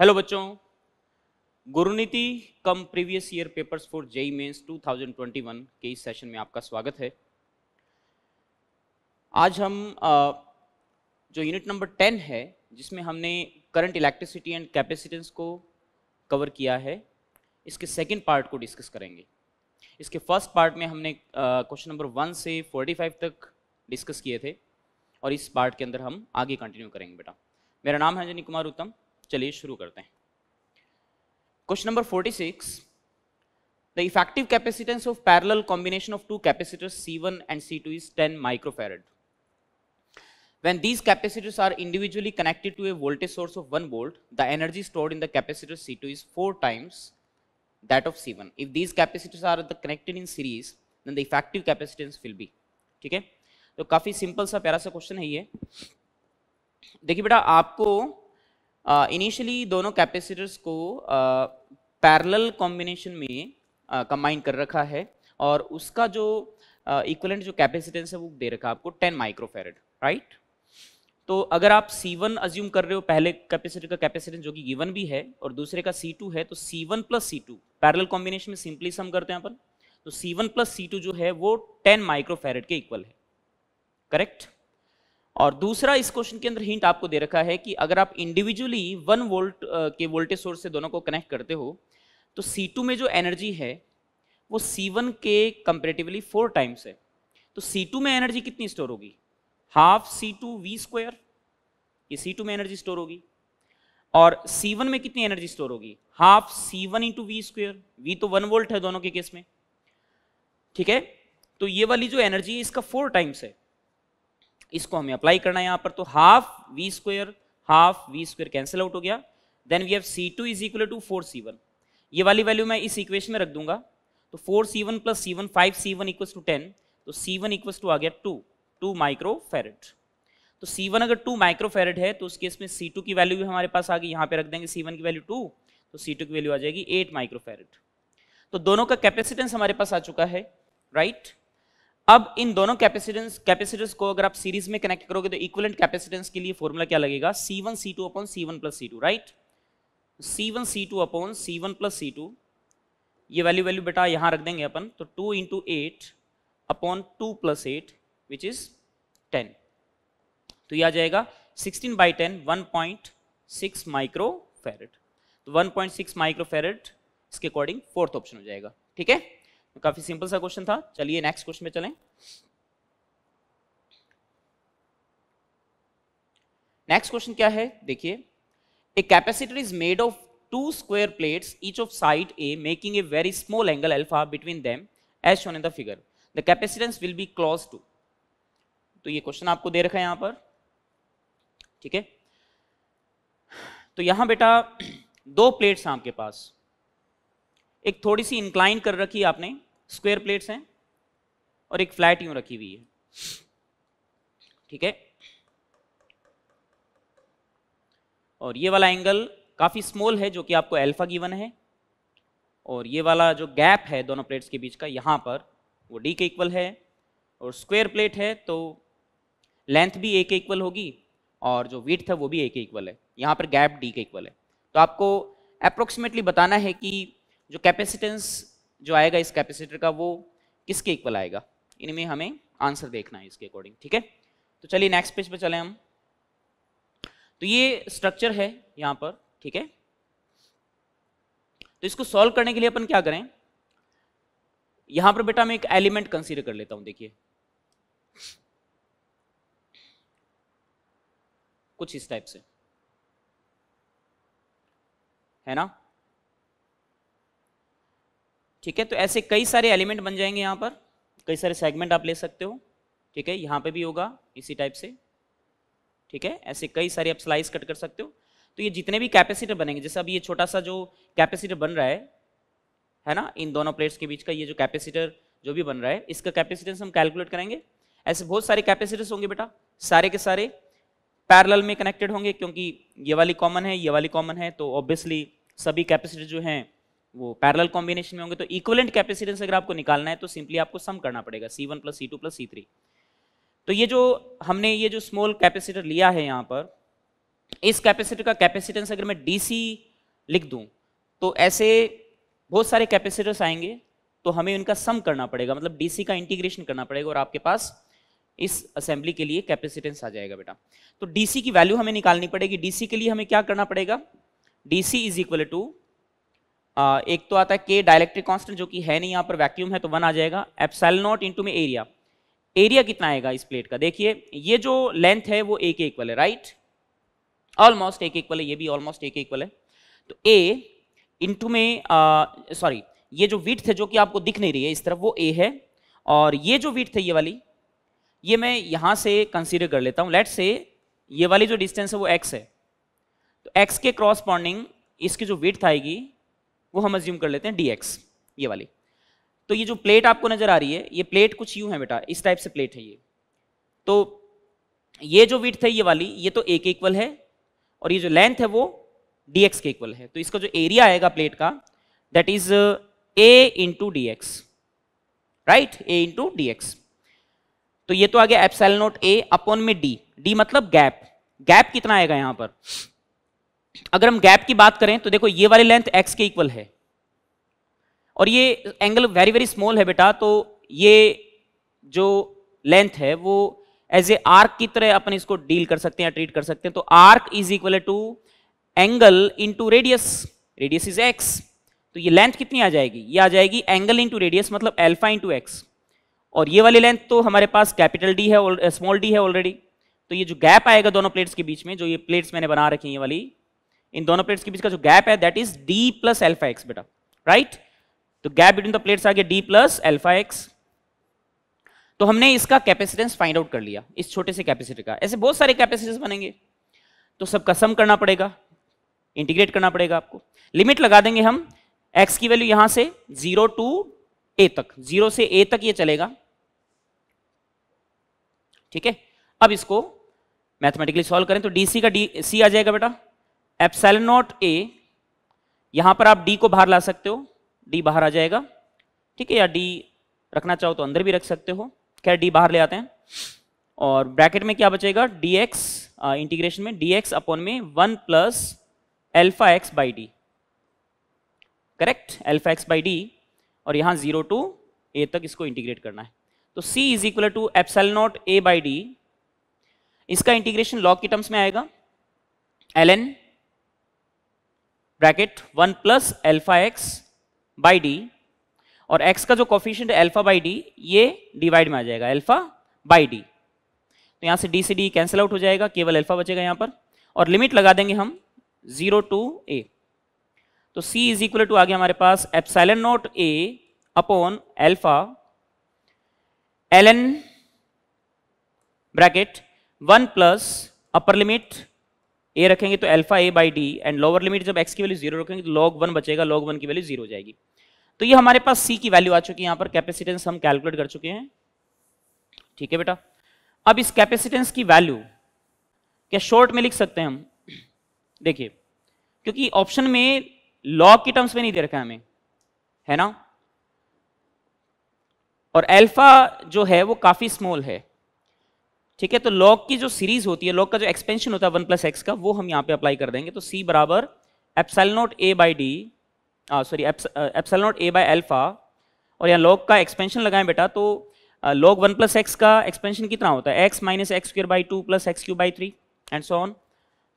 Hello बच्चों गुरुनीति कम previous year papers for JEE mains 2021 के इस सेशन में आपका स्वागत है आज हम जो यूनिट नंबर 10 है जिसमें हमने करंट इलेक्ट्रिसिटी एंड कैपेसिटेंस को कवर किया है इसके सेकंड पार्ट को डिस्कस करेंगे इसके फर्स्ट पार्ट में हमने क्वेश्चन नंबर वन से 45 तक डिस्कस किए थे और इस पार्ट के अंदर हम आगे कंटिन्यू करेंगे बेटा मेरा नाम है अंजनी कुमार उत्तम चलिए शुरू करते हैं question number 46 the effective capacitance of parallel combination of two capacitors C1 and C2 is 10 microfarad when these capacitors are individually connected to a voltage source of one volt the energy stored in the capacitor C2 is four times that of C1 if these capacitors are the connected in series then the effective capacitance will be ठीक है तो काफी simple सा प्यारा सा question है ये देखिए बेटा आपको इनिशियली uh, दोनों कैपेसिटर्स को पैरेलल uh, कॉम्बिनेशन में कंबाइन uh, कर रखा है और उसका जो इक्वलेंट जो कैपेसिटेंस है वो दे रखा है आपको 10 माइक्रोफेरेड राइट तो अगर आप C1 अज्यूम कर रहे हो पहले कैपेसिटर का कैपेसिटेंस जो कि गिवन भी है और दूसरे का C2 है तो C1 plus C two parallel combination में सिंपली सम करते हैं अपन तो C1 प्लस सी जो है वो 10 माइक्रोफेरेड के इक्वल है करेक्ट और दूसरा इस क्वेश्चन के अंदर हिंट आपको दे रखा है कि अगर आप इंडिविजुअली वन वोल्ट के वोल्टेज सोर्स से दोनों को कनेक्ट करते हो तो C2 में जो एनर्जी है वो C1 के कंपेरेटिवली फोर टाइम्स है तो C2 में एनर्जी कितनी स्टोर होगी half C two V square ये C2 में एनर्जी स्टोर होगी और C1 में कितनी एनर्जी स्टोर होगी half C1 one into V square V तो वन वोल्ट है दोनों के केस में ठीक है तो ये वाली जो एनर्जी है इसका फोर टाइम्स है इसको हमें अप्लाई करना है यहाँ पर तो half V square half V square cancel out हो गया then we have C two is equal to four C one ये वाली वैल्यू मैं इस इक्वेशन में रख दूंगा तो four C one plus C one five C one equal to ten तो सी वन इक्वल टू आ गया टू टू माइक्रो फेरेट तो सी वन अगर टू माइक्रो फेरेट है तो उस केस में सी टू की वैल्यू भी हमारे पास आ गई यहाँ पे रख देंगे सी वन की वैल्यू टू तो सी टू की वैल्यू आ जाएगी एट माइक्रो फेरेट तो दोनों का कैपेसिटेंस हमारे पास आ चुका है राइट right? अब इन दोनों कैपेसिटेंस कैपेसिटेंस को अगर आप सीरीज में कनेक्ट करोगे तो इक्वलेंट कैपेसिटेंस के लिए फॉर्मूला क्या लगेगा C one C two upon C one plus C right C1 one two upon C one plus C two ये वैल्यू वैल्यू बेटा यहां रख देंगे अपन तो two into eight upon two plus eight which is 10 तो ये आ जाएगा sixteen by ten one point six micro farad तो one point six micro farad इसके अकॉर्डिंग फोर्थ ऑप्शन हो जाएगा ठीक है काफी सिंपल सा क्वेश्चन था चलिए नेक्स्ट क्वेश्चन में चलें नेक्स्ट क्वेश्चन क्या है देखिए a capacitor is made of two square plates each of side a making a very small angle alpha between them as shown in the figure the capacitance will be close to तो ये question आपको दे रखा है यहां पर ठीक है तो यहां बेटा दो प्लेट्स हैं आपके पास एक थोड़ी सी इंक्लाइन कर रखी है आपने स्क्वायर प्लेट्स हैं और एक फ्लैट यूं रखी हुई है ठीक है और ये वाला एंगल काफ़ी स्मॉल है जो कि आपको अल्फा गिवन है और ये वाला जो गैप है दोनों प्लेट्स के बीच का यहाँ पर वो डी के इक्वल है और स्क्वायर प्लेट है तो लेंथ भी ए के इक्वल होगी और जो वीट था वो भी ए के इक्वल है यहाँ पर गैप डी के इक्वल है तो आपको अप्रोक्सीमेटली बताना है कि जो कैपेसिटेंस जो आएगा इस कैपेसिटर का वो किसके इक्वल आएगा इनमें हमें आंसर देखना है इसके अकॉर्डिंग ठीक है तो चलिए नेक्स्ट पेज पर चले हम तो ये स्ट्रक्चर है यहाँ पर ठीक है तो इसको सॉल्व करने के लिए अपन क्या करें यहां पर बेटा मैं एक एलिमेंट कंसीडर कर लेता हूं देखिए कुछ इस टाइप से है ना ठीक है तो ऐसे कई सारे एलिमेंट बन जाएंगे यहाँ पर कई सारे सेगमेंट आप ले सकते हो ठीक है यहाँ पे भी होगा इसी टाइप से ठीक है ऐसे कई सारे आप स्लाइस कट कर सकते हो तो ये जितने भी कैपेसिटर बनेंगे जैसे अब ये छोटा सा जो कैपेसिटर बन रहा है है ना इन दोनों प्लेट्स के बीच का ये जो कैपेसिटर जो भी बन रहा है इसका कैपेसिटेंस हम कैलकुलेट करेंगे ऐसे बहुत सारे कैपेसिटर्स होंगे बेटा सारे के सारे पैरेलल में कनेक्टेड होंगे क्योंकि ये वाली कॉमन है ये वाली कॉमन है तो ऑब्वियसली सभी कैपेसिटर जो हैं वो पैरेलल कॉम्बिनेशन में होंगे तो इक्वलेंट कैपेसिटेंस अगर आपको निकालना है तो सिंपली आपको सम करना पड़ेगा C one plus C two plus C three तो ये जो हमने ये जो स्मॉल कैपेसिटर लिया है यहाँ पर इस कैपेसिटर का कैपेसिटेंस अगर मैं डीसी लिख दूँ तो ऐसे बहुत सारे कैपेसिटर्स आएंगे तो हमें उनका सम करना पड़ेगा मतलब सी का इंटीग्रेशन करना पड़ेगा और आपके पास इस असेंबली के लिए कैपेसिटेंस आ जाएगा बेटा तो डीसी की वैल्यू हमें निकालनी पड़ेगी डीसी के लिए हमें क्या करना पड़ेगा डीसी इज इक्वल टू एक तो आता है के डायलैक्ट्रिक कांस्टेंट जो कि है नहीं यहाँ पर वैक्यूम है तो वन आ जाएगा एप्सल नॉट इंटू में एरिया एरिया कितना आएगा इस प्लेट का देखिए ये जो लेंथ है वो ए के इक्वल है राइट ऑलमोस्ट एक के इक्वल है ये भी ऑलमोस्ट एक के इक्वल है तो ए इंटू में सॉरी ये जो विथ है जो कि आपको दिख नहीं रही है इस तरफ वो ए है और ये जो विथ है ये वाली ये मैं यहाँ से कंसीडर कर लेता हूँ लेट से ये वाली जो डिस्टेंस है वो एक्स है तो एक्स के क्रॉस पॉन्डिंग इसकी जो विथ आएगी वो हम अज्यूम कर लेते हैं डी ये वाली तो ये जो प्लेट आपको नजर आ रही है ये प्लेट कुछ यूं है बेटा इस टाइप से प्लेट है ये तो ये जो विथ है ये वाली ये तो ए के इक्वल है और ये जो लेंथ है वो डी के इक्वल है तो इसका जो एरिया आएगा प्लेट का that is a into D X right a into D तो ये तो आ गया एप्सल नोट ए अपॉन में डी डी मतलब गैप गैप कितना आएगा यहां पर अगर हम गैप की बात करें तो देखो ये वाली लेंथ एक्स के इक्वल है और ये एंगल वेरी वेरी स्मॉल है बेटा तो ये जो लेंथ है वो एज ए आर्क की तरह अपन इसको डील कर सकते हैं ट्रीट कर सकते हैं तो arc is equal to angle into radius radius is X तो ये लेंथ कितनी आ जाएगी ये आ जाएगी एंगल टू रेडियस मतलब एल्फा इंटू एक्स और ये वाली लेंथ तो हमारे पास कैपिटल डी है स्मॉल डी है ऑलरेडी तो ये जो गैप आएगा दोनों प्लेट्स के बीच में जो ये प्लेट्स मैंने बना रखी है ये वाली इन दोनों प्लेट्स के बीच का जो गैप है that is D plus alpha X बेटा राइट तो गैप बिटवीन द प्लेट्स आ गया डी प्लस एल्फा एक्स तो हमने इसका कैपेसिटेंस फाइंड आउट कर लिया इस छोटे से कैपेसिटर का ऐसे बहुत सारे कैपेसिटर्स बनेंगे तो सबका सम करना पड़ेगा इंटीग्रेट करना पड़ेगा आपको लिमिट लगा देंगे हम एक्स की वैल्यू यहां से जीरो टू ए तक जीरो से ए तक ये चलेगा ठीक है अब इसको मैथमेटिकली सॉल्व करें तो डीसी का डी सी आ जाएगा बेटा एप्सल नॉट ए यहां पर आप डी को बाहर ला सकते हो डी बाहर आ जाएगा ठीक है या डी रखना चाहो तो अंदर भी रख सकते हो खैर डी बाहर ले आते हैं और ब्रैकेट में क्या बचेगा डी एक्स इंटीग्रेशन में डी एक्स अपॉन में one plus alpha X by D correct alpha X by D और यहाँ जीरो टू ए तक इसको इंटीग्रेट करना है तो C is equal to epsilon naught A by D इसका इंटीग्रेशन लॉग के टर्म्स में आएगा L N bracket one plus alpha X by D और एक्स का जो कॉफिशियंट है एल्फा बाई डी ये डिवाइड में आ जाएगा एल्फा बाई डी तो यहाँ से डी से डी कैंसिल आउट हो जाएगा केवल एल्फा बचेगा यहाँ पर और लिमिट लगा देंगे हम जीरो टू ए तो सी इज इक्वल टू आ गया हमारे पास epsilon naught A upon alpha L N bracket one plus upper limit a रखेंगे तो alpha a by D and lower limit जब एक्स की वैल्यू जीरो रखेंगे तो लॉग वन बचेगा लॉग वन की वैल्यू जीरो हो जाएगी तो ये हमारे पास सी की वैल्यू आ चुकी है यहाँ पर कैपेसिटेंस हम कैलकुलेट कर चुके हैं ठीक है बेटा अब इस कैपेसिटेंस की वैल्यू क्या शॉर्ट में लिख सकते हैं हम देखिए क्योंकि ऑप्शन में लॉग के टर्म्स में नहीं दे रखा है हमें है ना और अल्फा जो है वो काफी स्मॉल है ठीक है तो लॉग की जो सीरीज होती है लॉग का जो एक्सपेंशन होता है वन प्लस एक्स का वो हम यहाँ पे अप्लाई कर देंगे तो सी बराबर epsilon naught A by D sorry epsilon naught A by alpha और यहाँ लॉग का एक्सपेंशन लगाएं बेटा तो लॉग वन प्लस एक्स का एक्सपेंशन कितना होता है X minus X square by two plus X cube by three and so on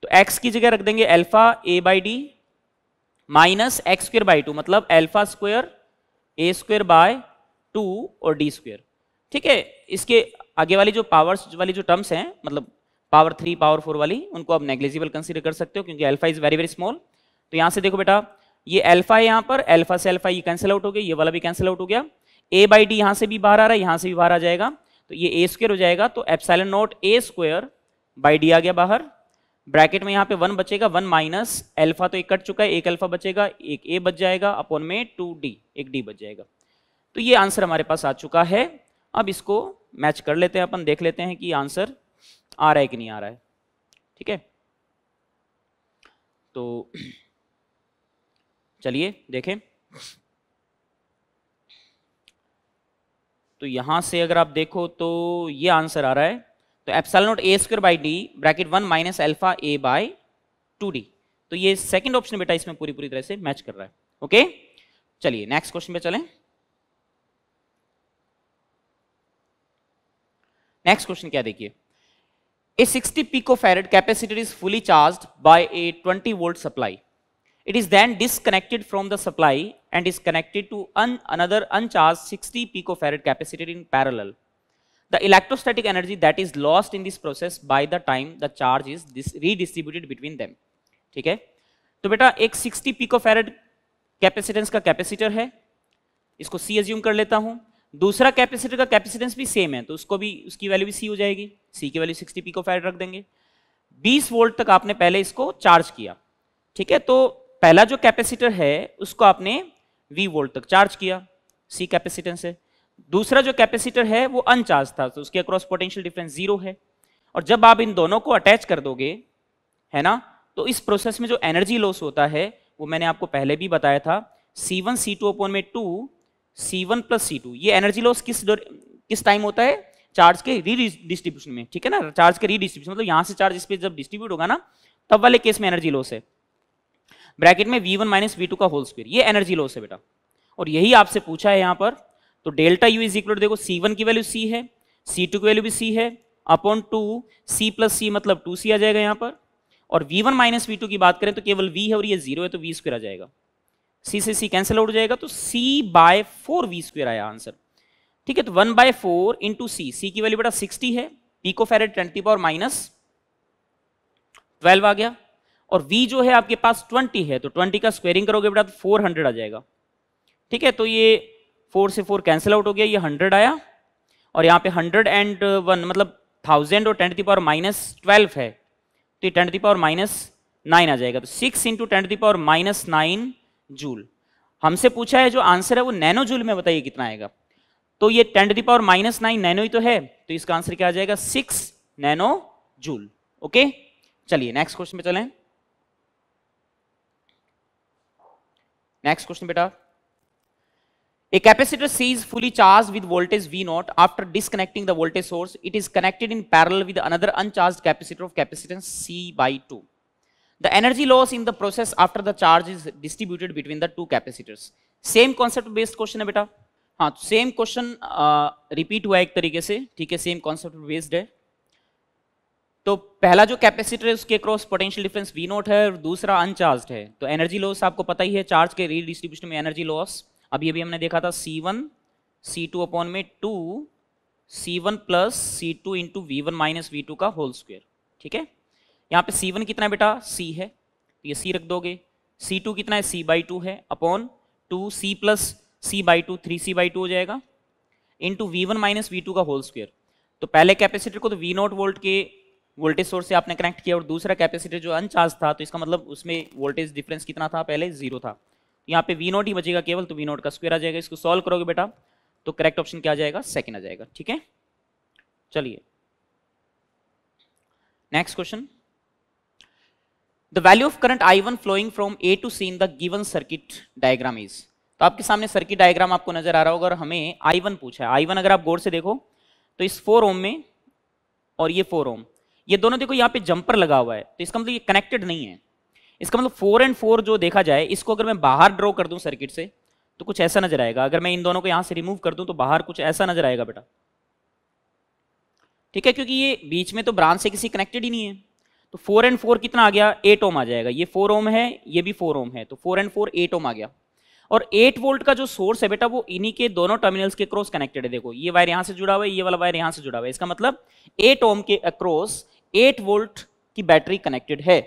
तो एक्स की जगह रख देंगे alpha a by D minus X square by two मतलब alpha square a square by two और डी स्क्वेयर ठीक है इसके आगे वाली जो पावर्स वाली जो टर्म्स हैं मतलब पावर थ्री पावर फोर वाली उनको आप नेग्लिजिबल कंसिडर कर सकते हो क्योंकि alpha is very very small तो यहाँ से देखो बेटा ये एल्फा है यहाँ पर एल्फा से एल्फा ये कैंसिल आउट हो गया ये वाला भी कैंसिल आउट हो गया ए बाई डी यहाँ से भी बाहर आ रहा है यहाँ से भी बाहर आ जाएगा तो ये ए स्क्वेयर हो जाएगा तो epsilon naught a square by D आ गया बाहर ब्रैकेट में यहाँ पे वन बचेगा वन माइनस एल्फा तो एक कट चुका है एक एल्फा बचेगा एक ए बच जाएगा अपॉन में टू डी एक डी बच जाएगा तो ये आंसर हमारे पास आ चुका है अब इसको मैच कर लेते हैं अपन देख लेते हैं कि आंसर आ रहा है कि नहीं आ रहा है ठीक है तो चलिए देखें तो यहां से अगर आप देखो तो ये आंसर आ रहा है तो epsilon naught a square by D bracket one minus alpha a by two D तो ये सेकंड ऑप्शन बेटा इसमें पूरी पूरी तरह से मैच कर रहा है ओके चलिए नेक्स्ट क्वेश्चन पे चलें नेक्स्ट क्वेश्चन क्या देखिए a 60 pico farad capacitor is fully charge by a 20 volt supply it is then disconnected from the supply and is connected to another uncharge 60 pico farad capacitor in parallel the electrostatic energy that is lost in this process by the time the charge is redistributed between them ठीक है तो बेटा एक 60 pico farad capacitance का capacitor है इसको सी assume कर लेता हूं दूसरा कैपेसिटर का कैपेसिटेंस भी सेम है तो उसको भी उसकी वैल्यू भी सी हो जाएगी सी की value sixty pico farad रख देंगे बीस वोल्ट तक आपने पहले इसको चार्ज किया ठीक है तो पहला जो कैपेसिटर है उसको आपने वी वोल्ट तक चार्ज किया सी कैपेसिटेंस है दूसरा जो कैपेसिटर है वो अनचार्ज था तो उसके अक्रॉस पोटेंशियल डिफरेंस जीरो है और जब आप इन दोनों को अटैच कर दोगे है ना तो इस प्रोसेस में जो एनर्जी लॉस होता है वो मैंने आपको पहले भी बताया था सी टू अपॉन में two C one plus C two ये एनर्जी लॉस किस किस टाइम होता है चार्ज के री डिस्ट्रीब्यूशन में ठीक है ना चार्ज के री डिस्ट्रीब्यूशन मतलब यहां से चार्ज इस पर जब डिस्ट्रीब्यूट होगा ना तब वाले केस में एनर्जी लॉस है ब्रैकेट में V one minus V two का होल स्क्वेयर ये एनर्जी लॉस है बेटा और यही आपसे पूछा है यहां पर तो डेल्टा यू इज इक्वल देखो सी वन की वैल्यू सी है सी टू की वैल्यू भी सी है upon two C plus C मतलब टू सी आ जाएगा यहाँ पर और V one minus V two की बात करें तो केवल वी है और ये जीरो है तो वी स्क्वेयर आ जाएगा सी से सी कैंसिल आउट हो जाएगा तो C by four V square आया आंसर ठीक है तो one by four into C C की वैल्यू बेटा सिक्सटी है pico farad twenty power minus twelve आ गया और वी जो है आपके पास ट्वेंटी है तो ट्वेंटी का स्क्वेयरिंग करोगे बेटा तो फोर हंड्रेड आ जाएगा ठीक है तो ये फोर से फोर कैंसिल आउट हो गया ये हंड्रेड आया और यहाँ पे हंड्रेड एंड वन मतलब थाउजेंड और टेन पावर माइनस ट्वेल्व है तो ये टेन पावर माइनस नाइन आ जाएगा तो six into ten power minus nine joule हमसे पूछा है जो आंसर है वो नैनो जूल में बताइए कितना आएगा तो ये ten the power minus nine nano ही तो है तो इसका आंसर क्या आ जाएगा सिक्स नैनो जूल ओके चलिए नेक्स्ट क्वेश्चन में चलें नेक्स्ट क्वेश्चन बेटा a capacitor C fully charge with voltage V naught after disconnecting the voltage source it is connected in parallel with another uncharge capacitor of capacitance C by two The energy loss in the process after the charge is distributed between the two capacitors. Same concept based question है बेटा हाँ same question repeat हुआ एक तरीके से ठीक है same concept based है तो पहला जो कैपेसिटर है उसके cross potential difference V naught है और दूसरा अनचार्ज है तो एनर्जी लॉस आपको पता ही है चार्ज के रीडिस्ट्रीब्यूशन में एनर्जी लॉस अभी अभी हमने देखा था C one C two upon में two C one plus C two into V one minus V two का होल स्क्वेयर ठीक है यहाँ पे C1 कितना है बेटा C है तो ये C रख दोगे C2 कितना है C बाई टू है upon two C plus C by two three C by two हो जाएगा into V one minus V two का होल स्क्वेयर तो पहले कैपेसिटर को तो वी नॉट वोल्ट के वोल्टेज सोर्स से आपने कनेक्ट किया और दूसरा कैपेसिटर जो अनचार्ज था तो इसका मतलब उसमें वोल्टेज डिफरेंस कितना था पहले जीरो था तो यहाँ पे वी नॉट ही बचेगा केवल तो वी नॉट का स्क्वेयर आ जाएगा इसको सॉल्व करोगे बेटा तो करेक्ट ऑप्शन क्या आ जाएगा सेकेंड आ जाएगा ठीक है चलिए next question the value of current I one flowing from A to C in the given circuit diagram is तो आपके सामने सर्किट डायग्राम आपको नजर आ रहा होगा और हमें आई वन पूछा है आई वन अगर आप गौर से देखो तो इस फोर ओम में और ये फोर ओम ये दोनों देखो यहाँ पे जंपर लगा हुआ है तो इसका मतलब ये कनेक्टेड नहीं है इसका मतलब फोर एंड फोर जो देखा जाए इसको अगर मैं बाहर ड्रॉ कर दूँ सर्किट से तो कुछ ऐसा नजर आएगा अगर मैं इन दोनों को यहाँ से रिमूव कर दूँ तो बाहर कुछ ऐसा नजर आएगा बेटा ठीक है क्योंकि ये बीच में तो ब्रांच से किसी कनेक्टेड ही नहीं है तो फोर एंड फोर कितना आ गया एट ओम आ जाएगा ये फोर ओम है ये भी फोर ओम है तो four and four eight ohm आ गया और एट वोल्ट का जो सोर्स है बेटा वो इन्हीं के दोनों टर्मिनल्स के क्रॉस कनेक्टेड है देखो ये वायर यहां से जुड़ा हुआ है ये वाला वायर यहां से जुड़ा हुआ है इसका मतलब एट ओम के अक्रॉस एट वोल्ट की बैटरी कनेक्टेड है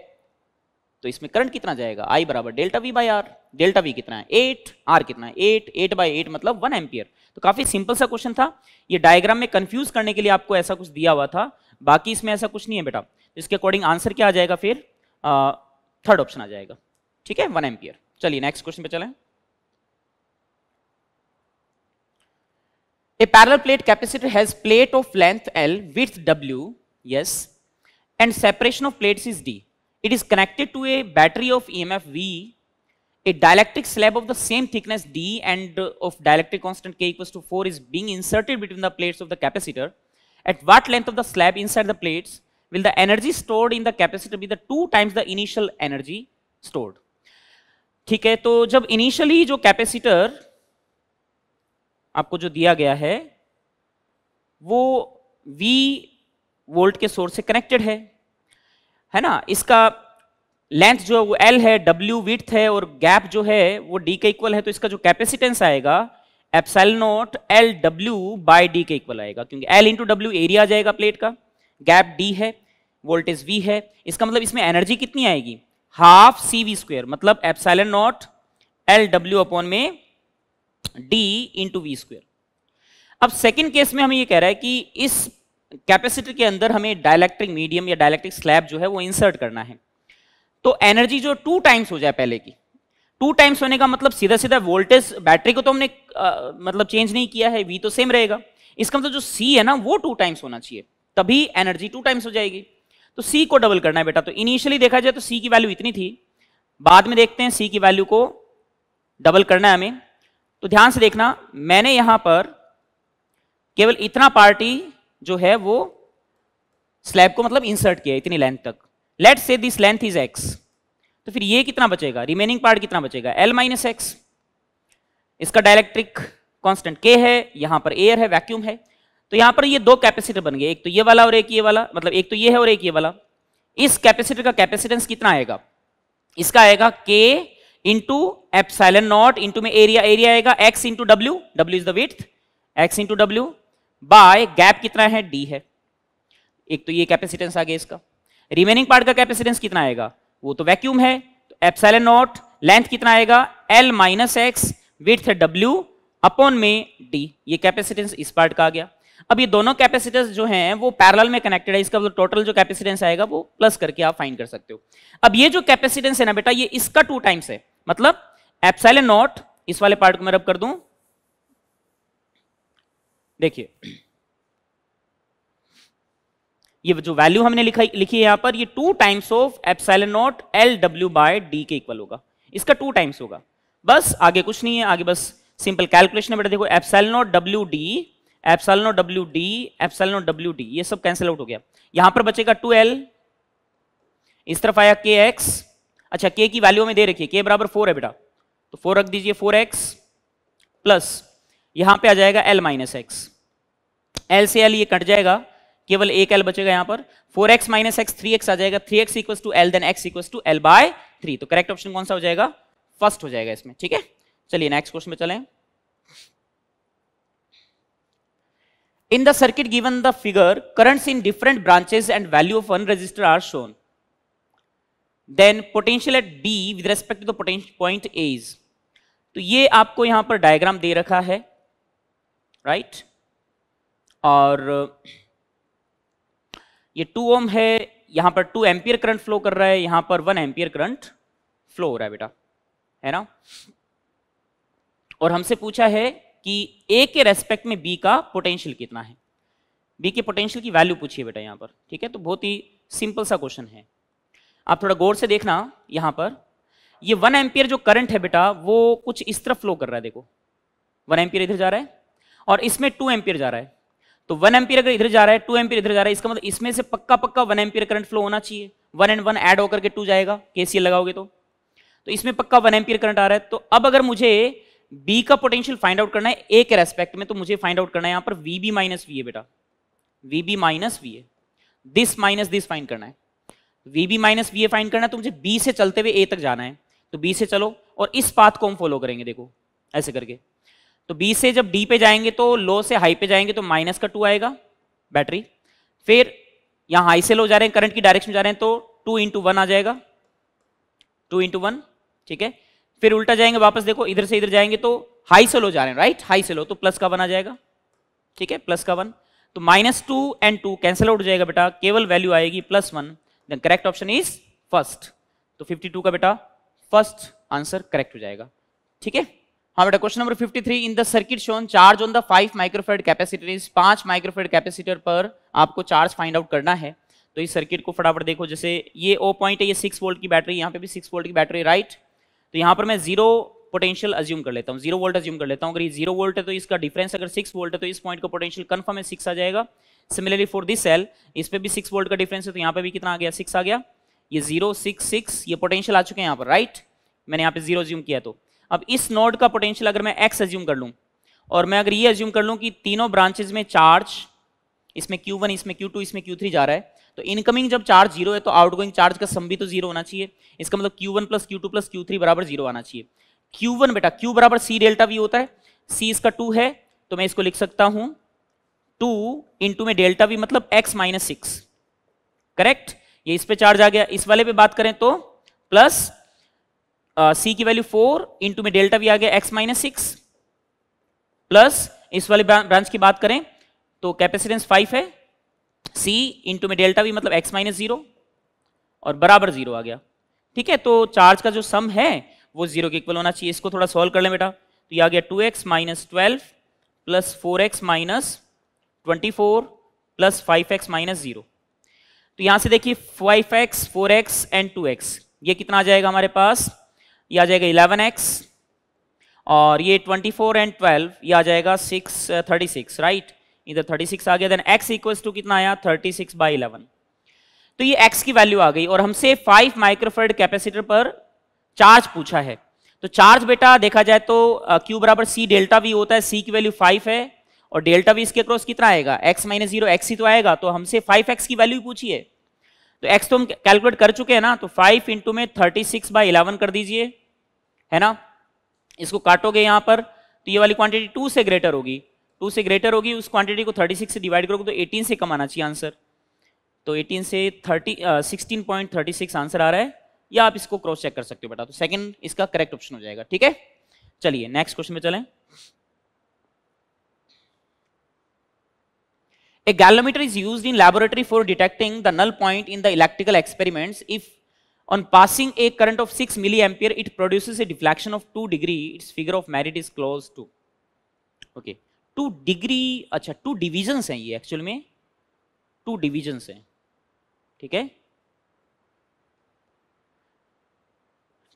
तो इसमें करंट कितना जाएगा आई बराबर delta V by R delta V कितना है एट आर कितना है एट एट बाई एट मतलब वन एम्पियर तो काफी सिंपल सा क्वेश्चन था ये डायग्राम में कंफ्यूज करने के लिए आपको ऐसा कुछ दिया हुआ था बाकी इसमें ऐसा कुछ नहीं है बेटा इसके अकॉर्डिंग आंसर क्या आ जाएगा फिर थर्ड uh, ऑप्शन आ जाएगा ठीक है वन एम्पियर चलिए नेक्स्ट क्वेश्चन पे चले a parallel plate capacitor has plate of length L with W yes and separation of plates is D it is connected to a battery of E M F V a dielectric slab of the same thickness D and of dielectric constant K equal to four is being inserted between the plates of the capacitor at what length of the slab inside the plates will the energy stored in the capacitor be the two times the initial energy stored ठीक है तो जब initially जो capacitor आपको जो दिया गया है वो V वोल्ट के सोर्स से कनेक्टेड है है ना इसका लेंथ जो है वो L है W विथ है और गैप जो है वो D के इक्वल है तो इसका जो कैपेसिटेंस आएगा epsilon naught L W by D के इक्वल आएगा क्योंकि L इंटू डब्ल्यू एरिया आ जाएगा प्लेट का गैप D है वोल्टेज वी है इसका मतलब इसमें एनर्जी कितनी आएगी हाफ सी वी स्क्वेयर मतलब epsilon naught L W upon में डी इंटू वी स्क्वेयर अब सेकेंड केस में हमें यह कह रहा है कि इस कैपेसिटर के अंदर हमें डायलैक्ट्रिक मीडियम या डायलैक्ट्रिक स्लैब जो है वो इंसर्ट करना है तो एनर्जी जो टू टाइम्स हो जाए पहले की टू टाइम्स होने का मतलब सीधा सीधा वोल्टेज बैटरी को तो हमने आ, मतलब चेंज नहीं किया है वी तो सेम रहेगा इसका मतलब जो सी है ना वो टू टाइम्स होना चाहिए तभी एनर्जी टू टाइम्स हो जाएगी तो सी को डबल करना है बेटा तो इनिशियली देखा जाए तो सी की वैल्यू इतनी थी बाद में देखते हैं सी की वैल्यू को डबल करना है हमें तो ध्यान से देखना मैंने यहां पर केवल इतना पार्टी जो है वो स्लैब को मतलब इंसर्ट किया इतनी लेंथ तक लेट से दिस लेंथ इज एक्स तो फिर ये कितना बचेगा रिमेनिंग पार्ट कितना बचेगा एल माइनस एक्स इसका डायलेक्ट्रिक कॉन्स्टेंट के है यहां पर एयर है वैक्यूम है तो यहां पर ये दो कैपेसिटर बन गए एक तो ये वाला और एक ये वाला मतलब एक तो ये है और एक ये वाला इस कैपेसिटर का कैपेसिटेंस कितना आएगा इसका आएगा K into epsilon naught into में एरिया एरिया आएगा X into W W is the with X into W by gap कितना है डी है एक तो ये कैपेसिटेंस आ गया इसका रिमेनिंग पार्ट का कैपेसिटेंस कितना आएगा वो तो वैक्यूम है तो एप्साइलन नॉट लेंथ कितना आएगा L minus X with W upon में डी ये कैपेसिटेंस इस पार्ट का आ गया अब ये दोनों कैपेसिटर्स जो हैं वो पैरेलल में कनेक्टेड है इसका टोटल जो कैपेसिटेंस आएगा वो प्लस करके आप फाइंड कर सकते हो अब ये जो कैपेसिटेंस है ना बेटा ये इसका टू टाइम्स है मतलब एप्साइल नॉट इस वाले पार्ट को मैं रब कर दूं देखिए ये जो वैल्यू हमने लिखा लिखी है यहां पर ये two times of epsilon naught L W by D के इक्वल होगा इसका टू टाइम्स होगा बस आगे कुछ नहीं है आगे बस सिंपल कैलकुलेशन है बेटा देखो epsilon naught W D epsilon W D epsilon W D ये सब कैंसिल आउट हो गया यहां पर बचेगा टू एल इस तरफ आया के एक्स अच्छा के की वैल्यू में दे रखिए के बराबर फोर है बेटा तो फोर रख दीजिए फोर एक्स प्लस यहां पर आ जाएगा एल माइनस एक्स एल से एल ये कट जाएगा केवल एक एल बचेगा यहां पर four X minus X three X आ जाएगा three X equal to L then X equal to L by three तो करेक्ट ऑप्शन कौन सा हो जाएगा फर्स्ट हो जाएगा इसमें ठीक है चलिए नेक्स्ट क्वेश्चन में चलें In the circuit given the figure, currents in different branches and value of one resistor are shown. Then potential at B with respect to the potential point A is. तो ये आपको यहाँ पर diagram दे रखा है right right? और ये two ohm है यहाँ पर टू एम्पियर करंट फ्लो कर रहा है यहाँ पर वन एम्पियर करंट फ्लो हो रहा है बेटा है ना और हमसे पूछा है कि ए के रेस्पेक्ट में बी का पोटेंशियल कितना है बी के पोटेंशियल की वैल्यू पूछिए बेटा यहाँ पर ठीक है तो बहुत ही सिंपल सा क्वेश्चन है आप थोड़ा गौर से देखना यहाँ पर ये वन एम्पियर जो करंट है बेटा वो कुछ इस तरफ फ्लो कर रहा है देखो वन एम्पियर इधर जा रहा है और इसमें टू एम्पियर जा रहा है तो वन एम्पियर अगर इधर जा रहा है टू एम्पियर इधर जा रहा है इसका मतलब इसमें से पक्का पक्का वन एम्पियर करंट फ्लो होना चाहिए वन एंड वन एड होकर के टू जाएगा के लगाओगे तो तो इसमें पक्का वन एम्पियर करंट आ रहा है तो अब अगर मुझे बी का पोटेंशियल फाइंड आउट करना है ए के रेस्पेक्ट में तो मुझे फाइंड आउट करना है यहां पर V B minus V A बेटा V B minus V A this minus this find करना है V B minus V A find करना है तो मुझे बी से चलते हुए ए तक जाना है तो बी से चलो और इस पाथ को हम फॉलो करेंगे देखो ऐसे करके तो बी से जब डी पे जाएंगे तो लो से हाई पे जाएंगे तो माइनस का टू आएगा बैटरी फिर यहां हाई से लो जा रहे हैं करंट की डायरेक्शन जा रहे हैं तो टू इंटू वन आ जाएगा टू इंटू वन ठीक है फिर उल्टा जाएंगे वापस देखो इधर से इधर जाएंगे तो हाई से लो जा रहे हैं राइट हाई से लो तो प्लस का वन आ जाएगा ठीक है प्लस का वन तो minus two and two cancel out हो जाएगा बेटा केवल वैल्यू आएगी plus one then correct option is first तो 52 का बेटा फर्स्ट आंसर करेक्ट हो जाएगा ठीक है हाँ बेटा question number 53 in the circuit shown charge on the five microfarad capacitor is पांच माइक्रोफेड कैपेसिटर पर आपको चार्ज फाइंड आउट करना है तो इस सर्किट को फटाफट देखो जैसे ये ओ पॉइंट है ये सिक्स वोल्ट की बैटरी यहाँ पे भी सिक्स वोल्ट की बैटरी राइट तो यहाँ पर मैं जीरो पोटेंशियल अज्यूम कर लेता हूँ जीरो वोल्ट अज्यूम कर लेता हूँ अगर ये जीरो वोल्ट है तो इसका डिफरेंस अगर सिक्स वोल्ट है तो इस पॉइंट का पोटेंशियल कन्फर्म है सिक्स आ जाएगा सिमिलरली फॉर दिस सेल इस पर भी सिक्स वोल्ट का डिफरेंस है तो यहाँ पे भी कितना आ गया सिक्स आ गया ये जीरो सिक्स सिक्स ये पोटेंशियल आ चुके हैं यहाँ पर राइट मैंने यहाँ पे जीरो अज्यूम किया तो अब इस नोड का पोटेंशियल अगर मैं एक्स अज्यूम कर लूँ और मैं अगर ये अज्यूम कर लूँ कि तीनों ब्रांचेज में चार्ज इसमें क्यू वन इसमें क्यू टू इसमें क्यू थ्री जा रहा है तो इनकमिंग जब चार्ज जीरो है तो आउटगोइंग चार्ज का सम भी तो जीरो होना चाहिए इसका मतलब Q one plus Q two plus Q three बराबर जीरो आना चाहिए क्यू वन बेटा क्यू बराबर सी डेल्टा वी होता है सी इसका टू है तो मैं इसको लिख सकता हूं टू इंटू में डेल्टा वी मतलब एक्स माइनस सिक्स करेक्ट ये इस पे चार्ज आ गया इस वाले पे बात करें तो प्लस सी की वैल्यू फोर इंटू में डेल्टा वी आ गया एक्स माइनस सिक्स प्लस इस वाले ब्रांच की बात करें तो कैपेसिटेंस फाइव है सी इंटू में डेल्टा भी मतलब एक्स माइनस जीरो और बराबर जीरो आ गया ठीक है तो चार्ज का जो सम है वो जीरो के इक्वल होना चाहिए इसको थोड़ा सॉल्व कर लें बेटा तो ये आ गया two X minus twelve plus four X minus twenty four plus five X minus zero तो यहाँ से देखिए five X four X and two X ये कितना आ जाएगा हमारे पास ये आ जाएगा इलेवन एक्स और ये ट्वेंटी फोर एंड ट्वेल्व ये आ जाएगा सिक्स थर्टी सिक्स राइट इधर 36 आ गया देन x इक्वल्स टू कितना आया 36 सिक्स बाई इलेवन तो ये x की वैल्यू आ गई और हमसे 5 माइक्रोफर्ड कैपेसिटर पर चार्ज पूछा है तो चार्ज बेटा देखा जाए तो q बराबर सी डेल्टा भी होता है c की वैल्यू 5 है और डेल्टा भी इसके अक्रॉस कितना आएगा x माइनस जीरो एक्स ही तो आएगा तो हमसे एक्स की वैल्यू पूछी है तो एक्स तो हम कैलकुलेट कर चुके हैं ना तो फाइव इंटू में थर्टी सिक्स बाई इलेवन कर दीजिए है ना इसको काटोगे यहां पर तो ये वाली क्वांटिटी टू से ग्रेटर होगी टू से ग्रेटर होगी उस क्वांटिटी को थर्टी सिक्स से डिवाइड करोगे तो एटीन से कम आना चाहिए आंसर तो एटीन से thirty sixteen point thirty six answer आ रहा है या आप इसको क्रॉस चेक कर सकते हो बेटा तो सेकेंड इसका करेक्ट ऑप्शन हो जाएगा ठीक है चलिए नेक्स्ट क्वेश्चन में चलें a galvanometer is use in laboratory for detecting the null point in the electrical experiment if on passing a current of six milli ampere it produce a deflection of two degree its figure of merit is close to okay two degree अच्छा two divisions हैं ये actual में to divisions हैं ठीक है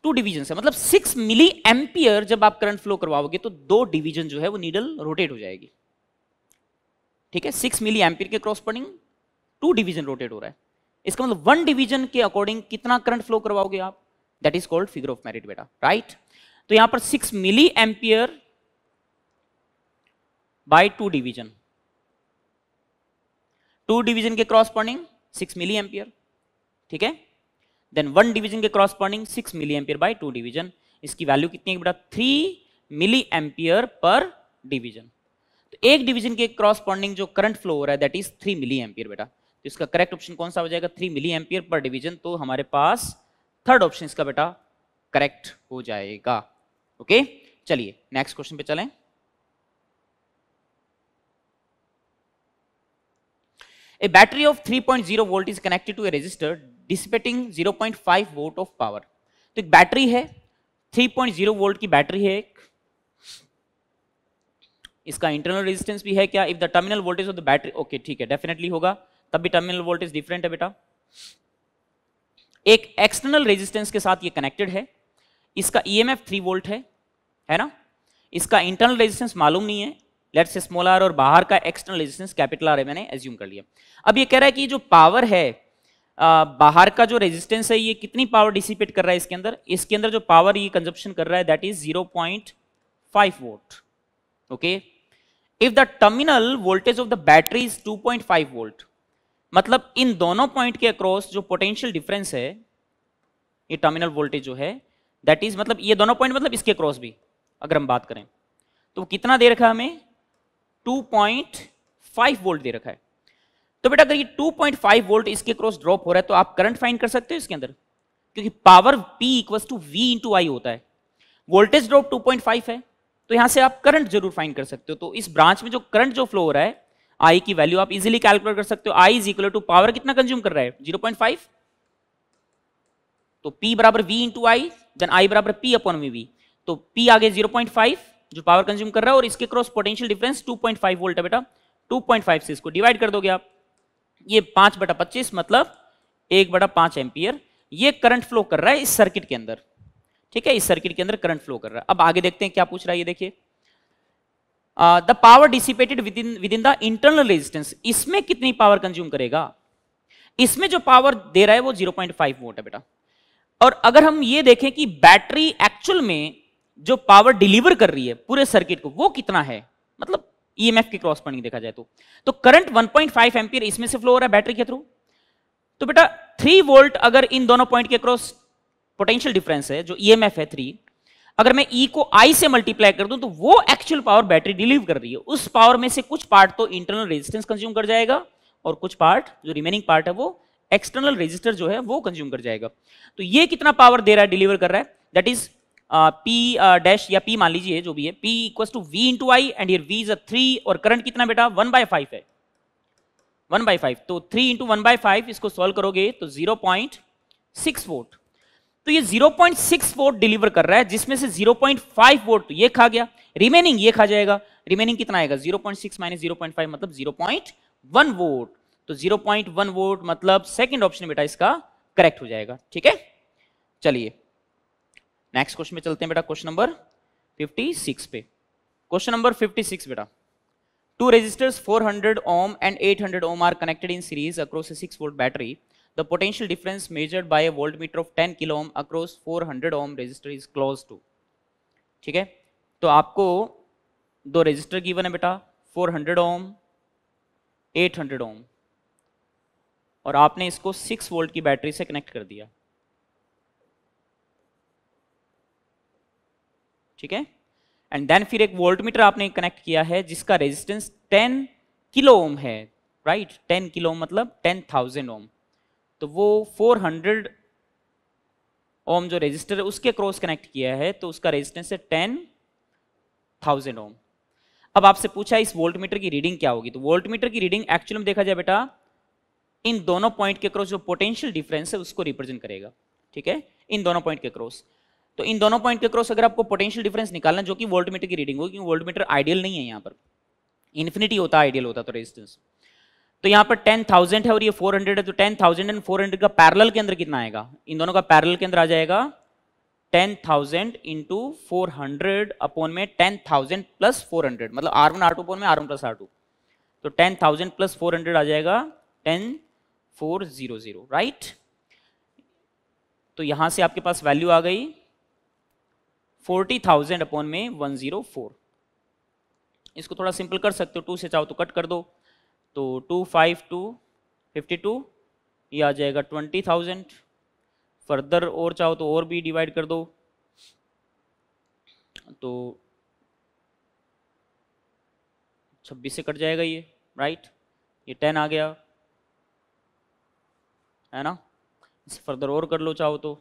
to division है मतलब six milli ampere जब आप करंट फ्लो करवाओगे तो दो डिवीजन जो है वो नीडल रोटेट हो जाएगी ठीक है सिक्स मिली एम्पियर के cross corresponding two division rotate हो रहा है इसका मतलब वन डिवीजन के अकॉर्डिंग कितना करंट फ्लो करवाओगे आप that is called figure of merit बेटा राइट तो यहां पर six milli ampere by two division two division के corresponding six milli ampere ठीक है देन वन डिवीजन के corresponding six milli ampere by two division इसकी value कितनी है बेटा three milli ampere per division तो एक डिवीजन के क्रॉस पर्निंग जो करंट फ्लो हो रहा है that is three milli ampere बेटा तो इसका करेक्ट ऑप्शन कौन सा हो जाएगा three milli ampere per division तो हमारे पास थर्ड ऑप्शन इसका बेटा करेक्ट हो जाएगा ओके चलिए नेक्स्ट क्वेश्चन पे चलें A battery of 3.0 volt is connected to a resistor dissipating 0.5 volt of power. तो एक बैटरी है 3.0 वोल्ट की बैटरी है एक इसका इंटरनल रेजिस्टेंस भी है क्या if the terminal voltage of the battery okay ठीक है डेफिनेटली होगा तब भी टर्मिनल वोल्टेज डिफरेंट है बेटा एक एक्सटर्नल रेजिस्टेंस के साथ ये कनेक्टेड है इसका ईएमएफ 3 वोल्ट है है ना इसका इंटरनल रेजिस्टेंस मालूम नहीं है लेट्स स्मॉल आर और बाहर का एक्सटर्नल रेजिस्टेंस कैपिटल आर है मैंने एज्यूम कर लिया अब ये कह रहा है कि जो पावर है आ, बाहर का जो रेजिस्टेंस है ये कितनी पावर डिसिपेट कर रहा है इसके अंदर इसके अंदर जो पावर ये कंजप्शन कर रहा है that is 0.5 volt okay if the terminal voltage of the battery is 2.5 volt मतलब इन दोनों पॉइंट के अक्रॉस जो पोटेंशियल डिफरेंस है ये टर्मिनल वोल्टेज जो है दैट इज मतलब ये दोनों पॉइंट मतलब इसके अक्रॉस भी अगर हम बात करें तो कितना दे रखा हमें 2.5 वोल्ट दे रखा है तो बेटा अगर ये 2.5 वोल्ट इसके क्रॉस ड्रॉप हो रहा है तो आप करंट फाइंड कर सकते हो इसके अंदर क्योंकि power P equal to V into I होता है वोल्टेज ड्रॉप 2.5 है तो यहां से आप करंट जरूर फाइंड कर सकते हो तो इस ब्रांच में जो करंट जो फ्लो हो रहा है आई की वैल्यू आप इजिली कैलकुलेट कर सकते हो I is equal to power कितना कंज्यूम कर रहा है जीरो तो पी बराबर V into I then I बराबर पी अपॉन वी तो पी आगे 0.5 जो पावर कंज्यूम कर रहा है और इसके क्रॉस पोटेंशियल डिफरेंस 2.5 वोल्ट है बेटा 2.5 से इसको डिवाइड कर दोगे आप ये पांच बटा पच्चीस मतलब एक बटा पांच एम्पियर ये करंट फ्लो कर रहा है इस सर्किट के अंदर ठीक है इस सर्किट के अंदर करंट फ्लो कर रहा है अब आगे देखते हैं क्या पूछ रहा है ये देखिए the power dissipated within within the internal resistance इसमें कितनी पावर कंज्यूम करेगा इसमें जो पावर दे रहा है वो जीरो पॉइंट फाइव वोट है बेटा और अगर हम ये देखें कि बैटरी एक्चुअल में जो पावर डिलीवर कर रही है पूरे सर्किट को वो कितना है मतलब ईएमएफ e के पॉइंट देखा जाए तो तो करंट 1.5 पॉइंट इसमें से फ्लो हो रहा है बैटरी के थ्रू तो बेटा 3 वोल्ट अगर इन दोनों पॉइंट के क्रॉस पोटेंशियल डिफरेंस है जो ईएमएफ e है थ्री अगर मैं ई e को आई से मल्टीप्लाई कर दूं तो वो एक्चुअल पावर बैटरी डिलीव कर रही है उस पावर में से कुछ पार्ट तो इंटरनल रेजिस्टेंस कंज्यूम कर जाएगा और कुछ पार्ट जो रिमेनिंग पार्ट है वो एक्सटर्नल रेजिस्टर जो है वो कंज्यूम कर जाएगा तो ये कितना पावर दे रहा है डिलीवर कर रहा है दैट इज पी डैश या पी मान लीजिए जो भी है P equal to V into I and ये वी इज अ थ्री और करंट कितना बेटा वन बाय फाइव है वन बाय फाइव तो three into one by five इसको सॉल्व करोगे तो जीरो पॉइंट सिक्स वोट तो ये zero point six volt deliver कर रहा है जिसमें से जीरो पॉइंट फाइव वोट तो ये खा गया रिमेनिंग ये खा जाएगा रिमेनिंग कितना आएगा zero point six minus zero point five मतलब जीरो पॉइंट वन वोट तो जीरो पॉइंट वन वोट मतलब सेकेंड ऑप्शन बेटा इसका करेक्ट हो जाएगा ठीक है चलिए नेक्स्ट क्वेश्चन में चलते हैं बेटा क्वेश्चन नंबर 56 पे क्वेश्चन नंबर 56 बेटा two resistors 400 ohm and 800 ohm are connected in series across a 6 volt battery the potential difference measured by a voltmeter of 10 kilo ohm across 400 ohm resistor is close to ठीक है तो आपको दो register given है बेटा four hundred ohm 800 ओम और आपने इसको सिक्स वोल्ट की बैटरी से कनेक्ट कर दिया ठीक है एंड देन फिर एक वोल्ट मीटर आपने कनेक्ट किया है जिसका रेजिस्टेंस 10 किलो ओम है राइट right? 10 किलो ओम मतलब 10,000 ओम तो वो 400 ओम जो रेजिस्टर है उसके क्रॉस कनेक्ट किया है तो उसका रेजिस्टेंस है टेन थाउजेंड ओम अब आपसे पूछा इस वोल्ट मीटर की रीडिंग क्या होगी तो वोल्ट मीटर की रीडिंग एक्चुअली में देखा जाए बेटा इन दोनों पॉइंट के क्रॉस जो पोटेंशियल डिफरेंस है उसको रिप्रेजेंट करेगा ठीक है इन दोनों पॉइंट के क्रॉस तो इन दोनों पॉइंट के क्रॉस अगर आपको पोटेंशियल डिफरेंस निकालना जो कि वोल्ट मीटर की रीडिंग होगी क्योंकि वोल्ट मीटर आइडियल नहीं है यहाँ पर इन्फिनिटी होता आइडियल होता तो रेजिस्टेंस तो यहाँ पर टेन थाउजेंड है और ये फोर हंड्रेड है तो ten thousand and four hundred का पैरल के अंदर कितना आएगा इन दोनों का पैरल के अंदर आ जाएगा ten thousand into four hundred upon में ten thousand plus four hundred मतलब R one R two upon में R one plus R two तो ten thousand plus four hundred आ जाएगा ten four zero zero right तो यहां से आपके पास वैल्यू आ गई फोर्टी थाउजेंड अपॉन में वन जीरो फोर इसको थोड़ा सिंपल कर सकते हो टू से चाहो तो कट कर दो तो two five two fifty two ये आ जाएगा ट्वेंटी थाउजेंड फर्दर और चाहो तो और भी डिवाइड कर दो तो छब्बीस से कट जाएगा ये राइट ये टेन आ गया है ना इसे फर्दर और कर लो चाहो तो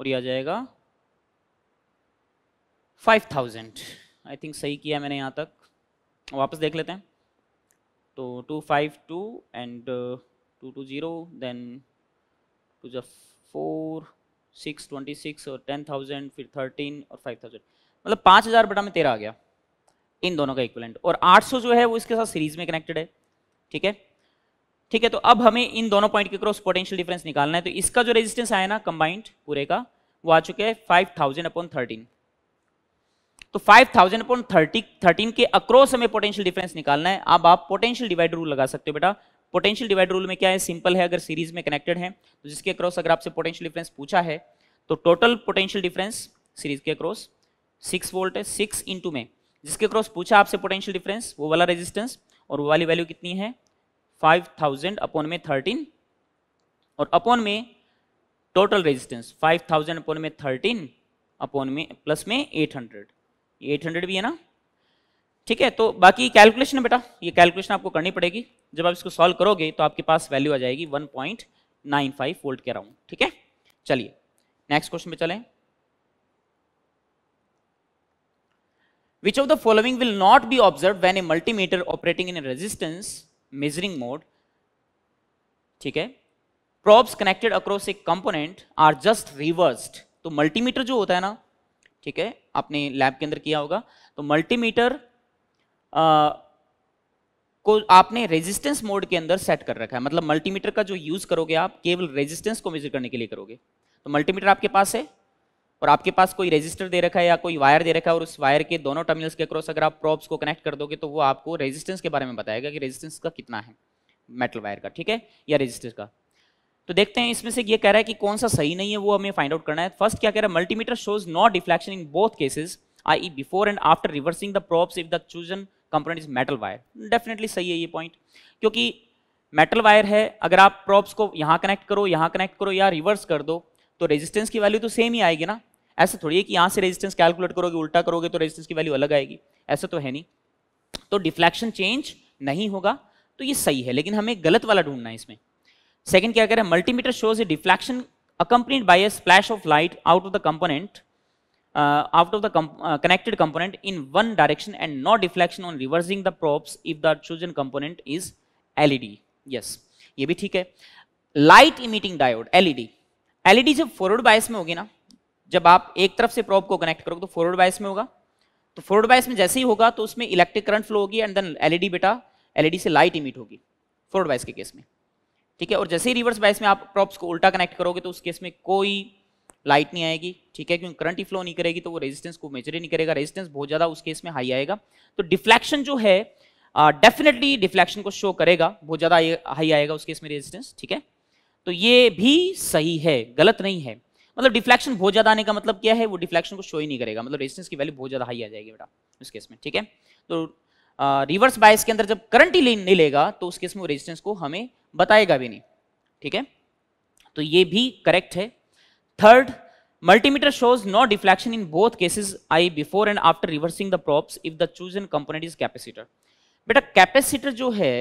और ये आ जाएगा फाइव थाउजेंड आई थिंक सही किया मैंने यहाँ तक वापस देख लेते हैं तो two five two and two two zero then two जो फोर सिक्स ट्वेंटी सिक्स और टेन थाउजेंड फिर थर्टीन और फाइव थाउजेंड मतलब पाँच हज़ार बटा में तेरह आ गया इन दोनों का इक्वलेंट और आठ सौ जो है वो इसके साथ सीरीज में कनेक्टेड है ठीक है ठीक है तो अब हमें इन दोनों पॉइंट के क्रॉस पोटेंशियल डिफरेंस निकालना है तो इसका जो रेजिस्टेंस आया ना कंबाइंड पूरे का वो आ चुका है फाइव थाउजेंड अपॉन थर्टीन तो five thousand upon thirty thirteen के अक्रॉस हमें पोटेंशियल डिफरेंस निकालना है अब आप पोटेंशियल डिवाइड रूल लगा सकते हो बेटा पोटेंशियल डिवाइड रूल में क्या है सिंपल है अगर सीरीज में कनेक्टेड है तो जिसके अक्रॉस अगर आपसे पोटेंशियल डिफरेंस पूछा है तो टोटल पोटेंशियल डिफरेंस सीरीज के अक्रॉस सिक्स वोल्ट है सिक्स इंटू में जिसके क्रॉस पूछा आपसे पोटेंशियल डिफरेंस वो वाला रेजिस्टेंस और वो वाली वैल्यू कितनी है फाइव थाउजेंड अपॉन में थर्टीन और अपॉन में total resistance five thousand upon में थर्टीन अपॉन में प्लस में एट हंड्रेड एट हंड्रेड भी है ना ठीक है तो बाकी कैलकुलेशन है बेटा ये कैलकुलेशन आपको करनी पड़ेगी जब आप इसको सॉल्व करोगे तो आपके पास वैल्यू आ जाएगी one point nine five volt के अराउंड ठीक है चलिए नेक्स्ट क्वेश्चन पे चले which of the following will not be observed when a multimeter operating in a resistance measuring mode ठीक है probes connected across a component are just reversed तो multimeter जो होता है ना ठीक है आपने लैब के अंदर किया होगा तो मल्टीमीटर को आपने रेजिस्टेंस मोड के अंदर सेट कर रखा है मतलब मल्टीमीटर का जो यूज करोगे आप केवल रेजिस्टेंस को मेजर करने के लिए करोगे तो मल्टीमीटर आपके पास है और आपके पास कोई रजिस्टर दे रखा है या कोई वायर दे रखा है और उस वायर के दोनों टर्मिनल्स के क्रॉस अगर आप प्रॉप्स को कनेक्ट कर दोगे तो वो आपको रेजिस्टेंस के बारे में बताएगा कि रेजिस्टेंस का कितना है मेटल वायर का ठीक है या रजिस्टर का तो देखते हैं इसमें से ये कह रहा है कि कौन सा सही नहीं है वो हमें फाइंड आउट करना है फर्स्ट क्या कह रहा है multimeter shows not deflection in both cases ie before and after reversing the probes if the chosen component is metal wire definitely सही है ये पॉइंट क्योंकि मेटल वायर है अगर आप प्रॉप्स को यहाँ कनेक्ट करो यहाँ कनेक्ट करो या रिवर्स कर दो तो रेजिस्टेंस की वैल्यू तो सेम ही आएगी ना ऐसा थोड़ी है कि यहाँ से रेजिस्टेंस कैलकुलेट करोगे उल्टा करोगे तो रेजिस्टेंस की वैल्यू अलग आएगी ऐसा तो है नहीं तो डिफ्लेक्शन चेंज नहीं होगा तो ये सही है लेकिन हमें गलत वाला ढूंढना है इसमें सेकंड क्या कह रहा है multimeter shows a deflection accompanied by a splash of light out of the component out of the connected component in one direction and not deflection on reversing the probes if the chosen component is LED yes ये भी ठीक है light emitting diode LED LED जब forward bias में होगी ना जब आप एक तरफ से प्रॉब को कनेक्ट करोगे तो फॉरवर्ड बायस में होगा तो फॉरवर्ड बायस में जैसे ही होगा तो उसमें इलेक्ट्रिक करंट फ्लो होगी एंड देन एलईडी बेटा एलईडी से लाइट इमिट होगी फॉरवर्ड बायस के केस में ठीक है और जैसे ही रिवर्स बायस में आप प्रॉप्स को उल्टा कनेक्ट करोगे तो उस केस में कोई लाइट नहीं आएगी ठीक है क्योंकि करंट ही फ्लो नहीं करेगी तो वो रेजिस्टेंस को मेजर ही नहीं करेगा रेजिस्टेंस बहुत ज़्यादा उस केस में हाई आएगा तो डिफ्लेक्शन जो है डेफिनेटली डिफ्लेक्शन को शो करेगा बहुत ज़्यादा हाई आएगा उस केस में रेजिस्टेंस ठीक है तो ये भी सही है गलत नहीं है मतलब डिफ्लेक्शन बहुत ज्यादा आने का मतलब क्या है वो डिफ्लेक्शन को शो ही नहीं करेगा मतलब रेजिस्टेंस की वैल्यू बहुत ज्यादा हाई आ जाएगी बेटा उस केस में ठीक है तो रिवर्स बायस के अंदर जब करंट ही नहीं लेगा तो उस केस में रेजिस्टेंस को हमें बताएगा भी नहीं ठीक है तो ये भी करेक्ट है third multimeter shows no deflection in both cases ie before and after reversing the probes if the chosen component is capacitor बेटा कैपेसिटर जो है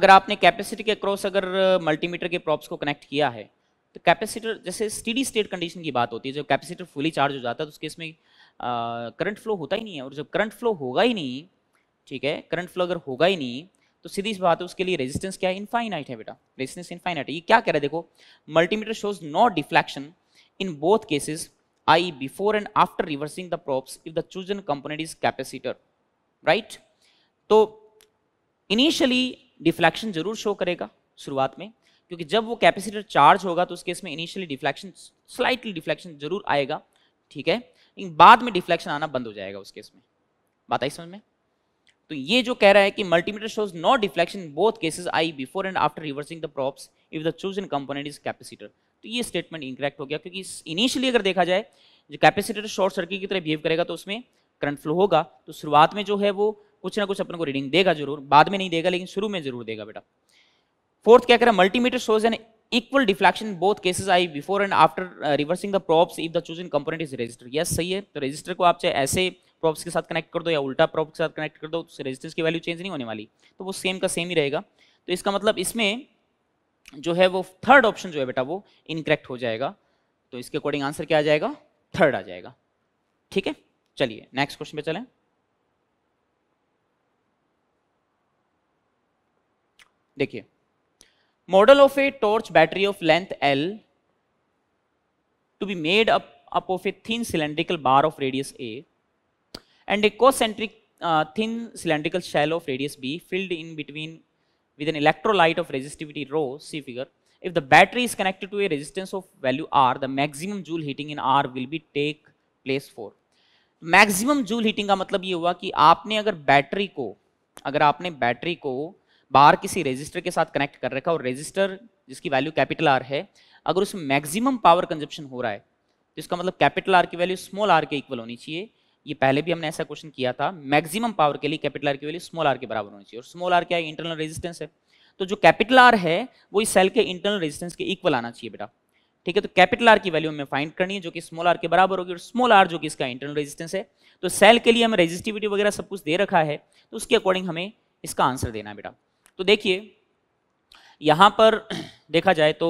अगर आपने कैपेसिटी के क्रॉस अगर मल्टीमीटर के प्रॉप्स को कनेक्ट किया है तो कैपेसिटर जैसे स्टीडी स्टेट कंडीशन की बात होती है जब कैपेसिटर फुली चार्ज हो जाता है तो उसके इसमें में करंट फ्लो होता ही नहीं है और जब करंट फ्लो होगा ही नहीं ठीक है करंट फ्लो अगर होगा ही नहीं तो सीधी सी बात है उसके लिए रेजिस्टेंस क्या है इनफाइनाइट है बेटा रेजिस्टेंस इनफाइनाइट है ये क्या कह रहा है देखो multimeter shows no deflection in both cases ie before and after reversing the probes if the chosen component is capacitor right तो इनिशियली डिफ्लेक्शन जरूर शो करेगा शुरुआत में क्योंकि जब वो कैपेसिटर चार्ज होगा तो उस केस में इनिशियली डिफ्लेक्शन स्लाइटली डिफ्लेक्शन जरूर आएगा ठीक है लेकिन बाद में डिफ्लेक्शन आना बंद हो जाएगा उस केस में बात आई समझ में तो ये जो कह रहा है कि multimeter shows no deflection both cases ie before and after reversing the probes if the chosen component is capacitor तो ये स्टेटमेंट इंकरेक्ट हो गया क्योंकि इनिशियली अगर देखा जाए जो कैपेसिटर शॉर्ट सर्किट की तरह बिहेव करेगा तो उसमें करंट फ्लो होगा तो शुरुआत में जो है वो कुछ ना कुछ अपन को रीडिंग देगा जरूर बाद में नहीं देगा लेकिन शुरू में जरूर देगा बेटा फोर्थ क्या कह रहा है multimeter equal deflection both cases ie before and after reversing and after uh, reversing the probes if the chosen component सही है तो रजिस्टर को आप चाहे ऐसे प्रॉप्स के साथ कनेक्ट कर दो या उल्टा प्रॉप के साथ कनेक्ट कर दो तो रजिस्टर्स की वैल्यू चेंज नहीं होने वाली तो वो सेम का सेम ही रहेगा तो इसका मतलब इसमें जो है वो थर्ड ऑप्शन जो है बेटा वो इनकरेक्ट हो जाएगा तो इसके अकॉर्डिंग आंसर क्या आ जाएगा थर्ड आ जाएगा ठीक है चलिए नेक्स्ट क्वेश्चन पे चलें देखिए model of a torch battery of length L to be made up, up of a thin cylindrical bar of radius A and a concentric uh, thin cylindrical shell of radius B filled in between with an electrolyte of resistivity rho, see figure. If the battery is connected to a resistance of value R, the maximum joule heating in R will be take place for. Maximum joule heating का मतलब ये हुआ कि आपने अगर battery को अगर आपने बैटरी को बाहर किसी रजिस्टर के साथ कनेक्ट कर रखा और रजिस्टर जिसकी वैल्यू कैपिटल आर है अगर उसमें मैक्सिमम पावर कंजप्शन हो रहा है तो इसका मतलब कैपिटल आर की वैल्यू स्मॉल आर के इक्वल होनी चाहिए ये पहले भी हमने ऐसा क्वेश्चन किया था मैक्सिमम पावर के लिए कैपिटल आर की वैल्यू स्मॉल आर के बराबर होनी चाहिए और स्मॉल आर क्या है इंटरनल रेजिस्टेंस है तो जो कैपिटल आर है वो इस सेल के इंटरनल रेजिस्टेंस के इक्वल आना चाहिए बेटा ठीक है तो कैपिटल आर की वैल्यू हमें फाइंड करनी है जो कि स्मॉल आर के बराबर होगी और स्मॉल आर जो कि इसका इंटरनल रेजिस्टेंस है तो सेल के लिए हमें रेजिस्टिविटी वगैरह सब कुछ दे रखा है तो उसके अकॉर्डिंग हमें इसका आंसर देना है बेटा तो देखिए यहाँ पर देखा जाए तो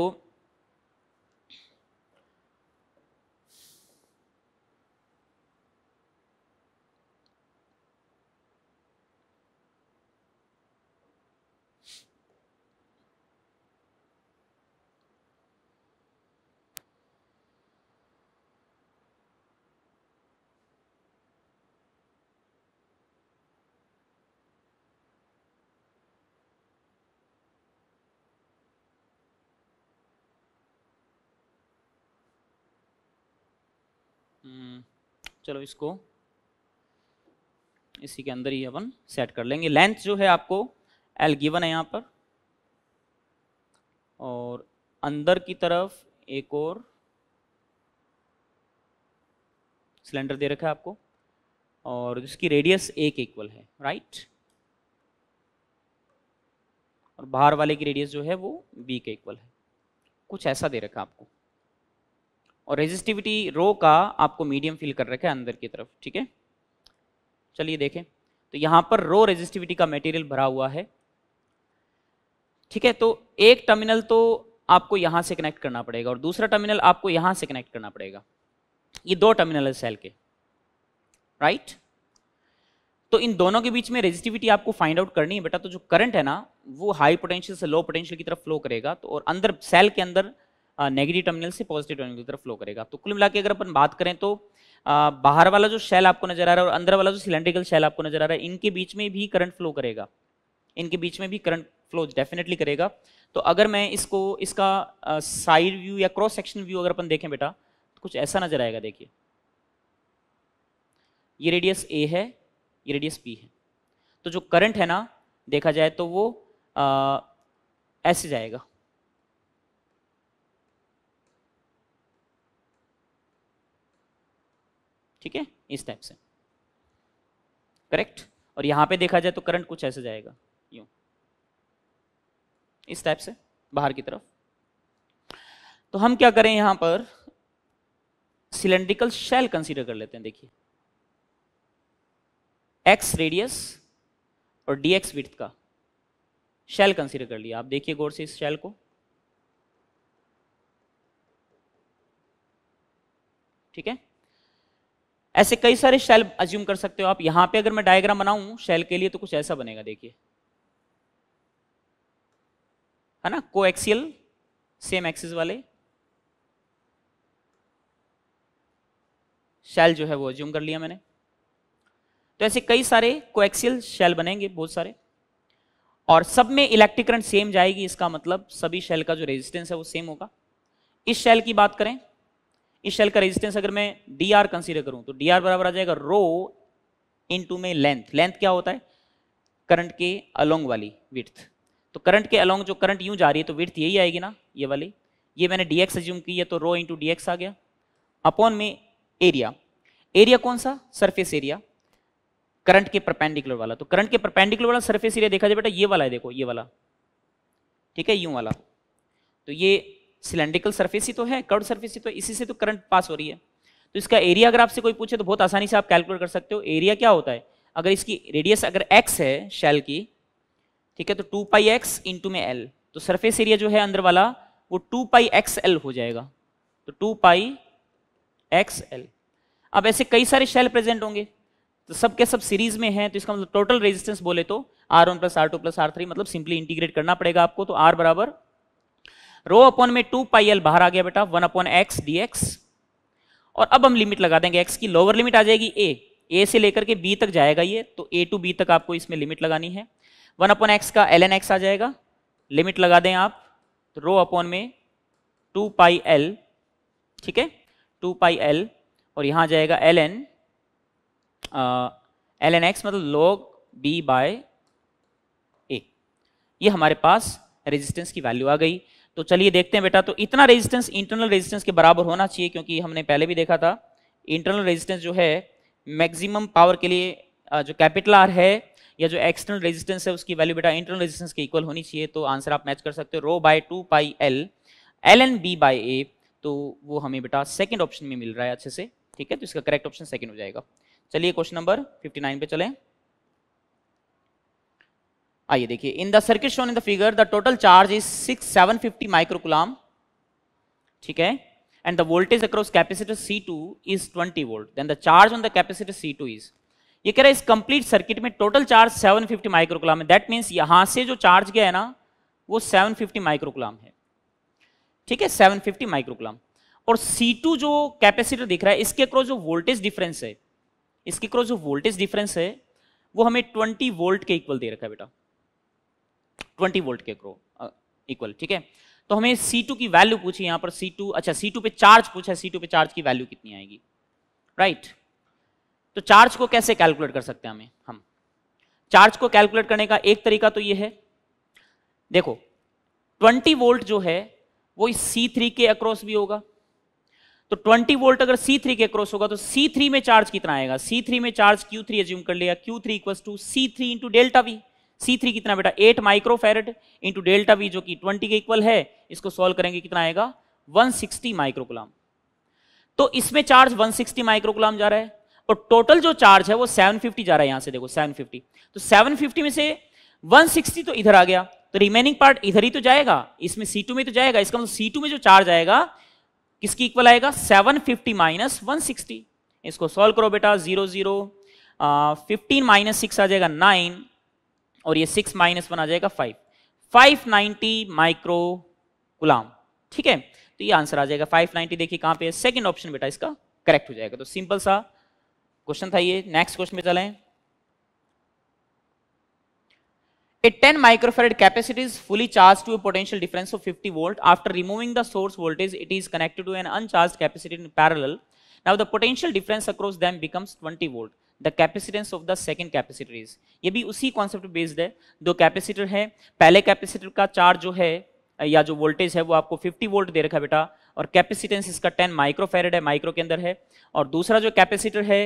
चलो इसको इसी के अंदर ही अपन सेट कर लेंगे लेंथ जो है आपको एल गिवन है यहाँ पर और अंदर की तरफ एक और सिलेंडर दे रखा है आपको और जिसकी रेडियस एक इक्वल है राइट और बाहर वाले की रेडियस जो है वो बी के इक्वल है कुछ ऐसा दे रखा है आपको और रेजिस्टिविटी रो का आपको मीडियम फील कर रखा है अंदर की तरफ ठीक है चलिए देखें तो यहां पर रो रेजिस्टिविटी का मटेरियल भरा हुआ है ठीक है तो एक टर्मिनल तो आपको यहां से कनेक्ट करना पड़ेगा और दूसरा टर्मिनल आपको यहां से कनेक्ट करना पड़ेगा ये दो टर्मिनल है सेल के राइट तो इन दोनों के बीच में रेजिस्टिविटी आपको फाइंड आउट करनी है बेटा तो जो करंट है ना वो हाई पोटेंशियल से लो पोटेंशियल की तरफ फ्लो करेगा तो और अंदर सेल के अंदर नेगेटिव टर्मिनल से पॉजिटिव टर्मिनल की तरफ फ्लो करेगा तो कुल मिला अगर अपन बात करें तो बाहर वाला जो शेल आपको नजर आ रहा है और अंदर वाला जो सिलेंड्रिकल शेल आपको नजर आ रहा है इनके बीच में भी करंट फ्लो करेगा इनके बीच में भी करंट फ्लो डेफिनेटली करेगा तो अगर मैं इसको इसका साइड व्यू या क्रॉस सेक्शन व्यू अगर अपन देखें बेटा तो कुछ ऐसा नजर आएगा देखिए ये रेडियस ए है ये रेडियस पी है तो जो करंट है ना देखा जाए तो वो आ, ऐसे जाएगा ठीक है इस टाइप से करेक्ट और यहां पे देखा जाए तो करंट कुछ ऐसे जाएगा यू इस टाइप से बाहर की तरफ तो हम क्या करें यहां पर सिलेंड्रिकल शेल कंसीडर कर लेते हैं देखिए एक्स रेडियस और डी एक्स विथ का शेल कंसीडर कर लिया आप देखिए गौर से इस शेल को ठीक है ऐसे कई सारे शेल अज्यूम कर सकते हो आप यहां पे अगर मैं डायग्राम बनाऊं शेल के लिए तो कुछ ऐसा बनेगा देखिए है ना को एक्सियल सेम एक्सिस वाले शेल जो है वो अज्यूम कर लिया मैंने तो ऐसे कई सारे कोएक्सियल शेल बनेंगे बहुत सारे और सब में इलेक्ट्रिक करंट सेम जाएगी इसका मतलब सभी शेल का जो रेजिस्टेंस है वो सेम होगा इस शेल की बात करें इस शेल का रेजिस्टेंस अगर मैं डी आर कंसिडर करूं तो डी आर बराबर आ जाएगा रो इन टू में लेंथ लेंथ क्या होता है करंट के अलोंग वाली विर्थ तो करंट के अलोंग जो करंट यूं जा रही है तो विर्थ यही आएगी ना ये वाली ये मैंने डी एक्स एज्यूम की है तो रो इंटू डी आ गया अपॉन में एरिया एरिया कौन सा सरफेस एरिया करंट के परपेंडिकुलर वाला तो करंट के परपेंडिकुलर वाला सरफेस एरिया देखा जाए बेटा ये वाला है देखो ये वाला ठीक है यूं वाला तो ये सिलेंड्रिकल सर्फेस ही तो है कर्ड सर्फेस ही तो इसी से तो करंट पास हो रही है तो इसका एरिया अगर आपसे कोई पूछे तो बहुत आसानी से आप कैलकुलेट कर सकते हो एरिया क्या होता है अगर इसकी रेडियस अगर एक्स है शेल की ठीक है तो टू पाई एक्स इंटू में एल तो सरफेस एरिया जो है अंदर वाला वो टू पाई एक्स एल हो जाएगा तो टू पाई एक्स एल अब ऐसे कई सारे शेल प्रेजेंट होंगे तो सब के सब सीरीज में हैं तो इसका मतलब टोटल रेजिस्टेंस बोले तो R one plus R two plus R three मतलब सिंपली इंटीग्रेट करना पड़ेगा आपको तो आर बराबर रो अपॉन में टू पाई एल बाहर आ गया बेटा one upon X D X और अब हम लिमिट लगा देंगे एक्स की लोअर लिमिट आ जाएगी ए ए से लेकर के बी तक जाएगा ये तो ए टू बी तक आपको इसमें लिमिट लगानी है वन अपॉन एक्स का एल एन एक्स आ जाएगा लिमिट लगा दें आप तो रो अपॉन में टू पाई एल ठीक है टू पाई एल और यहाँ जाएगा L N L N X मतलब लॉग बी बाय ए ये हमारे पास रेजिस्टेंस की वैल्यू आ गई तो चलिए देखते हैं बेटा तो इतना रेजिस्टेंस इंटरनल रेजिस्टेंस के बराबर होना चाहिए क्योंकि हमने पहले भी देखा था इंटरनल रेजिस्टेंस जो है मैक्सिमम पावर के लिए जो कैपिटल आर है या जो एक्सटर्नल रेजिस्टेंस है उसकी वैल्यू बेटा इंटरनल रेजिस्टेंस के इक्वल होनी चाहिए तो आंसर आप मैच कर सकते हो rho by two pi L L N B by A तो वो हमें बेटा सेकेंड ऑप्शन में मिल रहा है अच्छे से ठीक है तो इसका करेक्ट ऑप्शन सेकेंड हो जाएगा चलिए क्वेश्चन नंबर नाइन पे चलें आइए देखिए in the circuit shown in the figure the total charge is six seven fifty microcoulomb ठीक है and the voltage across capacitor C two is twenty volt then the charge on the capacitor C two is ये कह रहा है इस complete circuit में total charge 750 microcoulomb है that means यहां से जो चार्ज गया है ना वो 750 माइक्रोकुलाम है ठीक है 750 माइक्रोकुलाम और C2 जो कैपेसिटर दिख रहा है इसके अक्रॉस जो वोल्टेज डिफरेंस है इसके अक्रॉस जो वोल्टेज डिफरेंस है वो हमें 20 वोल्ट के इक्वल दे रखा है बेटा ट्वेंटी वोल्ट के क्रो इक्वल ठीक है तो हमें C2 की वैल्यू पूछी यहां पर C2 अच्छा C2 पे चार्ज पूछा है C2 पे चार्ज की वैल्यू कितनी आएगी राइट right. तो चार्ज को कैसे कैलकुलेट कर सकते हैं हमें हम चार्ज को कैलकुलेट करने का एक तरीका तो ये है देखो 20 वोल्ट जो है वो इस C3 के अक्रॉस भी होगा तो 20 वोल्ट अगर C3 के अक्रॉस होगा तो C3 में चार्ज कितना आएगा C3 में चार्ज Q3 थ्री कर लिया Q3 equals to C3 into delta V C three कितना बेटा eight micro farad into delta V जो कि ट्वेंटी के इक्वल है इसको सोल्व करेंगे कितना आएगा वन सिक्सटी माइक्रोकुलाम तो इसमें चार्ज वन सिक्सटी माइक्रोकुलाम जा रहा है और टोटल जो चार्ज है वो सेवन फिफ्टी जा रहा है यहां से देखो सेवन फिफ्टी तो सेवन फिफ्टी में से वन सिक्सटी तो इधर आ गया तो रिमेनिंग पार्ट इधर ही तो जाएगा इसमें सी टू में तो जाएगा इसका मतलब टू में जो चार्ज आएगा किसकी इक्वल आएगा seven fifty minus one sixty इसको सोल्व करो बेटा zero zero fifteen minus six आ जाएगा नाइन और ये सिक्स माइनस वन आ जाएगा five five ninety micro coulomb ठीक है तो ये आंसर आ जाएगा फाइव नाइनटी देखिए कहां पे है सेकंड ऑप्शन बेटा इसका करेक्ट हो जाएगा तो सिंपल सा क्वेश्चन था ये नेक्स्ट क्वेश्चन में चले ten microfarad capacity is fully charge to potential difference of fifty volt after removing the source voltage it is connected to an uncharge capacity in parallel now the potential difference across them becomes twenty volt the capacitance of the second capacitor is ये भी उसी concept based है दो capacitor है पहले capacitor का charge जो है या जो वोल्टेज है वो आपको 50 वोल्ट दे रखा है बेटा और कैपेसिटेंस इसका 10 माइक्रोफेरेड है माइक्रो के अंदर है और दूसरा जो कैपेसिटर है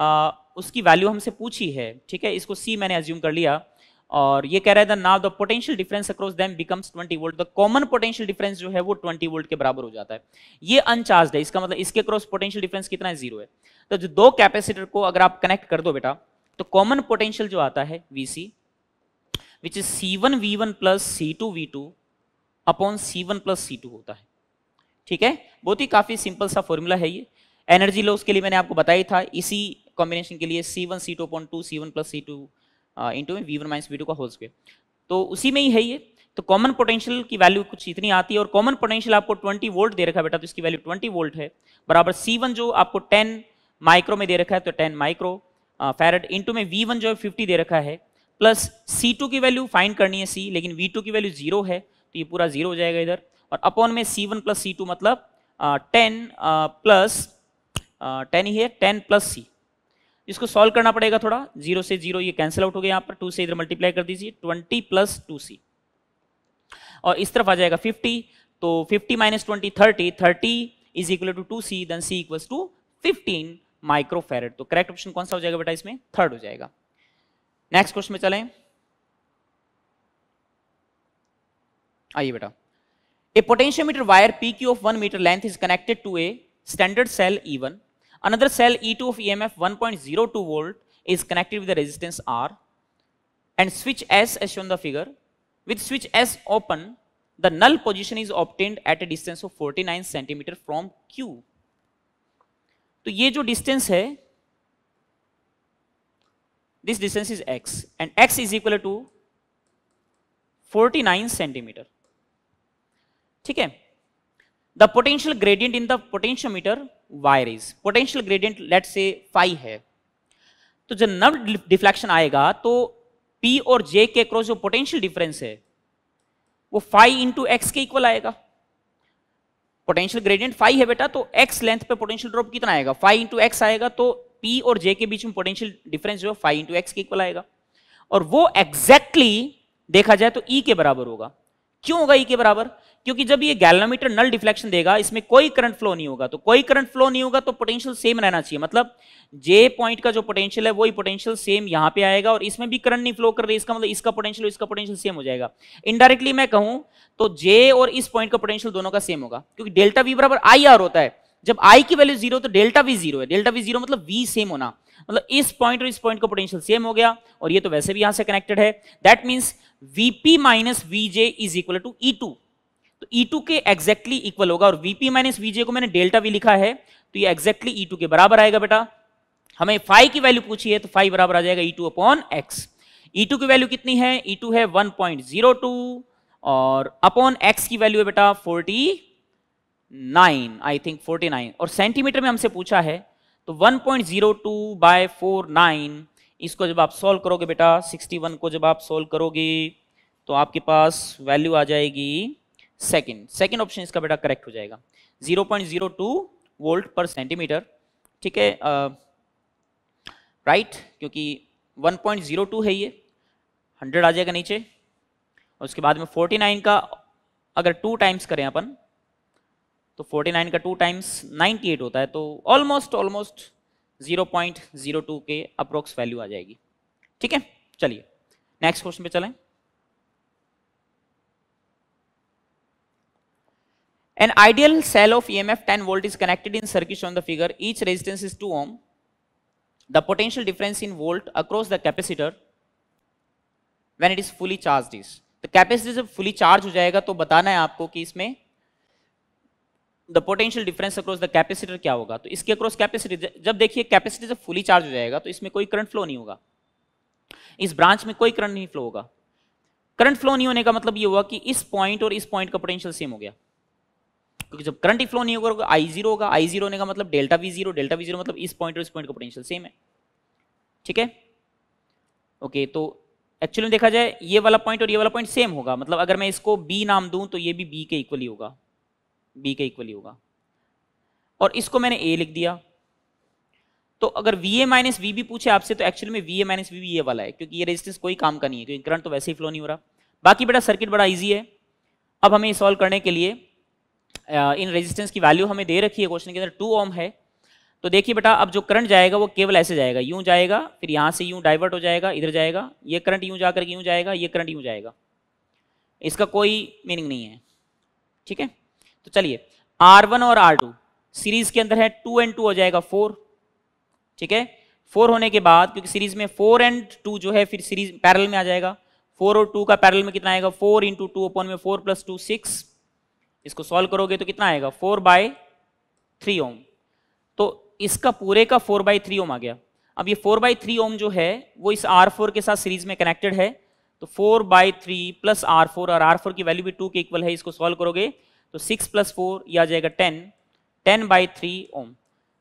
आ, उसकी वैल्यू हमसे पूछी है ठीक है इसको सी मैंने एज्यूम कर लिया और ये कह रहा है the the potential difference across them becomes 20 volt the common potential difference जो है वो 20 वोल्ट के बराबर हो जाता है ये अनचार्ज है इसका मतलब इसके अक्रॉस पोटेंशियल डिफरेंस कितना है जीरो है तो जो दो कैपेसिटर को अगर आप कनेक्ट कर दो बेटा तो कॉमन पोटेंशियल जो आता है V C which is C one V one plus C two V two upon C one plus C two होता है ठीक है बहुत ही काफी सिंपल सा फॉर्मूला है ये एनर्जी लॉस के लिए मैंने आपको बताया था इसी कॉम्बिनेशन के लिए C one C two upon two C one plus C two into में V one minus V two का होल स्क्वेयर तो उसी में ही है ये तो कॉमन पोटेंशियल की वैल्यू कुछ इतनी आती है और कॉमन पोटेंशियल आपको 20 वोल्ट दे रखा है बेटा तो इसकी वैल्यू 20 वोल्ट है बराबर सी वन जो आपको 10 माइक्रो में दे रखा है तो 10 माइक्रो फेरेड इंटू में वी वन जो है 50 दे रखा है प्लस सी टू की वैल्यू फाइंड करनी है सी लेकिन वी टू की वैल्यू जीरो है तो ये पूरा जीरो हो जाएगा इधर और अपॉन में C one plus C two मतलब टेन प्लस टेन ही है टेन प्लस सी इसको सॉल्व करना पड़ेगा थोड़ा जीरो से जीरो ये कैंसिल आउट हो गया यहाँ पर टू से इधर मल्टीप्लाई कर दीजिए ट्वेंटी प्लस टू सी और इस तरफ आ जाएगा फिफ्टी तो fifty minus twenty thirty thirty is equal to two C then C equal to fifteen microfarad तो करेक्ट ऑप्शन कौन सा हो जाएगा बेटा इसमें थर्ड हो जाएगा नेक्स्ट क्वेश्चन में चलें आइए बेटा a potentiometer wire P Q of one metre length is connected to a standard cell E one Another cell E2 of EMF 1.02 volt is connected with the resistance R and switch S as shown in the figure. With switch S open, the null position is obtained at a distance of 49 centimeter from Q. तो ये जो distance है this distance is x and x is equal to 49 centimetre ठीक है the potential gradient in the potentiometer wire is potential gradient let say five है तो जब नव डिफ्लेक्शन आएगा तो P और J के क्रॉस जो पोटेंशियल डिफरेंस है वो फाइव इंटू एक्स के इक्वल आएगा पोटेंशियल ग्रेडियंट फाइव है बेटा तो x लेंथ पे पोटेंशियल ड्रॉप कितना आएगा फाइव इंटू एक्स आएगा तो P और J के बीच में पोटेंशियल डिफरेंस जो है फाइव इंटू एक्स के इक्वल आएगा और वो एग्जैक्टली exactly देखा जाए तो e के बराबर होगा क्यों होगा e के बराबर क्योंकि जब ये गैलोमीटर नल डिफ्लेक्शन देगा इसमें कोई करंट फ्लो नहीं होगा तो कोई करंट फ्लो नहीं होगा तो पोटेंशियल सेम रहना चाहिए मतलब जे पॉइंट का जो पोटेंशियल है वही पोटेंशियल सेम यहां पे आएगा और इसमें भी करंट नहीं फ्लो कर रही इसका मतलब इसका पोटेंशियल इसका पोटेंशियल सेम हो जाएगा इनडायरेक्टली मैं कहूं तो जे और इस पॉइंट का पोटेंशियल दोनों का सेम होगा क्योंकि डेल्टा वी बराबर आई आर होता है जब आई की वैल्यू जीरो तो डेल्टा वी जीरो है डेल्टा वी जीरो मतलब वी सेम होना मतलब इस पॉइंट और इस पॉइंट का पोटेंशियल सेम हो गया और ये तो वैसे भी यहां से कनेक्टेड है that means VP minus V J is equal to E two तो e E2 के एग्जैक्टली exactly इक्वल होगा और Vp माइनस Vj को मैंने डेल्टा भी लिखा है तो ये एग्जैक्टली exactly E2 के बराबर आएगा बेटा हमें फाइव की वैल्यू पूछी है तो फाइव बराबर आ जाएगा E two upon x E two की वैल्यू कितनी है ई e टू है 1.02 और अपॉन एक्स की वैल्यू है बेटा 49 आई थिंक 49 और सेंटीमीटर में हमसे पूछा है तो 1.02 point zero two by four nine इसको जब आप सॉल्व करोगे बेटा 61 को जब आप सोल्व करोगे तो आपके पास वैल्यू आ जाएगी सेकेंड सेकेंड ऑप्शन इसका बेटा करेक्ट हो जाएगा 0.02 वोल्ट पर सेंटीमीटर ठीक है राइट क्योंकि 1.02 है ये 100 आ जाएगा नीचे और उसके बाद में 49 का अगर टू टाइम्स करें अपन तो 49 का टू टाइम्स 98 होता है तो ऑलमोस्ट ऑलमोस्ट 0.02 के अप्रोक्स वैल्यू आ जाएगी ठीक है चलिए नेक्स्ट क्वेश्चन पे चलें An ideal cell of EMF 10 volt is connected in circuit shown in the figure. Each resistance is 2 ohm. The potential difference in volt across the capacitor when it is fully charged is. The capacitor जब fully charged हो जाएगा तो बताना है आपको कि इसमें the potential difference across the capacitor क्या होगा तो इसके अक्रॉस कैपेसिटर जब देखिए कैपेसिटर जब फुली चार्ज हो जाएगा तो इसमें कोई करंट फ्लो नहीं होगा इस ब्रांच में कोई करंट नहीं फ्लो होगा करंट फ्लो नहीं होने का मतलब ये हुआ कि इस पॉइंट और इस पॉइंट का पोटेंशियल सेम हो गया क्योंकि जब करंट ही फ्लो नहीं होगा आई जीरो होगा आई जीरो होने का मतलब delta V zero delta V zero मतलब इस पॉइंट और इस पॉइंट का पोटेंशियल सेम है ठीक है ओके तो एक्चुअली में देखा जाए ये वाला पॉइंट और ये वाला पॉइंट सेम होगा मतलब अगर मैं इसको बी नाम दूं तो ये भी बी के इक्वली होगा बी के इक्वली होगा और इसको मैंने ए लिख दिया तो अगर V A minus V B पूछे आपसे तो एक्चुअली में V A minus V B ये वाला है क्योंकि ये रेजिस्टेंस कोई काम का नहीं है क्योंकि करंट तो वैसे ही फ्लो नहीं हो रहा बाकी बेटा सर्किट बड़ा ईजी है अब हमें सॉल्व करने के लिए इन रेजिस्टेंस की वैल्यू हमें दे रखी है क्वेश्चन के अंदर टू ओम है तो देखिए बेटा अब जो करंट जाएगा वो केवल ऐसे जाएगा यूं जाएगा फिर यहाँ से यूं डाइवर्ट हो जाएगा इधर जाएगा ये करंट यूं जाकर यूं जाएगा ये करंट यूं जाएगा इसका कोई मीनिंग नहीं है ठीक है तो चलिए आर वन और आर टू सीरीज के अंदर है टू एंड टू हो जाएगा फोर ठीक है फोर होने के बाद क्योंकि सीरीज में फोर एंड टू जो है फिर सीरीज पैरल में आ जाएगा फोर और टू का पैरल में कितना आएगा फोर इंटू टू अपॉन में फोर प्लस टू सिक्स इसको सॉल्व करोगे तो कितना आएगा फोर बाय थ्री ओम तो इसका पूरे का फोर बाई थ्री ओम आ गया अब ये फोर बाई थ्री ओम जो है वो इस आर फोर के साथ सीरीज में कनेक्टेड है तो four by three plus R four और आर फोर की वैल्यू भी टू के इक्वल है इसको सॉल्व करोगे तो सिक्स प्लस फोर यह आ जाएगा ten ten by three ohm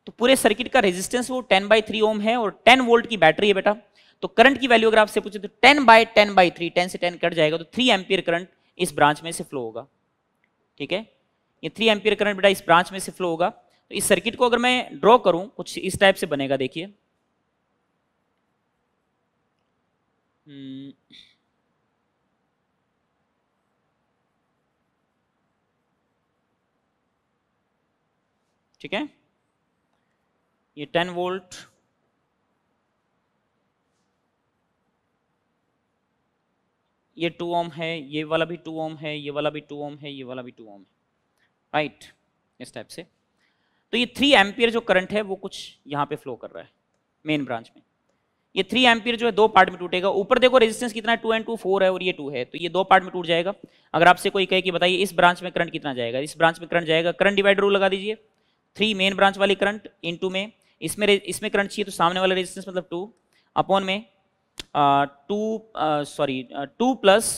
तो पूरे सर्किट का रेजिस्टेंस वो टेन बाई थ्री ओम है और टेन वोल्ट की बैटरी है बेटा तो करंट की वैल्यू अगर आपसे पूछे तो ten by ten by three ten से टेन कट जाएगा तो थ्री एम्पियर करंट इस ब्रांच में से फ्लो होगा ठीक है ये थ्री एम्पियर करंट बेटा इस ब्रांच में से फ्लो होगा तो इस सर्किट को अगर मैं ड्रॉ करूं कुछ इस टाइप से बनेगा देखिए हम्म। ठीक है ये टेन वोल्ट ये टू ओम है ये वाला भी टू ओम है ये वाला भी टू ओम है ये वाला भी टू ओम है राइट इस टाइप से तो ये थ्री एम्पियर जो करंट है वो कुछ यहाँ पे फ्लो कर रहा है मेन ब्रांच में ये थ्री एम्पियर जो है दो पार्ट में टूटेगा ऊपर देखो रेजिस्टेंस कितना है टू एंड टू फोर है और ये टू है तो ये दो पार्ट में टूट जाएगा अगर आपसे कोई कहे कि बताइए इस ब्रांच में करंट कितना जाएगा इस ब्रांच में करंट जाएगा करंट डिवाइड रूल लगा दीजिए थ्री मेन ब्रांच वाली करंट इन में इसमें इसमें करंट चाहिए तो सामने वाला रेजिस्टेंस मतलब टू अपॉन में two sorry two plus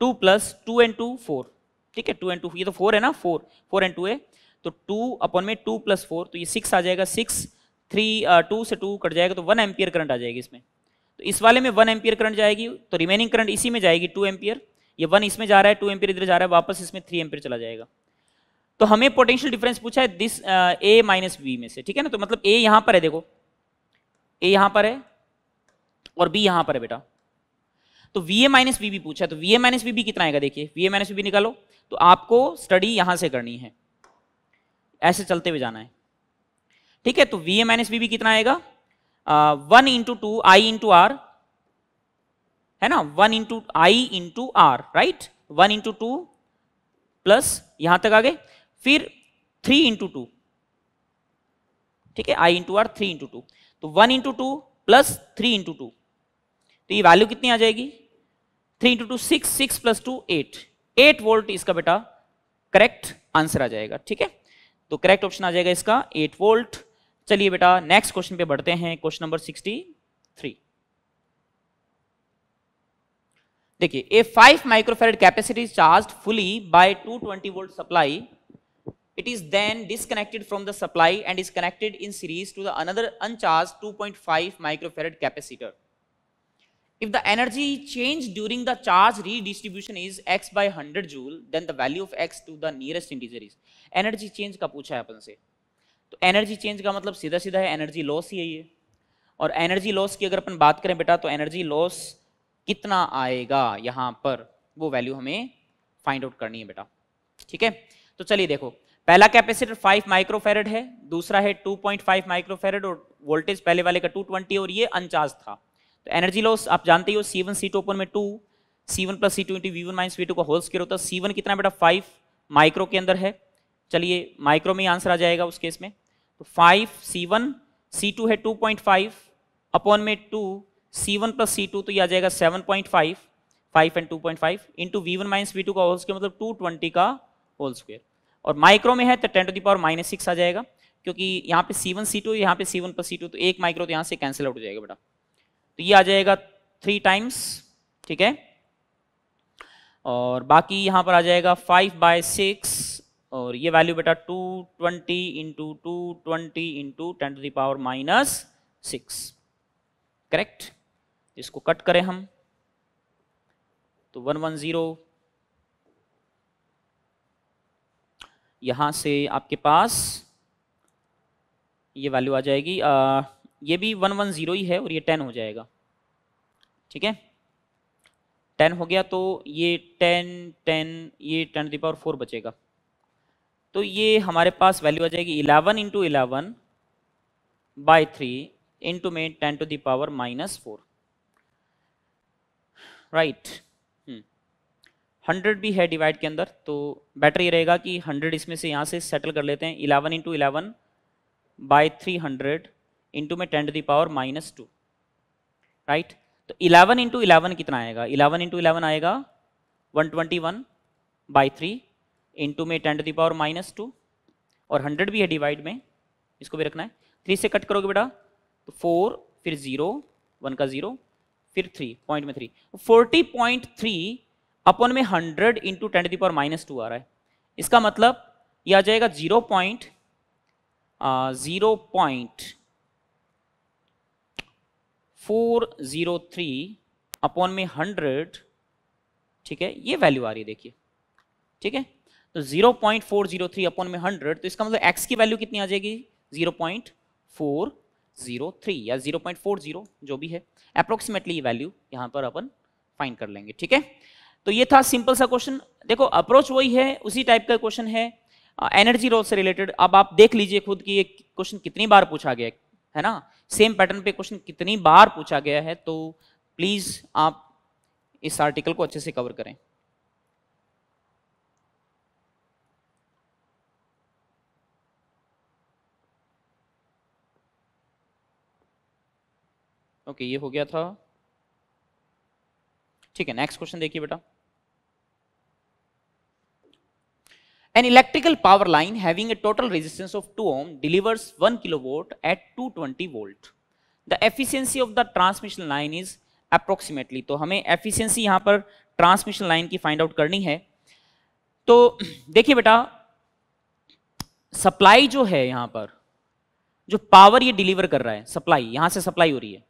two plus two and two four ठीक है टू एंड टू ये तो फोर है ना फोर फोर एंड टू है तो टू अपॉन में टू प्लस फोर तो ये सिक्स आ जाएगा सिक्स थ्री टू से टू कट जाएगा तो वन एम्पियर करंट आ जाएगी इसमें तो इस वाले में वन एम्पियर करंट जाएगी तो रिमेनिंग करंट इसी में जाएगी टू एम्पियर ये वन इसमें जा रहा है टू एम्पियर इधर जा रहा है वापस इसमें थ्री एम्पियर चला जाएगा तो हमें पोटेंशियल डिफरेंस पूछा है दिस ए माइनस बी में से ठीक है ना तो मतलब ए यहां पर है देखो ए यहां पर है और बी यहां पर है बेटा तो V A minus V B पूछा तो V A minus V B कितना आएगा देखिए V A minus V B निकालो तो आपको स्टडी यहां से करनी है ऐसे चलते हुए जाना है ठीक है तो V A minus V B कितना आएगा one into two I into R है ना one into I into R right one into two plus यहां तक आ गए फिर थ्री इंटू टू ठीक है I into R three into two तो one into two plus three into two तो ये वैल्यू कितनी आ जाएगी three into two six six plus two eight eight volt इसका बेटा करेक्ट आंसर आ जाएगा ठीक है तो करेक्ट ऑप्शन आ जाएगा इसका एट वोल्ट चलिए बेटा नेक्स्ट क्वेश्चन पे बढ़ते हैं क्वेश्चन नंबर सिक्सटी थ्री देखिए a five microfarad capacity charge fully by two twenty volt supply it is then disconnected from the supply and is connected in series to the another uncharge two point five microfarad capacitor If the energy change during the charge redistribution is x by 100 joule, then the value of x to the nearest integer is. Energy change का पूछा है अपन से तो energy change का मतलब सीधा सीधा है एनर्जी लॉस ही है ये और एनर्जी लॉस की अगर अपन बात करें बेटा तो एनर्जी लॉस कितना आएगा यहाँ पर वो वैल्यू हमें फाइंड आउट करनी है बेटा ठीक है तो चलिए देखो पहला कैपेसिटर 5 माइक्रोफेरेड है दूसरा है 2.5 माइक्रोफेरेड और वोल्टेज पहले वाले का 220 और ये अनचार्ज था तो एनर्जी लॉस आप जानते ही हो C one C two upon में two C one plus C two into V one minus V two का होल स्केयर होता है सी वन कितना बेटा फाइव माइक्रो के अंदर है चलिए माइक्रो में ही आंसर आ जाएगा उस केस में तो five C one C two है टू पॉइंट फाइव अपॉन में two C one plus C two तो ये आ जाएगा seven point five five and two point five into V one minus V two का होल स्केयर मतलब two twenty का whole square और माइक्रो में है तो ten to the power minus six आ जाएगा क्योंकि यहाँ पे सी वन सी टू यहाँ पे C one plus C two तो एक माइक्रो तो यहाँ से कैंसिल आउट हो जाएगा बेटा तो ये आ जाएगा थ्री टाइम्स ठीक है और बाकी यहाँ पर आ जाएगा फाइव बाय सिक्स और ये वैल्यू बेटा two twenty into two twenty into ten to the power minus six correct इसको कट करें हम तो वन वन ज़ीरो यहाँ से आपके पास ये वैल्यू आ जाएगी आ, ये भी वन वन ज़ीरो ही है और ये टेन हो जाएगा ठीक है टेन हो गया तो ये टेन टेन ये टेन दी पावर फोर बचेगा तो ये हमारे पास वैल्यू आ जाएगी eleven into eleven by three into में ten to the power minus four right hundred भी है डिवाइड के अंदर तो बेटर ये रहेगा कि हंड्रेड इसमें से यहाँ से सेटल कर लेते हैं eleven into eleven by three hundred into में ten the power minus two right तो इलेवन इंटू इलेवन कितना आएगा इलेवन इंटू इलेवन आएगा one twenty one by three into में ten the power minus two और हंड्रेड भी है divide में इसको भी रखना है थ्री से कट करोगे बेटा तो फोर फिर जीरो वन का जीरो फिर थ्री पॉइंट में three forty point three upon में hundred into ten the power minus two आ रहा है इसका मतलब यह आ जाएगा zero point zero point four zero three upon में हंड्रेड ठीक है ये वैल्यू आ रही है देखिए ठीक है तो zero point four zero three upon में हंड्रेड तो इसका मतलब एक्स की वैल्यू कितनी आ जाएगी zero point four zero three या जीरो पॉइंट फोर जीरो जो भी है अप्रोक्सीमेटली ये वैल्यू यहाँ पर अपन फाइंड कर लेंगे ठीक है तो ये था सिंपल सा क्वेश्चन देखो अप्रोच वही है उसी टाइप का क्वेश्चन है एनर्जी रोल से रिलेटेड अब आप देख लीजिए खुद की ये क्वेश्चन कितनी बार पूछा गया है ना सेम पैटर्न पे क्वेश्चन कितनी बार पूछा गया है तो प्लीज़ आप इस आर्टिकल को अच्छे से कवर करें ओके okay, ये हो गया था ठीक है नेक्स्ट क्वेश्चन देखिए बेटा An electrical power line having a total resistance of 2 ohm delivers 1 kilowatt at 220 volt. The efficiency of the transmission line is approximately. तो हमें efficiency यहाँ पर transmission line की find out करनी है तो देखिए बेटा सप्लाई जो है यहाँ पर जो पावर ये डिलीवर कर रहा है सप्लाई यहाँ से सप्लाई हो रही है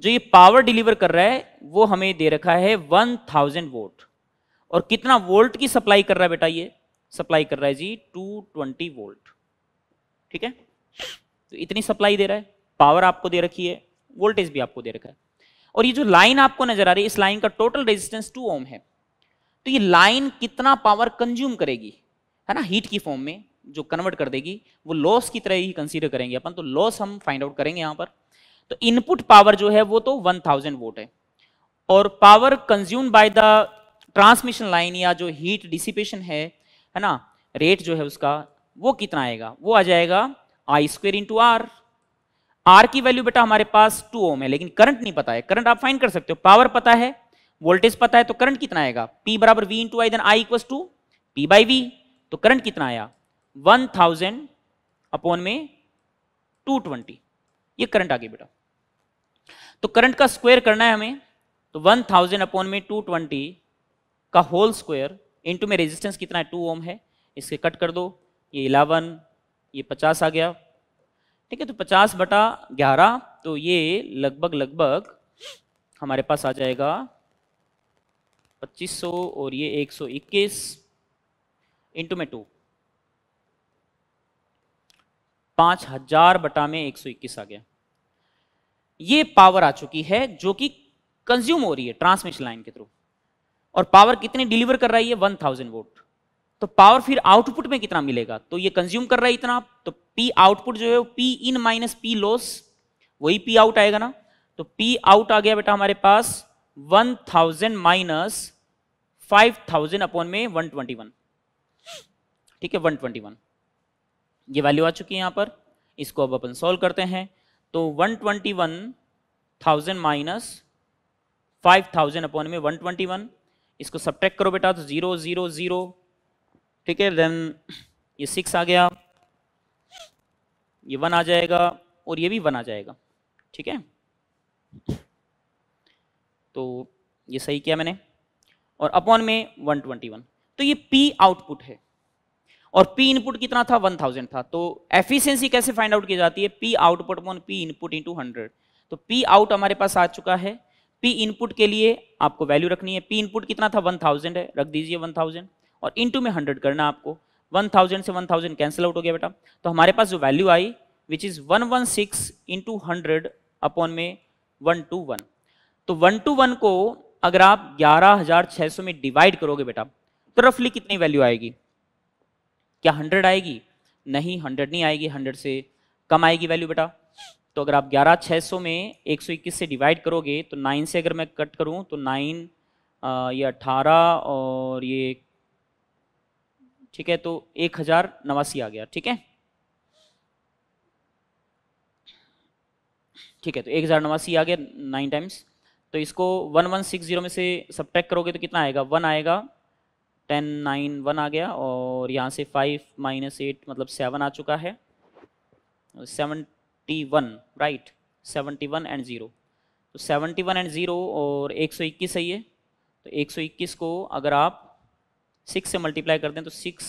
जो ये पावर डिलीवर कर रहा है वो हमें दे रखा है 1000 वोट और कितना वोल्ट की सप्लाई कर रहा है बेटा ये सप्लाई कर रहा है जी 220 वोल्ट ठीक है तो इतनी सप्लाई दे रहा है पावर आपको दे रखी है वोल्टेज भी आपको दे रखा है और ये जो लाइन आपको नजर आ रही है इस लाइन का टोटल रेजिस्टेंस टू ओम है तो ये लाइन कितना पावर कंज्यूम करेगी है ना हीट की फॉर्म में जो कन्वर्ट कर देगी वो लॉस की तरह ही कंसीडर करेंगे अपन तो लॉस हम फाइंड आउट करेंगे यहां पर तो इनपुट पावर जो है वो तो 1000 वोट है और power consume by the transmission line या जो हीट डिसिपेशन है है ना रेट जो है उसका वो कितना आएगा वो आ जाएगा I square into R R की वैल्यू बेटा हमारे पास टू ओम है लेकिन करंट नहीं पता है करंट आप फाइन कर सकते हो पावर पता है वोल्टेज पता है तो करंट कितना आएगा पी बराबर V into I then I equals to P by V तो करंट कितना आया वन थाउजेंड अपॉन में टू ट्वेंटी ये करंट आ गया बेटा तो करंट का स्क्वेयर करना है हमें तो वन थाउजेंड अपॉन में टू ट्वेंटी का होल स्क्वायर इनटू में रेजिस्टेंस कितना है टू ओम है इसके कट कर दो ये इलेवन ये पचास आ गया ठीक है तो पचास बटा ग्यारह तो ये लगभग लगभग हमारे पास आ जाएगा 2500 और ये 121 सौ इक्कीस इंटू में टू पाँच हजार बटा में 121 आ गया ये पावर आ चुकी है जो कि कंज्यूम हो रही है ट्रांसमिशन लाइन के थ्रू और पावर कितनी डिलीवर कर रही है वन थाउजेंड वोट तो पावर फिर आउटपुट में कितना मिलेगा तो ये कंज्यूम कर रहा है इतना तो पी आउटपुट जो है P in minus P loss वही पी आउट आएगा ना तो पी आउट आ गया बेटा हमारे पास one thousand minus five thousand upon में वन ट्वेंटी वन ठीक है वन ट्वेंटी वन ये वैल्यू आ चुकी है यहां पर इसको अब अपन सॉल्व करते हैं तो one twenty one thousand minus five thousand upon में वन ट्वेंटी वन इसको सब्ट्रैक्ट करो बेटा तो ज़ीरो ज़ीरो ज़ीरो ठीक है देन ये सिक्स आ गया ये वन आ जाएगा और ये भी वन आ जाएगा ठीक है तो ये सही किया मैंने और अपॉन में वन ट्वेंटी वन तो ये पी आउटपुट है और पी इनपुट कितना था वन थाउजेंड था तो एफिशिएंसी कैसे फाइंड आउट की जाती है P output upon P input into hundred तो पी आउट हमारे पास आ चुका है पी इनपुट के लिए आपको वैल्यू रखनी है पी इनपुट कितना था 1000 है रख दीजिए 1000 और इनटू में 100 करना आपको 1000 से 1000 कैंसिल आउट हो गया बेटा तो हमारे पास जो वैल्यू आई which is 116 one six into hundred upon में वन टू वन तो वन टू वन को अगर आप 11600 में डिवाइड करोगे बेटा तो रफली कितनी वैल्यू आएगी क्या हंड्रेड आएगी नहीं हंड्रेड नहीं आएगी हंड्रेड से कम आएगी वैल्यू बेटा तो अगर आप ग्यारह छः सौ में एक सौ इक्कीस से डिवाइड करोगे तो नाइन से अगर मैं कट करूँ तो नाइन ये अट्ठारह और ये ठीक है तो एक हज़ार नवासी आ गया ठीक है ठीक है तो एक हज़ार नवासी आ गया नाइन टाइम्स तो इसको वन वन सिक्स जीरो में से सब करोगे तो कितना आएगा वन आएगा टेन नाइन वन आ गया और यहाँ से फाइव माइनस एट मतलब सेवन आ चुका है सेवन 71 राइट 71 एंड ज़ीरो तो 71 एंड ज़ीरो और 121 सही है तो 121 को अगर आप 6 से मल्टीप्लाई कर दें तो 6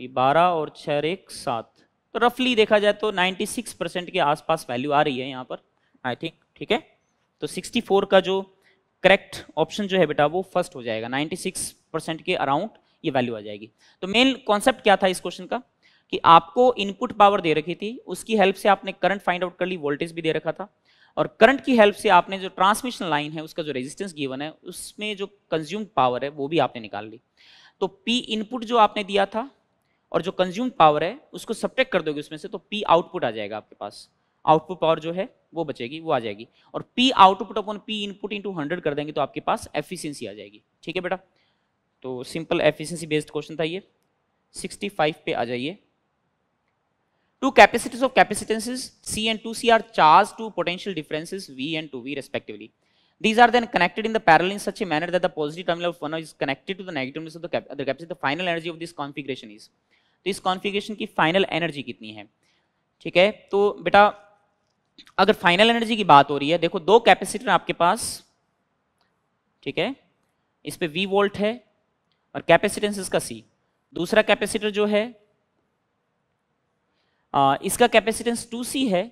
ये 12 और छः एक सात तो रफली देखा जाए तो 96 परसेंट के आसपास वैल्यू आ रही है यहाँ पर आई थिंक ठीक है तो 64 का जो करेक्ट ऑप्शन जो है बेटा वो फर्स्ट हो जाएगा 96 परसेंट के अराउंड ये वैल्यू आ जाएगी तो मेन कॉन्सेप्ट क्या था इस क्वेश्चन का कि आपको इनपुट पावर दे रखी थी उसकी हेल्प से आपने करंट फाइंड आउट कर ली वोल्टेज भी दे रखा था और करंट की हेल्प से आपने जो ट्रांसमिशन लाइन है उसका जो रेजिस्टेंस गिवन है उसमें जो कंज्यूम पावर है वो भी आपने निकाल ली तो पी इनपुट जो आपने दिया था और जो कंज्यूम पावर है उसको सब्टेक्ट कर दोगे उसमें से तो पी आउटपुट आ जाएगा आपके पास आउटपुट पावर जो है वो बचेगी वो आ जाएगी और P output upon P input into hundred कर देंगे तो आपके पास एफिशिएंसी आ जाएगी ठीक है बेटा तो सिंपल एफिशिएंसी बेस्ड क्वेश्चन था ये 65 पे आ जाइए Two capacitors of capacitances C and 2C are charged to potential differences V and 2V respectively. These are then connected in the parallel in such a manner that the positive terminal of one is connected to the negative terminal of the, cap the capacitor. The final energy of this configuration is. तो इस configuration की final energy कितनी है ठीक है तो बेटा अगर फाइनल एनर्जी की बात हो रही है देखो दो कैपेसिटर आपके पास ठीक है इस पर वी वोल्ट है और कैपेसिटेंस इसका सी दूसरा कैपेसिटर जो है आ, इसका कैपेसिटेंस 2c है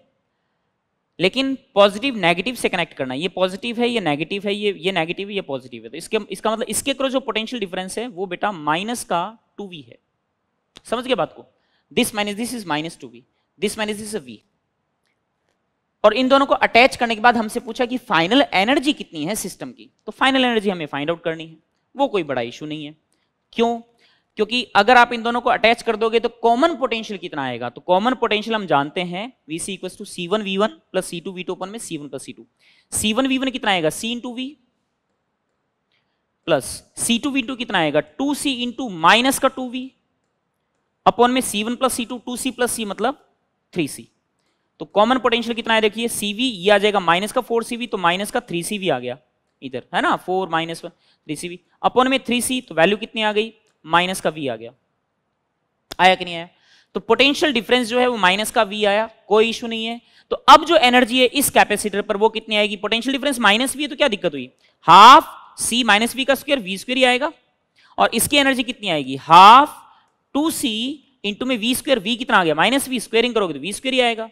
लेकिन पॉजिटिव नेगेटिव से कनेक्ट करना ये पॉजिटिव है ये नेगेटिव है ये ये नेगेटिव है ये पॉजिटिव है तो इसके इसका मतलब इसके करो जो पोटेंशियल डिफरेंस है वो बेटा माइनस का टू वी है समझ गया बात को this minus this is minus two V this minus this V और इन दोनों को अटैच करने के बाद हमसे पूछा कि फाइनल एनर्जी कितनी है सिस्टम की तो फाइनल एनर्जी हमें फाइंड आउट करनी है वो कोई बड़ा इशू नहीं है क्यों क्योंकि अगर आप इन दोनों को अटैच कर दोगे तो कॉमन पोटेंशियल कितना आएगा तो कॉमन पोटेंशियल हम जानते हैं V C equal to C one V one plus C two V two upon में C one plus C two C one V one कितना आएगा C two V plus C two V two कितना आएगा two C two minus का two V upon में C one plus C two two C plus C मतलब three C तो common potential कितना है देखिए सीवी ये आ जाएगा माइनस का फोर सीवी तो माइनस का थ्री सी वी आ गया इधर है ना four minus one three CV upon में थ्री सी तो वैल्यू कितनी आ गई माइनस का वी आ गया आया कि नहीं आया तो पोटेंशियल डिफरेंस जो है वो माइनस का वी आया कोई इशू नहीं है तो अब जो एनर्जी है इस कैपेसिटर पर वो कितनी आएगी पोटेंशियल डिफरेंस माइनस वी है तो क्या दिक्कत हुई हाफ सी माइनस वी का स्क्वेयर वी स्क्वेयर ही आएगा और इसकी एनर्जी कितनी आएगी हाफ टू सी इंटू में वी स्क्वेयर वी कितना आ गया माइनस वी स्क्वेयरिंग करोगे तो वी स्क्वेयर ही आएगा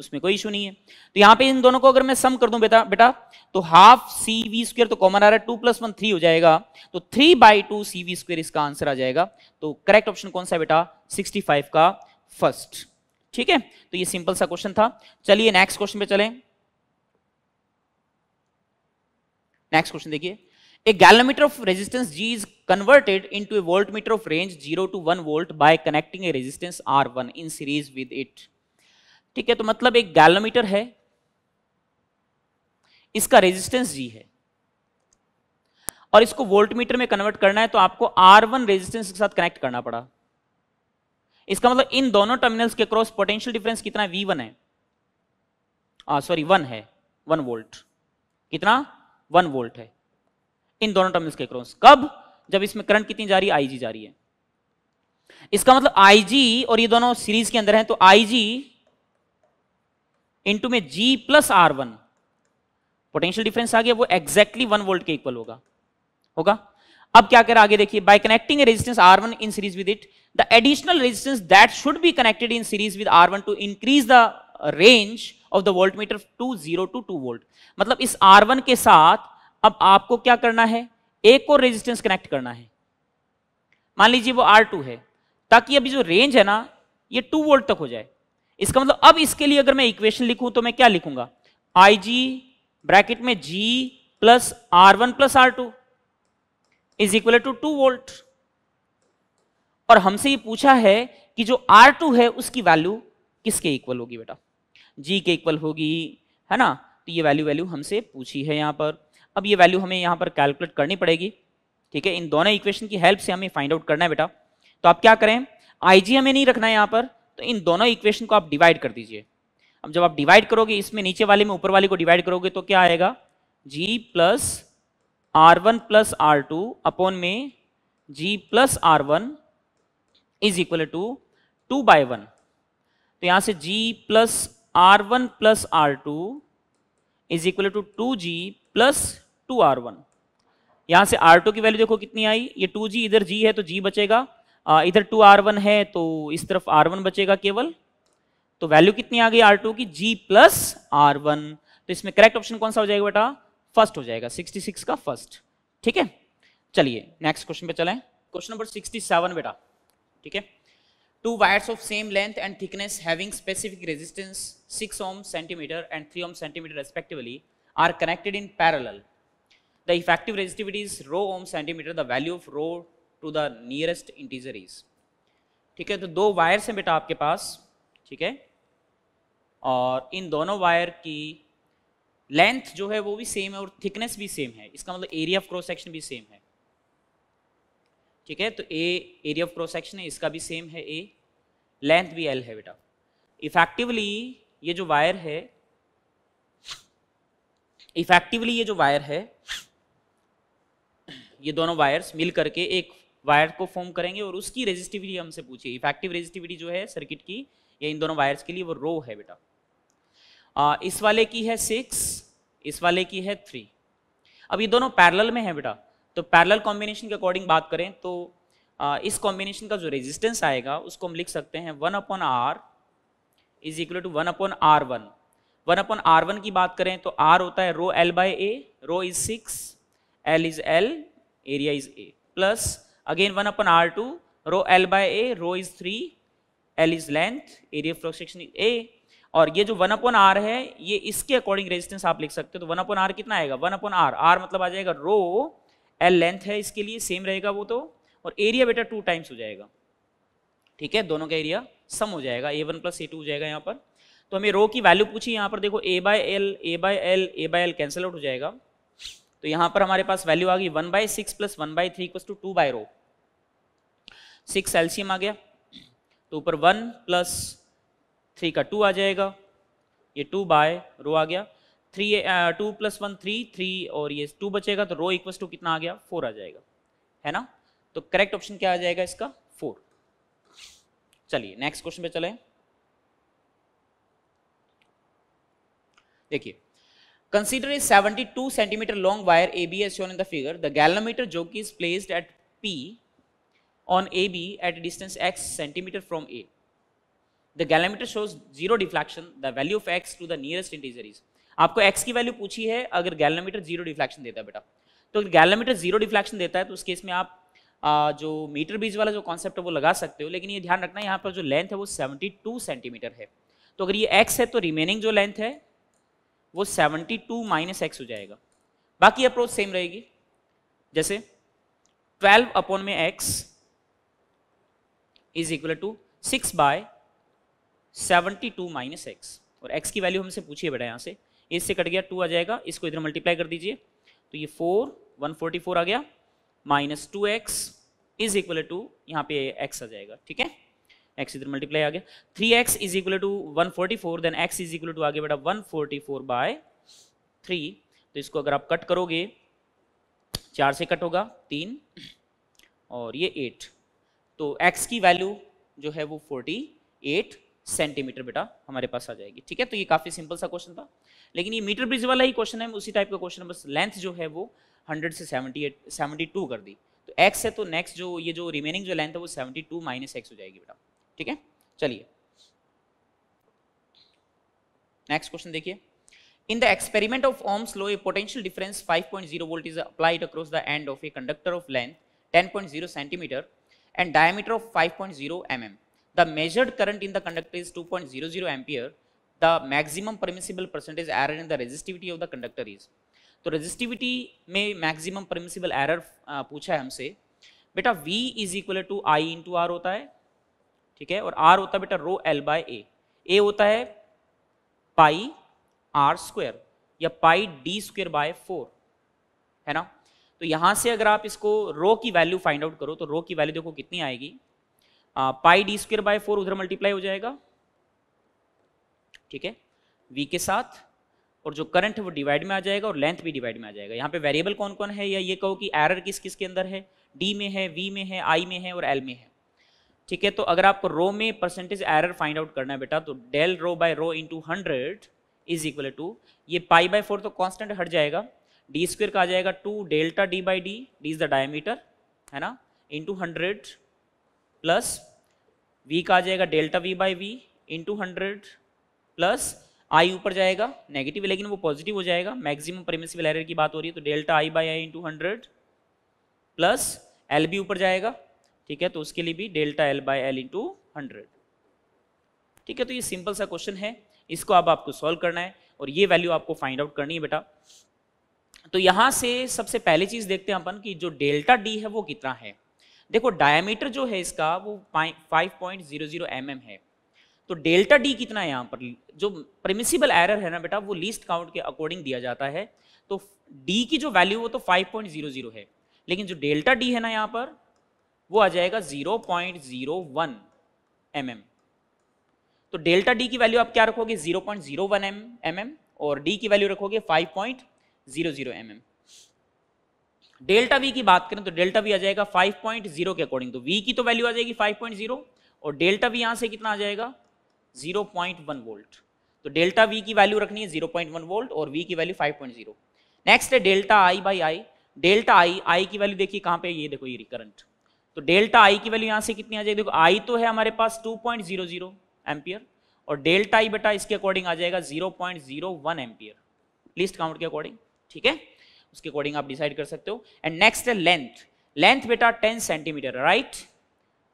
उसमें कोई इशू नहीं है तो यहां पे इन दोनों को अगर मैं सम कर दूं बेटा बेटा तो हाफ सी वी स्क्र तो कॉमन आ रहा है टू प्लस वन थ्री हो जाएगा तो three by two C V square इसका आंसर आ जाएगा तो करेक्ट ऑप्शन कौन सा है बेटा सिक्सटी फाइव का फर्स्ट ठीक है तो ये सिंपल सा क्वेश्चन था चलिए नेक्स्ट क्वेश्चन पे चले नेक्स्ट क्वेश्चन देखिए a galvanometer of resistance G is converted into a voltmeter of range zero to one volt by connecting a resistance R one in series with it ठीक है तो मतलब एक galvanometer है इसका resistance जी है और इसको वोल्टमीटर में कन्वर्ट करना है तो आपको आर वन रेजिस्टेंस के साथ कनेक्ट करना पड़ा इसका मतलब इन दोनों टर्मिनल्स के क्रॉस पोटेंशियल डिफरेंस कितना वी वन है सॉरी वन है वन वोल्ट कितना वन वोल्ट है इन दोनों टर्मिनल्स के क्रॉस कब जब इसमें करंट कितनी जा रही है आईजी जा रही है इसका मतलब आईजी और ये दोनों सीरीज के अंदर है तो आईजी इंटू में G plus R one potential difference आ गया वो एक्जैक्टली वन वोल्ट के इक्वल होगा होगा अब क्या कर आगे देखिए by connecting resistance R one in series with it the additional resistance that should be connected in series with R one to increase the range of the voltmeter to zero to two volt मतलब इस are one के साथ अब आपको क्या करना है एक और रेजिस्टेंस कनेक्ट करना है मान लीजिए वो आर टू है ताकि अभी जो रेंज है ना ये टू वोल्ट तक हो जाए इसका मतलब अब इसके लिए अगर मैं इक्वेशन लिखूं तो मैं क्या लिखूंगा आई जी ब्रैकेट में G plus R one plus R two is equal to two volt और हमसे ये पूछा है कि जो आर टू है उसकी वैल्यू किसके इक्वल होगी बेटा जी के इक्वल होगी है ना तो ये वैल्यू वैल्यू हमसे पूछी है यहां पर अब ये वैल्यू हमें यहां पर कैलकुलेट करनी पड़ेगी ठीक है इन दोनों इक्वेशन की हेल्प से हमें फाइंड आउट करना है बेटा तो आप क्या करें आई जी हमें नहीं रखना है यहां पर तो इन दोनों इक्वेशन को आप डिवाइड कर दीजिए अब जब आप डिवाइड करोगे इसमें नीचे वाले में ऊपर वाले को डिवाइड करोगे तो क्या आएगा G plus R one plus R two upon में G plus R one is equal to two by one तो यहां से G plus R one plus R two is equal to two G plus two R one यहां से are to की value देखो कितनी आई ये टू जी इधर जी है तो जी बचेगा इधर टू आर वन है तो इस तरफ आर वन बचेगा केवल तो वैल्यू कितनी आ गई आर टू की जी प्लस आर वन तो इसमें करेक्ट ऑप्शन कौन सा हो जाएगा बेटा फर्स्ट हो जाएगा 66 का फर्स्ट ठीक है चलिए नेक्स्ट क्वेश्चन पे चलें क्वेश्चन नंबर 67 बेटा ठीक है two wires of same length and thickness having specific resistance six ohm centimeter and three ohm centimeter respectively are connected in parallel the effective resistivity is rho ohm centimeter the value of rho to the nearest integer is ठीक है तो दो wires हैं बेटा आपके पास ठीक है और इन दोनों वायर की लेंथ जो है वो भी सेम है और थिकनेस भी सेम है इसका मतलब एरिया ऑफ क्रॉस सेक्शन भी सेम है ठीक है तो A area of cross section है इसका भी सेम है ए लेंथ भी एल है बेटा इफेक्टिवली ये जो वायर है इफेक्टिवली ये जो वायर है ये दोनों वायर्स मिल करके एक वायर को फॉर्म करेंगे और उसकी रेजिस्टिविटी हमसे पूछिए इफेक्टिव रेजिस्टिविटी जो है सर्किट की या इन दोनों वायर्स के लिए वो रो है बेटा इस वाले की है सिक्स इस वाले की है थ्री अब ये दोनों पैरल में है बेटा तो पैरल कॉम्बिनेशन के अकॉर्डिंग बात करें तो आ, इस कॉम्बिनेशन का जो रेजिस्टेंस आएगा उसको हम लिख सकते हैं one upon R is equal to one upon R one one upon R one की बात करें तो आर होता है rho L by A rho is six L is L area is A plus again one upon R two rho L by A rho is three L is length area cross section A और ये जो one upon are है ये इसके according resistance आप लिख सकते हो तो वन अपॉन आर कितना आएगा वन अपॉन आर आर मतलब आ जाएगा रो एल लेंथ है इसके लिए सेम रहेगा वो तो और एरिया बेटा टू टाइम्स हो जाएगा ठीक है दोनों का एरिया सम हो जाएगा A one plus A two हो जाएगा यहाँ पर तो हमें रो की वैल्यू पूछी यहाँ पर देखो A by L A by L A by L cancel out हो जाएगा तो यहाँ पर हमारे पास वैल्यू आ गई one by six plus one by three equals two two by rho six एल्शियम आ गया तो ऊपर वन प्लस थ्री का टू आ जाएगा ये टू बाय रो आ गया three two plus one three three और ये टू बचेगा तो रो इक्वस टू कितना आ गया फोर आ जाएगा है ना तो करेक्ट ऑप्शन क्या आ जाएगा इसका फोर चलिए नेक्स्ट क्वेश्चन पे चले देखिए कंसीडर इज 72 centimeter long wire A B as shown in the figure the galvanometer जो कि is placed at P on AB at a distance x centimeter from A. The galvanometer shows zero deflection. The value of x to the nearest integer is. आपको x की value पूछी है अगर galvanometer zero डिफ्लैक्शन देता है बेटा तो galvanometer zero डिफ्लैक्शन देता है तो उस केस में आप आ, जो मीटर बीज वाला जो कॉन्सेप्ट है वो लगा सकते हो लेकिन ये ध्यान रखना यहाँ पर जो लेंथ है वो 72 सेंटीमीटर है तो अगर ये x है तो रिमेनिंग जो लेंथ है वो 72 टू माइनस एक्स हो जाएगा बाकी अप्रोच सेम रहेगी जैसे ट्वेल्व अपॉन में X is equal to six by seventy two minus X और एक्स की वैल्यू हमसे पूछिए बेटा यहाँ से इससे कट गया टू आ जाएगा इसको इधर मल्टीप्लाई कर दीजिए तो ये फोर वन फोर्टी फोर आ गया minus two X is equal to यहाँ पे एक्स आ जाएगा ठीक है एक्स इधर मल्टीप्लाई आ गया three X is equal to one forty four then X is equal to आ गया बेटा one forty four by three तो इसको अगर आप कट करोगे चार से कट होगा तीन और ये एट तो x की वैल्यू जो है वो 48 सेंटीमीटर बेटा हमारे पास आ जाएगी ठीक है तो ये काफी सिंपल सा क्वेश्चन था लेकिन ये मीटर ब्रिज वाला ही क्वेश्चन है उसी टाइप का क्वेश्चन बस लेंथ जो है वो 100 से 78 72 कर दी तो x है तो नेक्स्ट जो ये जो रिमेनिंग जो लेंथ है वो 72 टू माइनस एक्स हो जाएगी बेटा ठीक है चलिए नेक्स्ट क्वेश्चन देखिए In the experiment of Ohm's law, a potential difference 5.0 volt is applied across the end of a conductor of length 10.0 centimeter and diameter of 5.0 mm. The measured current in the conductor is 2.00 ampere. The maximum permissible percentage error in the resistivity of the conductor is. तो resistivity में maximum permissible error पूछा है हमसे बेटा V is equal to I into R होता है ठीक है और R होता है बेटा रो L बाय ए ए होता है पाई आर स्क्वायर या pi D square by four है ना तो यहाँ से अगर आप इसको रो की वैल्यू फाइंड आउट करो तो रो की वैल्यू देखो कितनी आएगी pi D square by four उधर मल्टीप्लाई हो जाएगा ठीक है वी के साथ और जो करंट है वो डिवाइड में आ जाएगा और लेंथ भी डिवाइड में आ जाएगा यहाँ पे वेरिएबल कौन कौन है या ये कहो कि एरर किस किस के अंदर है डी में है वी में है आई में है और एल में है ठीक है तो अगर आपको रो में परसेंटेज एरर फाइंड आउट करना है बेटा तो del rho by rho into hundred is equal to ये पाई बाय फोर तो कॉन्स्टेंट हट जाएगा डी स्क्वेयर का आ जाएगा two delta D by D D is the diameter है ना इंटू हंड्रेड प्लस वी का आ जाएगा delta V by V into hundred plus I ऊपर जाएगा नेगेटिव लेकिन वो पॉजिटिव हो जाएगा मैक्सिमम परमिसिबल एरर की बात हो रही है तो delta I by I into hundred plus L भी ऊपर जाएगा ठीक है तो उसके लिए भी delta L by L into hundred ठीक है तो ये सिंपल सा क्वेश्चन है इसको अब आप आपको सॉल्व करना है और ये वैल्यू आपको फाइंड आउट करनी है बेटा तो यहां से सबसे पहले चीज़ देखते हैं अपन कि जो डेल्टा डी है वो कितना है देखो डायमीटर जो है इसका वो five point zero zero M M है तो डेल्टा डी कितना है यहाँ पर जो प्रमिसिबल एरर है ना बेटा वो लीस्ट काउंट के अकॉर्डिंग दिया जाता है तो डी की जो वैल्यू वो तो फाइव पॉइंट जीरो जीरो है लेकिन जो डेल्टा डी है ना यहाँ पर वो आ जाएगा zero point zero one M M तो डेल्टा डी की वैल्यू आप क्या रखोगे zero point zero one M M और डी की वैल्यू रखोगे five point zero zero M M delta V की बात करें तो डेल्टा वी आ जाएगा फाइव पॉइंट जीरो के अकॉर्डिंग तो वी की तो वैल्यू आ जाएगी फाइव पॉइंट जीरो और डेल्टा वी यहां से कितना आ जाएगा जीरो पॉइंट वन वोल्ट तो डेल्टा वी की वैल्यू रखनी है जीरो पॉइंट वन वोल्ट और वी की value five point zero next है delta I by I delta I I की वैल्यू देखिए कहां पे ये देखो ये करंट तो डेल्टा आई की वैल्यू यहां से कितनी आ जाएगी देखो आई तो है हमारे पास two point zero zero ampere और डेल्टा आई बेटा इसके अकॉर्डिंग आ जाएगा zero zero point one ampere list count के अकॉर्डिंग ठीक है उसके अकॉर्डिंग आप डिसाइड कर सकते हो एंड नेक्स्ट है लेंथ लेंथ बेटा ten centimeter right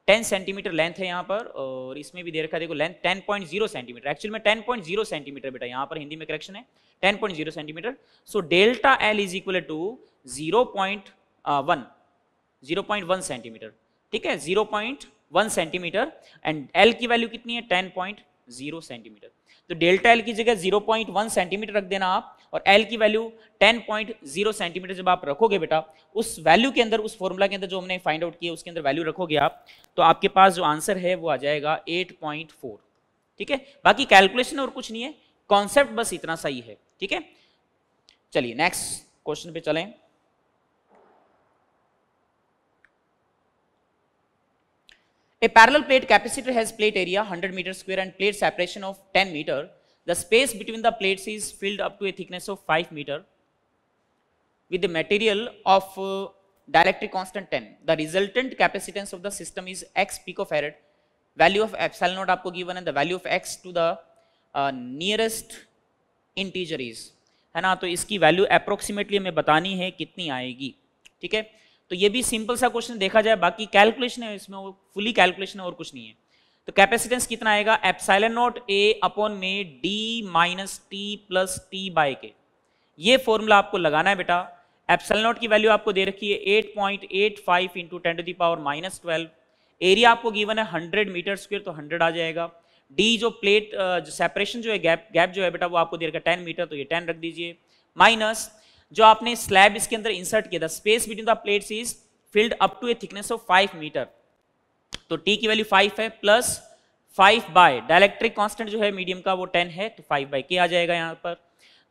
ten centimeter length है यहाँ पर और इसमें भी दे रखा देखो length ten point zero centimeter actual में टेन पॉइंट जीरो सेंटीमीटर बेटा यहाँ पर हिंदी में करेक्शन है ten point zero centimeter so delta L is equal to zero point one zero point one centimeter ठीक है zero point one centimeter and L की value कितनी है टेन पॉइंट जीरो सेंटीमीटर तो डेल्टा एल की जगह zero point one centimetre रख देना आप और एल की value ten point zero centimeter जब आप रखोगे बेटा उस वैल्यू के अंदर उस फॉर्मूला के अंदर जो हमने फाइंड आउट किया उसके अंदर वैल्यू रखोगे आप तो आपके पास जो आंसर है वो आ जाएगा एट पॉइंट फोर ठीक है बाकी कैलकुलेशन और कुछ नहीं है कॉन्सेप्ट बस इतना सही है ठीक है चलिए नेक्स्ट क्वेश्चन पे चलें A parallel plate capacitor has plate area 100 meter square and plate separation of 10 meter. The space between the plates is filled up to a thickness of 5 meter with the material of uh, dielectric constant 10. The resultant capacitance of the system is x picofarad. Value of epsilon naught आपको given and the value of x to the uh, nearest integer is है ना तो इसकी value approximately हमें बतानी है कितनी आएगी ठीक है तो ये भी सिंपल सा क्वेश्चन देखा जाए बाकी कैलकुलेशन है इसमें वो फुली कैलकुलेशन और कुछ नहीं है तो कैपेसिटेंस कितना आएगा एप्साइलन नॉट ए अपॉन में D minus T plus T by K ये फॉर्मूला आपको लगाना है बेटा एप्सल नॉट की वैल्यू आपको दे रखी है 8.85 point eight five into ten to the power minus twelve area आपको गिवन है 100 मीटर स्क्वेयर तो 100 आ जाएगा डी जो प्लेट जो सेपरेशन जो है गैप गैप जो है बेटा वो आपको दे रखा है टेन मीटर तो ये टेन रख दीजिए माइनस जो आपने स्लैब इसके अंदर इंसर्ट किया था space between the plates is filled up to a thickness of five meter तो टी की वैल्यू फाइव है plus five by dielectric constant जो है मीडियम का वो टेन है तो फाइव बाई के आ जाएगा यहाँ पर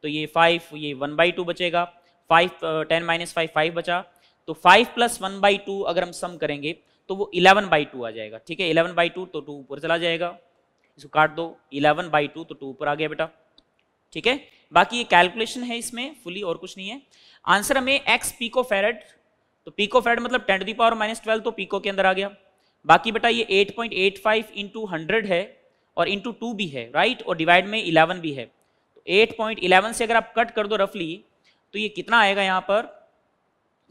तो ये फाइव ये वन बाई टू बचेगा five ten minus five five बचा तो five plus one by two अगर हम सम करेंगे तो वो इलेवन बाई टू आ जाएगा ठीक है इलेवन बाई टू तो टू ऊपर चला जाएगा इसको काट दो इलेवन बाई टू तो टू ऊपर आ गया बेटा ठीक है बाकी ये कैलकुलेशन है इसमें फुली और कुछ नहीं है आंसर हमें एक्स पीको फेरेट तो पीको फेरेट मतलब ten the power minus twelve तो पीको के अंदर आ गया बाकी बेटा ये eight point eight five into hundred है और इंटू टू भी है राइट और डिवाइड में इलेवन भी है तो एट पॉइंट इलेवन से अगर आप कट कर दो रफली तो ये कितना आएगा यहाँ पर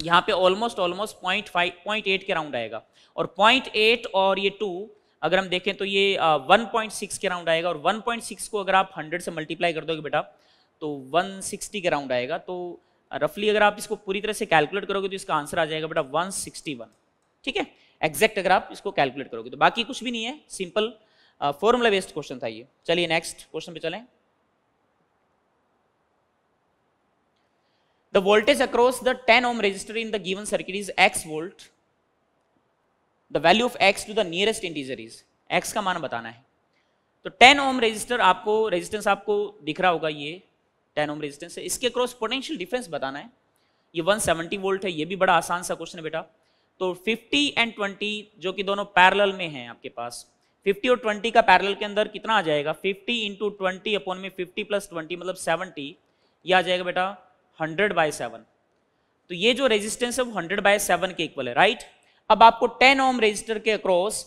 यहाँ पे almost almost point five point eight के राउंड आएगा और पॉइंट एट और ये टू अगर हम देखें तो ये वन पॉइंट सिक्स के राउंड आएगा और वन पॉइंट सिक्स को अगर आप हंड्रेड से मल्टीप्लाई कर दोगे बेटा तो 160 के राउंड आएगा तो रफली अगर आप इसको पूरी तरह से कैलकुलेट करोगे तो इसका आंसर आ जाएगा बेटा 161 ठीक है एग्जैक्ट अगर आप इसको कैलकुलेट करोगे तो बाकी कुछ भी नहीं है सिंपल फॉर्मूला बेस्ड क्वेश्चन था ये चलिए नेक्स्ट क्वेश्चन पे चलें the voltage across the 10 ohm resistor in the given circuit is X volt the value of X to the nearest integer is X का मान बताना है तो 10 ओम रेजिस्टर आपको रेजिस्टेंस आपको दिख रहा होगा ये 10 ओम रेजिस्टेंस है इसके अक्रॉस पोटेंशियल डिफरेंस बताना है ये 170 वोल्ट है ये भी बड़ा आसान सा क्वेश्चन है बेटा तो 50 एंड 20 जो कि दोनों पैरेलल में हैं आपके पास 50 और 20 का पैरेलल के अंदर कितना आ जाएगा 50 इंटू ट्वेंटी अपॉन में 50 प्लस 20 मतलब 70 ये आ जाएगा बेटा 100 बाय सेवन तो ये जो रेजिस्टेंस है वो 100 बाय सेवन के इक्वल है राइट अब आपको 10 ओम रेजिस्टर के अक्रॉस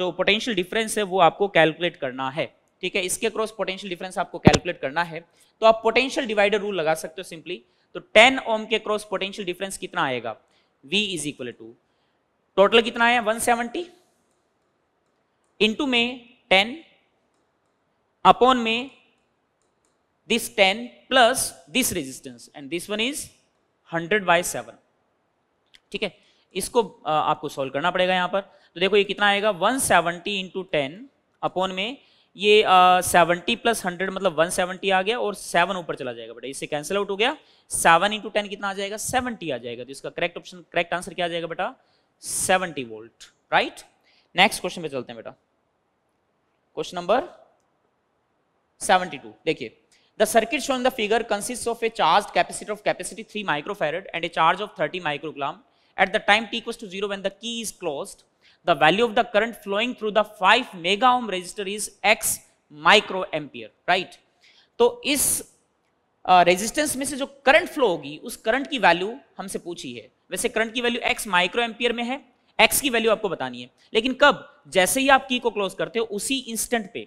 जो पोटेंशियल डिफरेंस है वो आपको कैलकुलेट करना है ठीक है इसके क्रॉस पोटेंशियल डिफरेंस आपको कैलकुलेट करना है तो आप पोटेंशियल डिवाइडर रूल लगा सकते हो सिंपली तो 10 ओम के क्रॉस पोटेंशियल डिफरेंस कितना आएगा V is equal to total कितना आया 170 सेवेंटी इंटू में टेन अपॉन में this 10 plus this resistance and this one is 100 by 7 ठीक है इसको आपको सॉल्व करना पड़ेगा यहां पर तो देखो ये कितना आएगा one seventy into ten upon में ये सेवेंटी प्लस हंड्रेड मतलब वन सेवेंटी आ गया और सेवन ऊपर चला जाएगा बेटा इससे कैंसिल आउट हो गया सेवन इंटू टेन कितना आ जाएगा सेवनटी आ जाएगा तो इसका करेक्ट ऑप्शन करेक्ट आंसर क्या आ जाएगा बेटा seventy volt right next question पे चलते हैं बेटा क्वेश्चन नंबर सेवनटी टू देखिए The circuit shown in the figure consists of a charged capacitor of capacity 3 microfarad and a charge of 30 microcoulomb. At the time t equals to 0 when the key is closed, the value of the current flowing through the 5 mega ohm resistor is x micro ampere right to is resistance uh, में से जो current flow होगी उस current की value हमसे पूछी है वैसे करंट की वैल्यू एक्स माइक्रो एम्पियर में है एक्स की वैल्यू आपको बतानी है लेकिन कब जैसे ही आप की को क्लोज करते हो उसी इंस्टेंट पे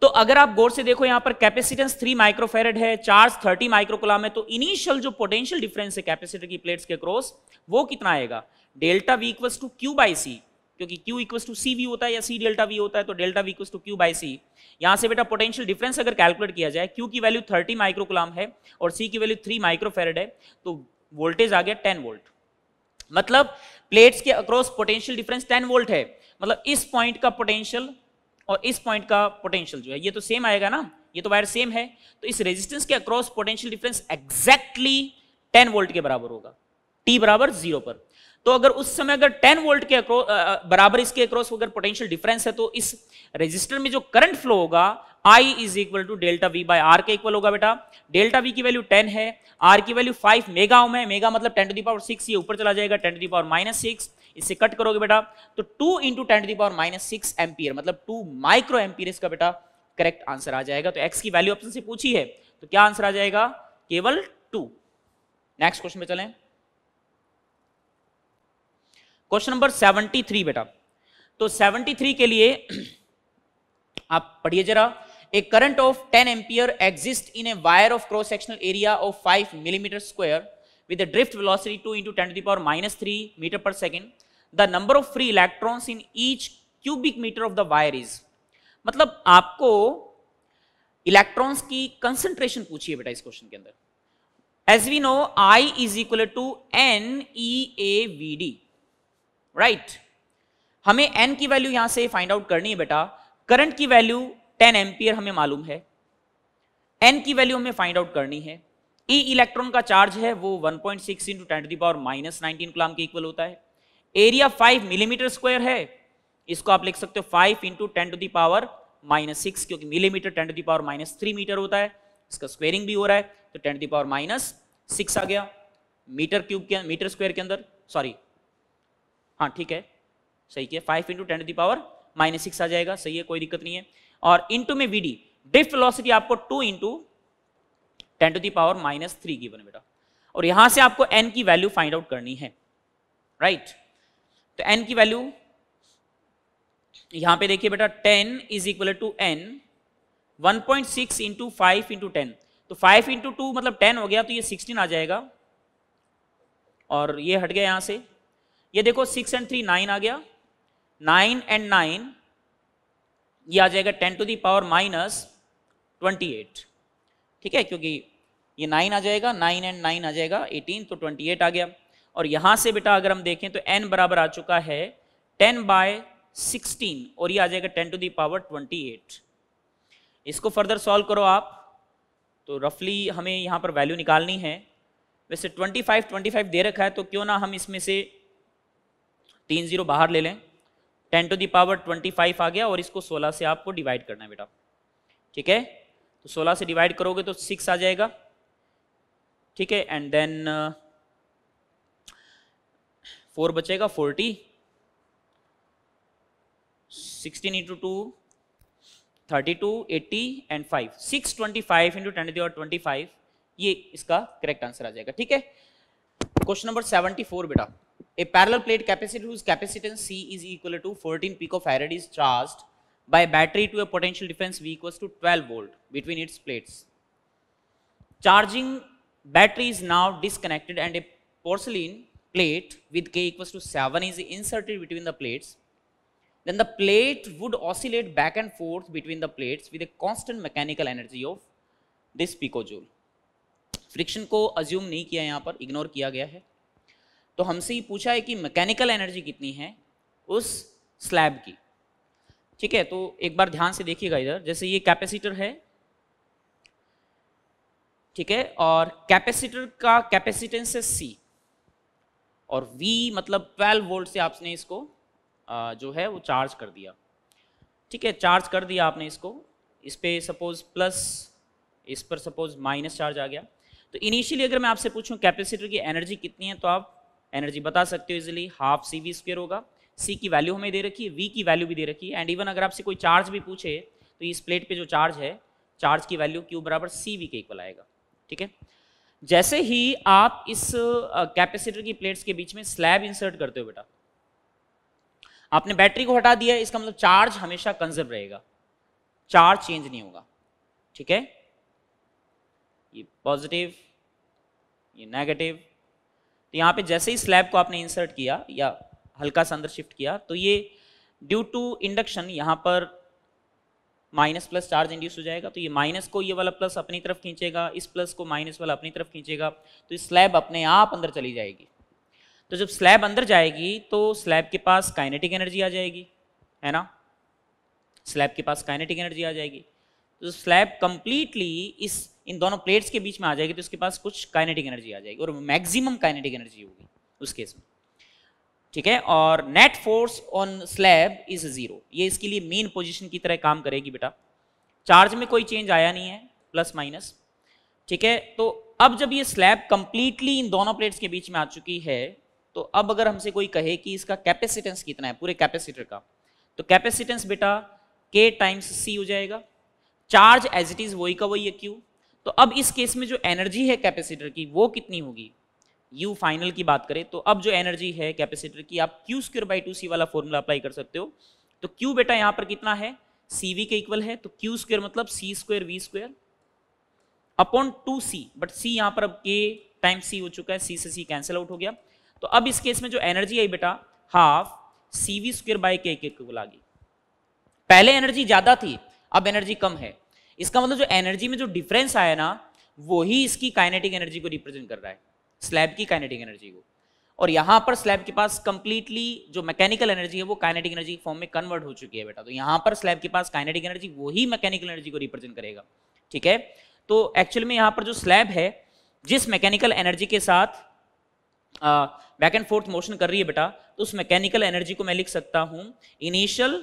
तो अगर आप गौर से देखो यहां पर कैपेसिटेंस थ्री माइक्रोफेरेड है चार्ज थर्टी माइक्रोकुलाम है तो इनिशियल जो पोटेंशियल डिफरेंस है कैपेसिटर की प्लेट्स के क्रॉस वो कितना आएगा delta V to Q by C क्योंकि Q equals to C V होता है या सी डेल्टा वी होता है तो delta V equals to Q by C यहाँ से बेटा पोटेंशियल डिफरेंस अगर कैलकुलेट किया जाए क्यू की वैल्यू 30 माइक्रोकुलाम है और सी की वैल्यू 3 माइक्रोफेरेड है तो वोल्टेज आ गया 10 वोल्ट मतलब प्लेट्स के across potential difference ten volt है मतलब इस पॉइंट का पोटेंशियल और इस पॉइंट का पोटेंशियल जो है ये तो सेम आएगा ना ये तो वायर सेम है तो इस रेजिस्टेंस के across potential difference exactly ten volt के बराबर होगा टी बराबर जीरो पर तो अगर उस समय अगर 10 वोल्ट के बराबर इसके अक्रॉस अगर पोटेंशियल डिफरेंस है तो इस रेजिस्टर में जो करंट फ्लो होगा I is equal to delta V by R के इक्वल होगा बेटा डेल्टा वी की वैल्यू 10 है आर की वैल्यू 5 मेगा ओम है मेगा मतलब 10 टू पावर 6 ये ऊपर चला जाएगा 10 टू पावर माइनस सिक्स इससे कट करोगे बेटा तो 2 into ten to power minus six ampere मतलब 2 माइक्रो एमपियर इसका बेटा करेक्ट आंसर आ जाएगा तो X की वैल्यू ऑप्शन से पूछी है तो क्या आंसर आ जाएगा केवल टू नेक्स्ट क्वेश्चन में चलें क्वेश्चन नंबर 73 बेटा तो सेवनटी थ्री के लिए आप पढ़िए जरा a current of ten ampere exist in a wire of cross sectional area of 5 millimetre square with a drift velocity 2 into 10 to the power minus three metre per second the number of free electrons in each cubic metre of the wire is मतलब आपको electrons की concentration पूछिए बेटा इस question के अंदर as we know I is equal to n e A v d right हमें n की वैल्यू यहां से फाइंड आउट करनी है बेटा करंट की वैल्यू टेन एम्पियर हमें मालूम है एन की वैल्यू हमें फाइंड आउट करनी है ई e इलेक्ट्रॉन का चार्ज है वो 1.6 point six into ten to power minus nineteen coulomb के इक्वल होता है एरिया 5 मिलीमीटर स्क्वायर है इसको आप लिख सकते हो 5 into ten to the power minus six क्योंकि millimetre ten to the power minus three metre होता है इसका स्क्वेयरिंग भी हो रहा है तो ten to the power minus six आ गया मीटर क्यूब के मीटर स्क्वायर के अंदर सॉरी हाँ ठीक है सही किया five into ten the power minus six आ जाएगा सही है कोई दिक्कत नहीं है और इंटू में वीडी ड्रिफ्ट वेलोसिटी आपको two into ten to the power minus three बने बेटा और यहां से आपको एन की वैल्यू फाइंड आउट करनी है राइट तो एन की वैल्यू यहां पे देखिए बेटा ten is equal to n one point six into five into ten तो फाइव इंटू टू मतलब टेन हो गया तो ये सिक्सटीन आ जाएगा और ये हट गया यहां से ये देखो सिक्स एंड थ्री नाइन आ गया नाइन एंड नाइन ये आ जाएगा ten to the power minus twenty eight ठीक है क्योंकि ये नाइन आ जाएगा नाइन एंड नाइन आ जाएगा एटीन तो ट्वेंटी एट आ गया और यहां से बेटा अगर हम देखें तो एन बराबर आ चुका है टेन बाय सिक्सटीन और ये आ जाएगा ten to the power twenty eight इसको फर्दर सॉल्व करो आप तो रफली हमें यहाँ पर वैल्यू निकालनी है वैसे ट्वेंटी फाइव ट्वेंटी फाइव दे रखा है तो क्यों ना हम इसमें से तीन जीरो बाहर ले लें ten to the power twenty five आ गया और इसको सोलह से आपको डिवाइड करना है बेटा ठीक है तो सोलह से डिवाइड करोगे तो सिक्स आ जाएगा ठीक है एंड देन फोर बचेगा forty sixteen into two thirty two eighty and five six twenty five into ten the power twenty five ये इसका करेक्ट आंसर आ जाएगा ठीक है क्वेश्चन नंबर सेवेंटी फोर बेटा A parallel plate capacitor whose capacitance C is equal to 14 picofarad is charged by a battery to a potential difference V equals to 12 volt between its plates. Charging battery is now disconnected and a porcelain plate with K equals to 7 is inserted between the plates. Then the plate would oscillate back and forth between the plates with a constant mechanical energy of this picojoule. Friction को assume नहीं किया यहाँ पर ignore किया गया है तो हमसे ये पूछा है कि मैकेनिकल एनर्जी कितनी है उस स्लैब की ठीक है तो एक बार ध्यान से देखिएगा इधर जैसे ये कैपेसिटर है ठीक है और कैपेसिटर का कैपेसिटेंस है सी और वी मतलब 12 वोल्ट से आपने इसको जो है वो चार्ज कर दिया ठीक है चार्ज कर दिया आपने इसको इस पर सपोज प्लस इस पर सपोज माइनस चार्ज आ गया तो इनिशियली अगर मैं आपसे पूछूं कैपेसिटर की एनर्जी कितनी है तो आप एनर्जी बता सकते हो easily half C V square होगा सी की वैल्यू हमें दे रखी है वी की वैल्यू भी दे रखी है एंड इवन अगर आपसे कोई चार्ज भी पूछे तो इस प्लेट पे जो चार्ज है चार्ज की वैल्यू क्यू बराबर सी वी के इक्वल आएगा ठीक है जैसे ही आप इस कैपेसिटर की प्लेट्स के बीच में स्लैब इंसर्ट करते हो बेटा आपने बैटरी को हटा दिया इसका मतलब चार्ज हमेशा कंजर्व रहेगा चार्ज चेंज नहीं होगा ठीक है ये पॉजिटिव ये नेगेटिव तो यहाँ पे जैसे ही स्लैब को आपने इंसर्ट किया या हल्का सा अंदर शिफ्ट किया तो ये ड्यू टू इंडक्शन यहाँ पर माइनस प्लस चार्ज इंड्यूस हो जाएगा तो ये माइनस को ये वाला प्लस अपनी तरफ खींचेगा इस प्लस को माइनस वाला अपनी तरफ खींचेगा तो ये स्लैब अपने आप अंदर चली जाएगी तो जब स्लैब अंदर जाएगी तो स्लैब के पास काइनेटिक एनर्जी आ जाएगी है ना स्लैब के पास काइनेटिक एनर्जी आ जाएगी तो स्लैब कंप्लीटली इस इन दोनों प्लेट्स के बीच में आ जाएगी तो उसके पास कुछ काइनेटिक एनर्जी आ जाएगी और मैक्सिमम काइनेटिक एनर्जी होगी उस केस में ठीक है और net force on slab is zero ये इसके लिए मेन पोजीशन की तरह काम करेगी बेटा चार्ज में कोई चेंज आया नहीं है प्लस माइनस ठीक है तो अब जब ये स्लैब कंप्लीटली इन दोनों प्लेट्स के बीच में आ चुकी है तो अब अगर हमसे कोई कहे कि इसका कैपेसिटेंस कितना है पूरे कैपेसिटर का तो कैपेसिटेंस बेटा के टाइम्स सी हो जाएगा चार्ज एज इट इज वही का वही है क्यू तो अब इस केस में जो एनर्जी है कैपेसिटर की वो कितनी होगी यू फाइनल की बात करें तो अब जो एनर्जी है कैपेसिटर की आप Q square by two C वाला फॉर्मूला अप्लाई कर सकते हो तो क्यू बेटा यहां पर कितना है सी के इक्वल है तो क्यू स्क्र मतलब C square V square upon two C but C यहां पर अब के टाइम सी हो चुका है सी से सी कैंसिल आउट हो गया तो अब इस केस में जो एनर्जी आई बेटा half C V square by K equal आ गई पहले एनर्जी ज़्यादा थी अब एनर्जी कम है इसका मतलब जो एनर्जी में जो डिफरेंस आया ना वो ही इसकी काइनेटिक एनर्जी को रिप्रेजेंट कर रहा है स्लैब की काइनेटिक एनर्जी को और यहाँ पर स्लैब के पास कंप्लीटली जो मैकेनिकल एनर्जी है वो काइनेटिक एनर्जी फॉर्म में कन्वर्ट हो चुकी है बेटा तो यहाँ पर स्लैब के पास काइनेटिक एनर्जी वही मैकेनिकल एनर्जी को रिप्रेजेंट करेगा ठीक है तो एक्चुअल में यहाँ पर जो स्लैब है जिस मैकेनिकल एनर्जी के साथ बैक एंड फोर्थ मोशन कर रही है बेटा तो उस मैकेनिकल एनर्जी को मैं लिख सकता हूँ initial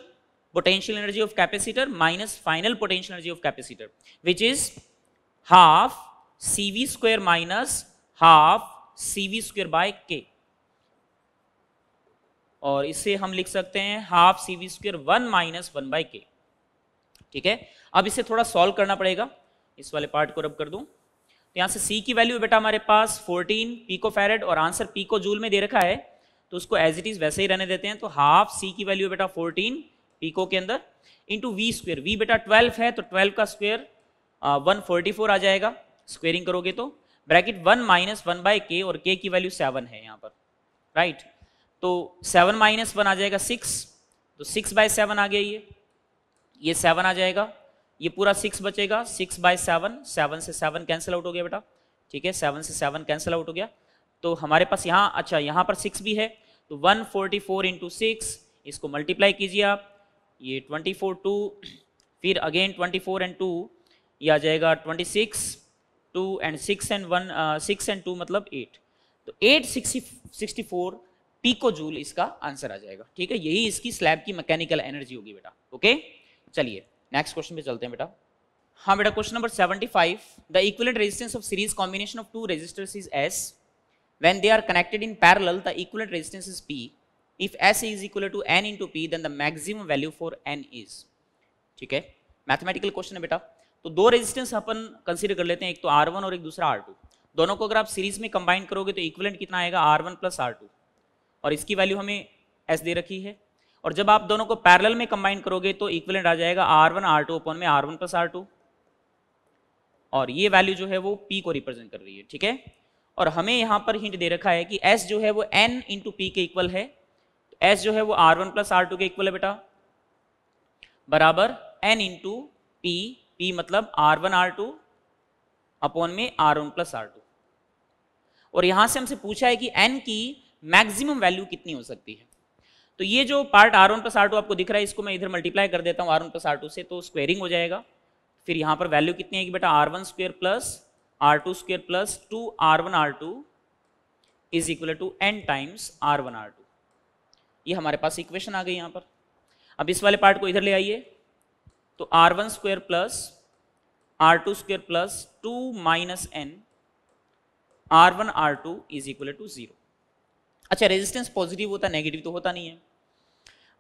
potential energy of capacitor minus final potential energy of capacitor which is half cv square minus half cv square by k और इसे हम लिख सकते हैं half C V V square one minus one by K ठीक है अब इसे थोड़ा सॉल्व करना पड़ेगा इस वाले पार्ट को रब कर दूं तो यहां से सी की वैल्यू बेटा हमारे पास 14 पीको फेरेड और आंसर पीको जूल में दे रखा है तो उसको एज इट इज़ वैसे ही रहने देते हैं तो हाफ सी की वैल्यू बेटा फोर्टीन पीको के अंदर इंटू वी स्क्वेयर वी बेटा ट्वेल्व है तो ट्वेल्व का स्क्वेयर वन फोर्टी फोर आ जाएगा स्क्वेयरिंग करोगे तो bracket one minus one by K और के की वैल्यू सेवन है यहाँ पर राइट तो सेवन माइनस वन आ जाएगा सिक्स तो सिक्स बाय सेवन आ गया ये ये सेवन आ जाएगा ये पूरा सिक्स बचेगा सिक्स बाय सेवन सेवन से सेवन कैंसिल आउट हो गया बेटा ठीक है सेवन से सेवन कैंसिल आउट हो गया तो हमारे पास यहाँ अच्छा यहाँ पर सिक्स भी है तो one forty four into six इसको मल्टीप्लाई कीजिए आप ये ट्वेंटी फोर टू फिर again twenty four and two ये आ जाएगा twenty six two and six and one six and two मतलब एट तो eight sixty sixty four pico joule इसका आंसर आ जाएगा ठीक है यही इसकी स्लैब की मैकेनिकल एनर्जी होगी बेटा ओके चलिए नेक्स्ट क्वेश्चन पे चलते हैं बेटा हाँ बेटा question number 75 the equivalent resistance of series combination of two resistors is S when they are connected in parallel the equivalent resistance is P if s is equal to n into p then the maximum value for n is ठीक है mathematical question है बेटा तो दो resistance अपन consider कर लेते हैं एक तो R1 और एक दूसरा R2 दोनों को अगर आप सीरीज में कंबाइन करोगे तो इक्वलेंट कितना आएगा R1 प्लस टू और इसकी वैल्यू हमें S दे रखी है और जब आप दोनों को पैरेलल में कंबाइन करोगे तो इक्वलेंट आ जाएगा R1 R2 ओपन में वन प्लस टू और ये वैल्यू जो है वो P को रिप्रेजेंट कर रही है ठीक है और हमें यहाँ पर हिंट दे रखा है कि S जो है वो n इंटू के इक्वल है एस जो है वो R one plus R two के इक्वल है बेटा बराबर एन इंटू पी पी मतलब R one R two upon में R one plus R two और यहां से हमसे पूछा है कि एन की मैक्सिमम वैल्यू कितनी हो सकती है तो ये जो part R one plus R two आपको दिख रहा है इसको मैं इधर मल्टीप्लाई कर देता हूँ R one plus R two से तो स्क्वेयरिंग हो जाएगा फिर यहां पर वैल्यू कितनी आएगी बेटा R one square plus R two square plus two R one R two is equal to n times R one R two ये हमारे पास इक्वेशन आ गई यहाँ पर अब इस वाले पार्ट को इधर ले आइए तो R one square plus R two square plus two minus n R one R two is equal to zero अच्छा रेजिस्टेंस पॉजिटिव होता है नेगेटिव तो होता नहीं है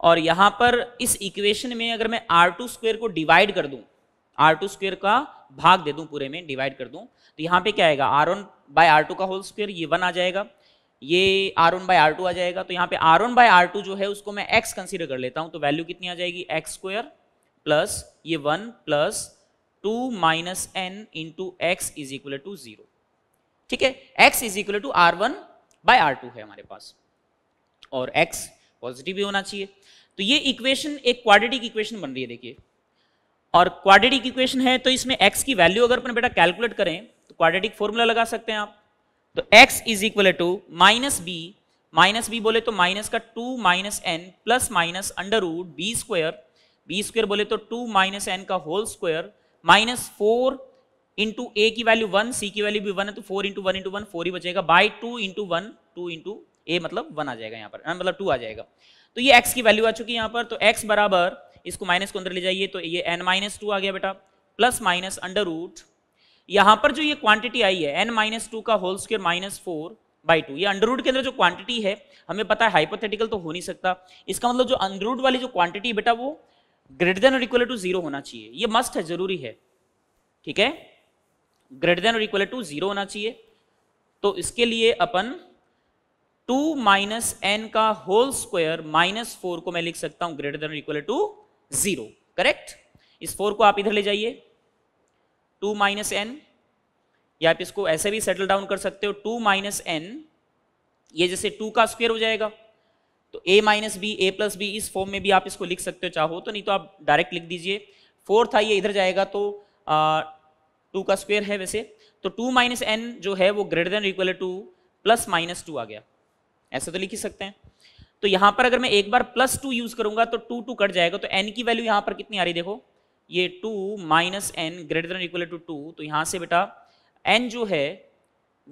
और यहाँ पर इस इक्वेशन में अगर मैं आर टू स्क्वेयर को डिवाइड कर दूं आर टू स्क्वेयर का भाग दे दूं पूरे में डिवाइड कर दूं तो यहाँ पे क्या आएगा R one by R two का होल स्क्वेयर ये वन आ जाएगा ये R one by R two आ जाएगा तो यहाँ पे R one by R two जो है उसको मैं एक्स कंसिडर कर लेता हूँ तो वैल्यू कितनी आ जाएगी एक्स स्क्वेयर प्लस ये one plus two minus n into x is equal to zero ठीक है x is equal to R one by R two है हमारे पास और एक्स पॉजिटिव भी होना चाहिए तो ये इक्वेशन एक क्वाड्रेटिक इक्वेशन बन रही है देखिए और क्वाड्रेटिक इक्वेशन है तो इसमें एक्स की वैल्यू अगर अपन बेटा कैलकुलेट करें तो क्वाड्रेटिक फॉर्मूला लगा सकते हैं आप तो x is equal to minus b minus b बोले तो माइनस का two minus n plus minus under root b square b square बोले तो टू माइनस एन का whole square minus four into a की वैल्यू वन सी की value भी one है तो four into one into one four ही बचेगा by two into one two into a मतलब वन आ जाएगा यहाँ पर हाँ, मतलब टू आ जाएगा तो ये एक्स की वैल्यू आ चुकी है यहाँ पर तो एक्स बराबर इसको माइनस को अंदर ले जाइए तो ये एन माइनस टू आ गया बेटा प्लस माइनस अंडर रूट यहां पर जो ये क्वांटिटी आई है एन माइनस टू का whole square minus four by two ये अंडररूट के अंदर जो क्वांटिटी है हमें पता है हाइपोथेटिकल तो हो नहीं सकता इसका मतलब जो अंडररूट वाली जो क्वांटिटी बेटा वो ग्रेटर देन और इक्वल टू जीरो होना चाहिए ये मस्ट है जरूरी है ठीक है ग्रेटर देन और इक्वल टू जीरो होना चाहिए तो इसके लिए अपन टू माइनस एन का होल स्क्वायर माइनस फोर को मैं लिख सकता हूं ग्रेटर देन और इक्वल टू जीरो करेक्ट इस फोर को आप इधर ले जाइए टू माइनस एन या आप इसको ऐसे भी सेटल डाउन कर सकते हो टू माइनस एन ये जैसे टू का स्क्वेयर हो जाएगा तो a minus b a plus b इस फॉर्म में भी आप इसको लिख सकते हो चाहो तो नहीं तो आप डायरेक्ट लिख दीजिए फोर था ये इधर जाएगा तो टू का स्क्वायर है वैसे तो टू माइनस एन जो है वो greater than equal to plus minus two आ गया ऐसे तो लिख ही सकते हैं तो यहां पर अगर मैं एक बार प्लस टू यूज़ करूंगा तो टू टू कट जाएगा तो एन की वैल्यू यहां पर कितनी आ रही देखो ये two minus n greater equal to two तो यहाँ से बेटा एन जो है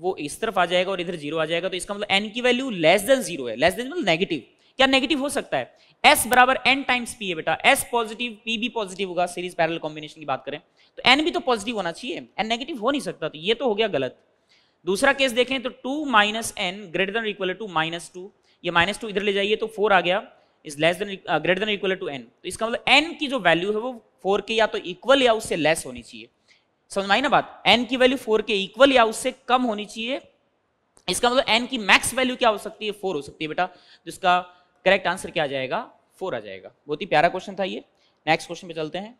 वो इस तरफ आ जाएगा और इधर जीरो आ जाएगा तो इसका मतलब एन की वैल्यू लेस देन जीरो है लेस देन मतलब नेगेटिव क्या नेगेटिव हो सकता है एस बराबर एन टाइम्स पी है बेटा एस पॉजिटिव पी भी पॉजिटिव होगा सीरीज पैरल कॉम्बिनेशन की बात करें तो एन भी तो पॉजिटिव होना चाहिए एन नेगेटिव हो नहीं सकता तो ये तो हो गया गलत दूसरा केस देखें तो two minus n greater equal to minus two ये माइनस टू इधर ले जाइए तो फोर आ गया is less than greater than equal to n तो इसका मतलब एन की जो वैल्यू है वो फोर के या तो इक्वल या उससे लेस होनी चाहिए समझ में आई ना बात एन की वैल्यू फोर के इक्वल या उससे कम होनी चाहिए इसका मतलब एन की मैक्स वैल्यू क्या हो सकती है फोर हो सकती है बेटा तो इसका करेक्ट आंसर क्या आ जाएगा फोर आ जाएगा बहुत ही प्यारा क्वेश्चन था ये नेक्स्ट क्वेश्चन पे चलते हैं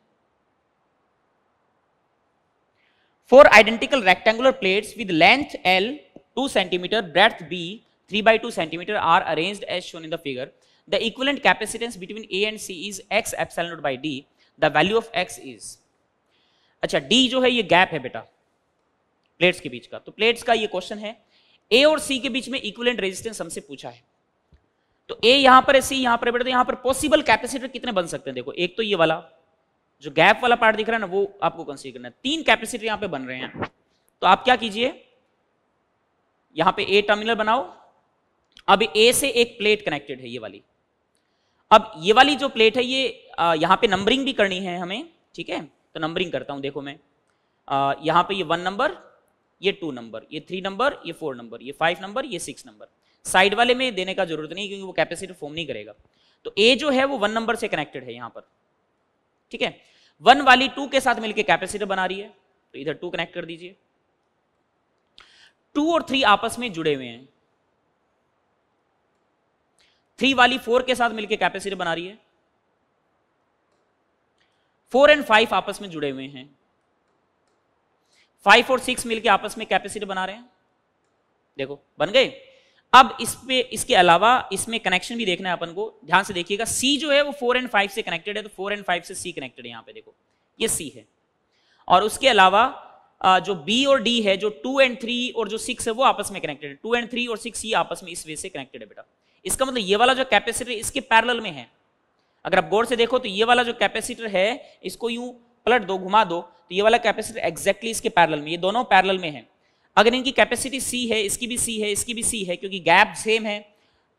four identical rectangular plates with length L two centimetre breadth B three by two centimetre are arrange as shown in the figure the equivalent capacitance between A and C is x epsilon naught by d. The value of x is अच्छा d जो है ये gap है बेटा plates के बीच का तो plates का ये क्वेश्चन है ए और सी के बीच में इक्विवेलेंट रेजिस्टेंस हमसे पूछा है तो ए यहां पर है सी यहां पर है बेटा तो यहां पर पॉसिबल कैपेसिटर कितने बन सकते हैं देखो एक तो ये वाला जो गैप वाला पार्ट दिख रहा है ना वो आपको कंसीडर करना है तीन कैपेसिटर यहां पे बन रहे हैं तो आप क्या कीजिए यहां पे ए टर्मिनल बनाओ अब ए से एक प्लेट कनेक्टेड है ये वाली अब ये वाली जो प्लेट है ये आ, यहाँ पे नंबरिंग भी करनी है हमें ठीक है तो नंबरिंग करता हूँ देखो मैं आ, यहाँ पे ये वन नंबर ये टू नंबर ये थ्री नंबर ये फोर नंबर ये फाइव नंबर ये सिक्स नंबर साइड वाले में देने का जरूरत नहीं क्योंकि वो कैपेसिटी फॉर्म नहीं करेगा तो ए जो है वो वन नंबर से कनेक्टेड है यहाँ पर ठीक है वन वाली टू के साथ मिलकर कैपेसिटी बना रही है तो इधर टू कनेक्ट कर दीजिए टू और थ्री आपस में जुड़े हुए हैं थ्री वाली फोर के साथ मिलकर कैपेसिटी बना रही है फोर एंड फाइव आपस में जुड़े हुए हैं फाइव और सिक्स मिलकर आपस में कैपेसिटी बना रहे हैं देखो बन गए अब इस पे इसके अलावा इसमें कनेक्शन भी देखना है अपन को ध्यान से देखिएगा सी जो है वो फोर एंड फाइव से कनेक्टेड है तो फोर एंड फाइव से सी कनेक्टेड है यहाँ पे देखो ये सी है और उसके अलावा जो बी और डी है जो टू एंड थ्री और जो सिक्स है वो आपस में कनेक्टेड है टू एंड थ्री और सिक्स ये आपस में इस वे से कनेक्टेड है बेटा इसका मतलब ये वाला जो कैपेसिटर इसके पैरल में है अगर आप गौर से देखो तो ये वाला जो कैपेसिटर है इसको यूं पलट दो घुमा दो तो ये वाला कैपेसिटर एग्जैक्टली इसके पैरल में ये दोनों पैरल में है अगर इनकी कैपेसिटी सी है इसकी भी सी है इसकी भी सी है क्योंकि गैप सेम है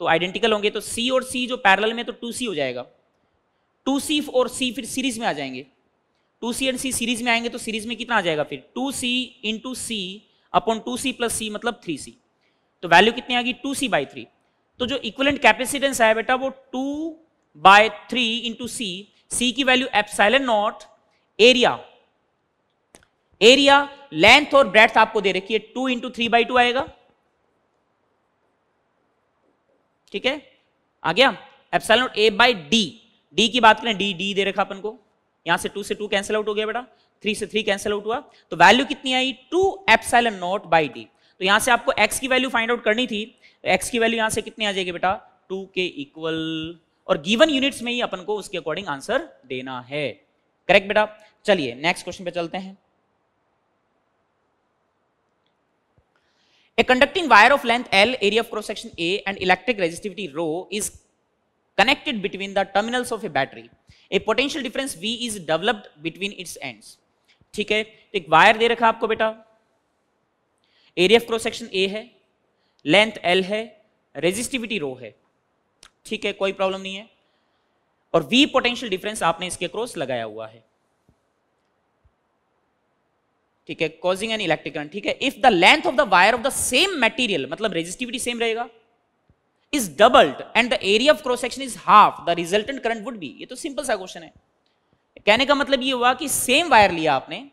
तो आइडेंटिकल होंगे तो सी और सी जो पैरल में तो टू हो जाएगा टू और सी फिर सीरीज में आ जाएंगे two C and C series में आएंगे तो सीरीज में कितना आ जाएगा फिर two C into C upon two C plus C मतलब थ्री सी तो वैल्यू कितनी आ गई टू सी बाई थ्री तो जो इक्वलेंट कैपेसिटेंस है बेटा वो two by three into C C की value epsilon naught area area length और ब्रेथ आपको दे रखी है two into three by two आएगा ठीक है आ गया epsilon naught A by D D की बात करें डी डी दे रखा अपन को यहां से टू से टू कैंसिल आउट हो गया बेटा थ्री से थ्री कैंसिल आउट हुआ तो वैल्यू कितनी आई two epsilon naught by D तो यहां से आपको एक्स की वैल्यू फाइंड आउट करनी थी एक्स की वैल्यू यहां से कितनी आ जाएगी बेटा टू के इक्वल और गिवन यूनिट्स में ही अपन को उसके अकॉर्डिंग आंसर देना है करेक्ट बेटा चलिए नेक्स्ट क्वेश्चन पे चलते हैं conducting wire of length L area of cross section A and electric resistivity rho is connected between the terminals of a battery a potential difference V is developed between its end ठीक है एक wire दे रखा आपको बेटा area of cross section A है length L है resistivity rho है ठीक है कोई प्रॉब्लम नहीं है और वी पोटेंशियल डिफरेंस आपने इसके क्रॉस लगाया हुआ है ठीक है कॉजिंग एन इलेक्ट्रिक करंट ठीक है if the length of the wire of the same material मतलब रेजिस्टिविटी सेम रहेगा is doubled and the area of cross section is half the resultant current would be ये तो simple सा question है कहने का मतलब ये हुआ कि सेम वायर लिया आपने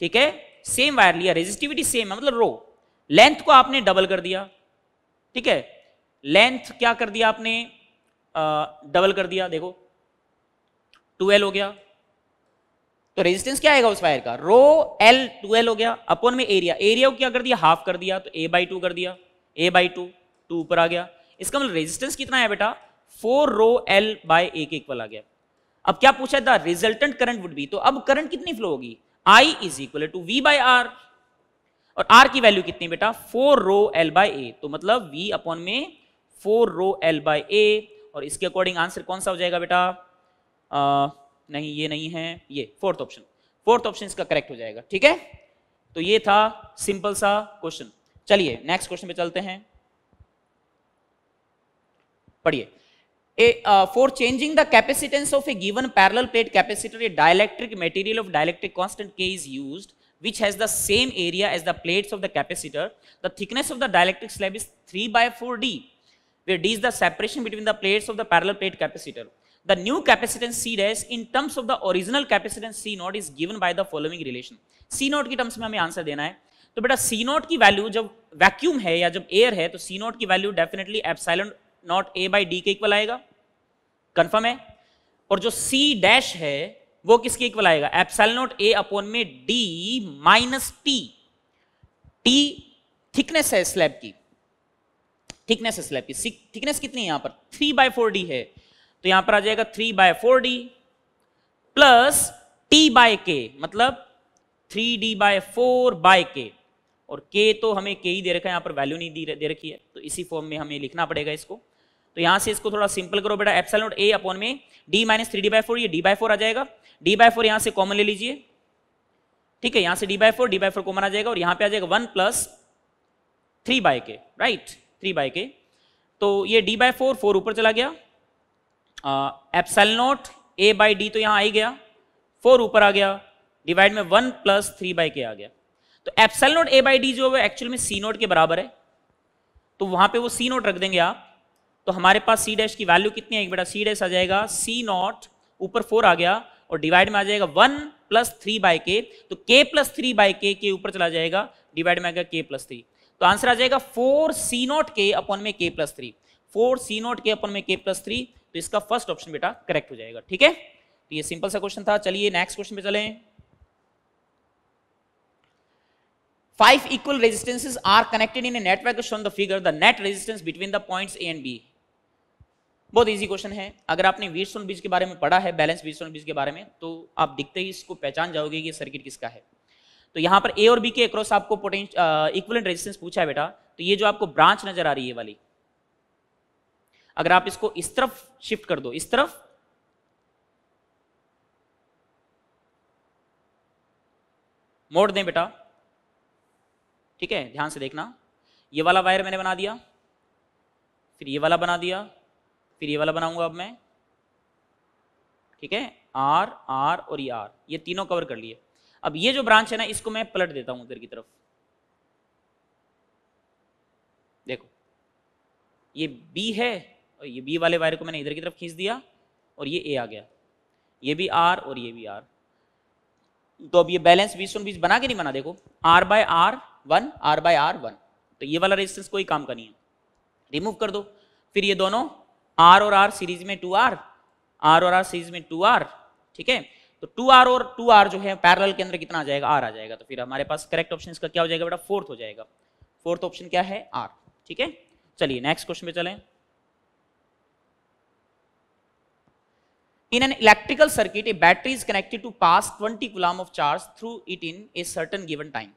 ठीक है सेम वायर लिया रेजिस्टिविटी सेम है मतलब रो लेंथ को आपने डबल कर दिया ठीक है लेंथ क्या कर दिया आपने डबल कर दिया देखो टूएल्व हो गया तो रेजिस्टेंस क्या आएगा उस वायर का रो एल टूएल्व हो गया अपॉन में एरिया एरिया को क्या कर दिया हाफ कर दिया तो ए बाई टू कर दिया ए बाई टू टू ऊपर आ गया इसका मतलब रेजिस्टेंस कितना है बेटा फोर रो एल बाय एक के इक्वल आ गया अब क्या पूछा था रिजल्टेंट करंट वुड बी तो अब करंट कितनी फ्लो होगी I is equal to V by R और आर की वैल्यू कितनी बेटा four rho L by A तो मतलब वी अपॉन में four rho L by A और इसके अकॉर्डिंग आंसर कौन सा हो जाएगा बेटा नहीं ये नहीं है ये फोर्थ ऑप्शन फोर्थ ऑप्शन इसका करेक्ट हो जाएगा ठीक है तो ये था सिंपल सा क्वेश्चन चलिए नेक्स्ट क्वेश्चन पे चलते हैं पढ़िए for changing the capacitance of a given parallel plate capacitor a dielectric material of dielectric constant K is used which has the same area as the plates of the capacitor, the thickness of the dielectric slab is 3 by 4D, where D is the separation between the plates of the parallel plate capacitor. The new capacitance C dash in terms of the original capacitance C not is given by the following relation. C not ki terms mein hame answer dena hai to beta C not ki value jab vacuum hai ya jab air hai to C not ki value definitely epsilon not A by d ke equal aayega confirm hai और जो C dash है वो किसके equal आएगा epsilon naught A upon में D minus T T thickness है slab की thickness है स्लैब की थिकनेस कितनी है यहां पर थ्री बाय फोर डी है तो यहां पर आ जाएगा three by four D plus T by K मतलब three D by four by K और के तो हमें के ही दे रखा है यहां पर वैल्यू नहीं दे रखी है तो इसी फॉर्म में हमें लिखना पड़ेगा इसको तो यहाँ से इसको थोड़ा सिंपल करो बेटा एप्सल नोट ए अपॉन में D minus three D by four ये डी बाई फोर आ जाएगा डी बाई फोर यहाँ से कॉमन ले लीजिए ठीक है यहाँ से D by four D by four common आ जाएगा और यहाँ पे आ जाएगा one plus three by K right three by K तो ये डी बाई फोर फोर ऊपर चला गया epsilon naught A by D तो यहाँ आ ही गया फोर ऊपर आ गया डिवाइड में वन प्लस थ्री बाई के आ गया तो epsilon naught A by D जो है एक्चुअल में सी नोट के बराबर है तो वहां पे वो सी नोट रख देंगे आप तो हमारे पास सी डैश की वैल्यू कितनी है बेटा सी डैश आ जाएगा सी नॉट ऊपर फोर आ गया और डिवाइड में आ जाएगा one plus three by K तो के प्लस थ्री बाय के के ऊपर चला जाएगा डिवाइड में आ गया के प्लस थ्री तो आंसर आ जाएगा four C naught K upon में K plus three four C naught K upon में के प्लस थ्री तो इसका फर्स्ट ऑप्शन बेटा करेक्ट हो जाएगा ठीक है तो ये सिंपल सा क्वेश्चन था चलिए नेक्स्ट क्वेश्चन पे चले five equal resistances are connected in a network shown the figure the net resistance between the points A and B बहुत इजी क्वेश्चन है अगर आपने वीटस्टोन बीज के बारे में पढ़ा है बैलेंस वीटस्टोन बीज के बारे में तो आप दिखते ही इसको पहचान जाओगे कि सर्किट किसका है तो यहाँ पर ए और बी के अक्रॉस आपको पोटेंशियल इक्वलेंट रेजिस्टेंस पूछा है बेटा तो ये जो आपको ब्रांच नजर आ रही है वाली अगर आप इसको इस तरफ शिफ्ट कर दो इस तरफ मोड़ दें बेटा ठीक है ध्यान से देखना ये वाला वायर मैंने बना दिया फिर ये वाला बना दिया फिर ये वाला बनाऊंगा अब मैं ठीक है आर आर और ये आर ये तीनों कवर कर लिए अब ये जो ब्रांच है ना इसको मैं पलट देता हूं उधर की तरफ देखो ये बी है और ये बी वाले वायर को मैंने इधर की तरफ खींच दिया और ये ए आ गया ये भी आर और ये भी आर तो अब ये बैलेंस बीस बीस बना के नहीं बना देखो R by R one R by R one तो ये वाला रेजिस्टेंस कोई काम का नहीं है रिमूव कर दो फिर ये दोनों आर और आर सीरीज में टू आर आर और आर सीरीज में टू आर ठीक है तो टू आर और टू आर जो है पैरल के अंदर कितना आ जाएगा आर आ जाएगा तो फिर हमारे पास करेक्ट ऑप्शन इसका क्या हो जाएगा बेटा फोर्थ हो जाएगा फोर्थ ऑप्शन क्या है आर ठीक है चलिए नेक्स्ट क्वेश्चन पे चले in an electrical circuit a battery is connected to pass 20 coulomb of charge through it in a certain given time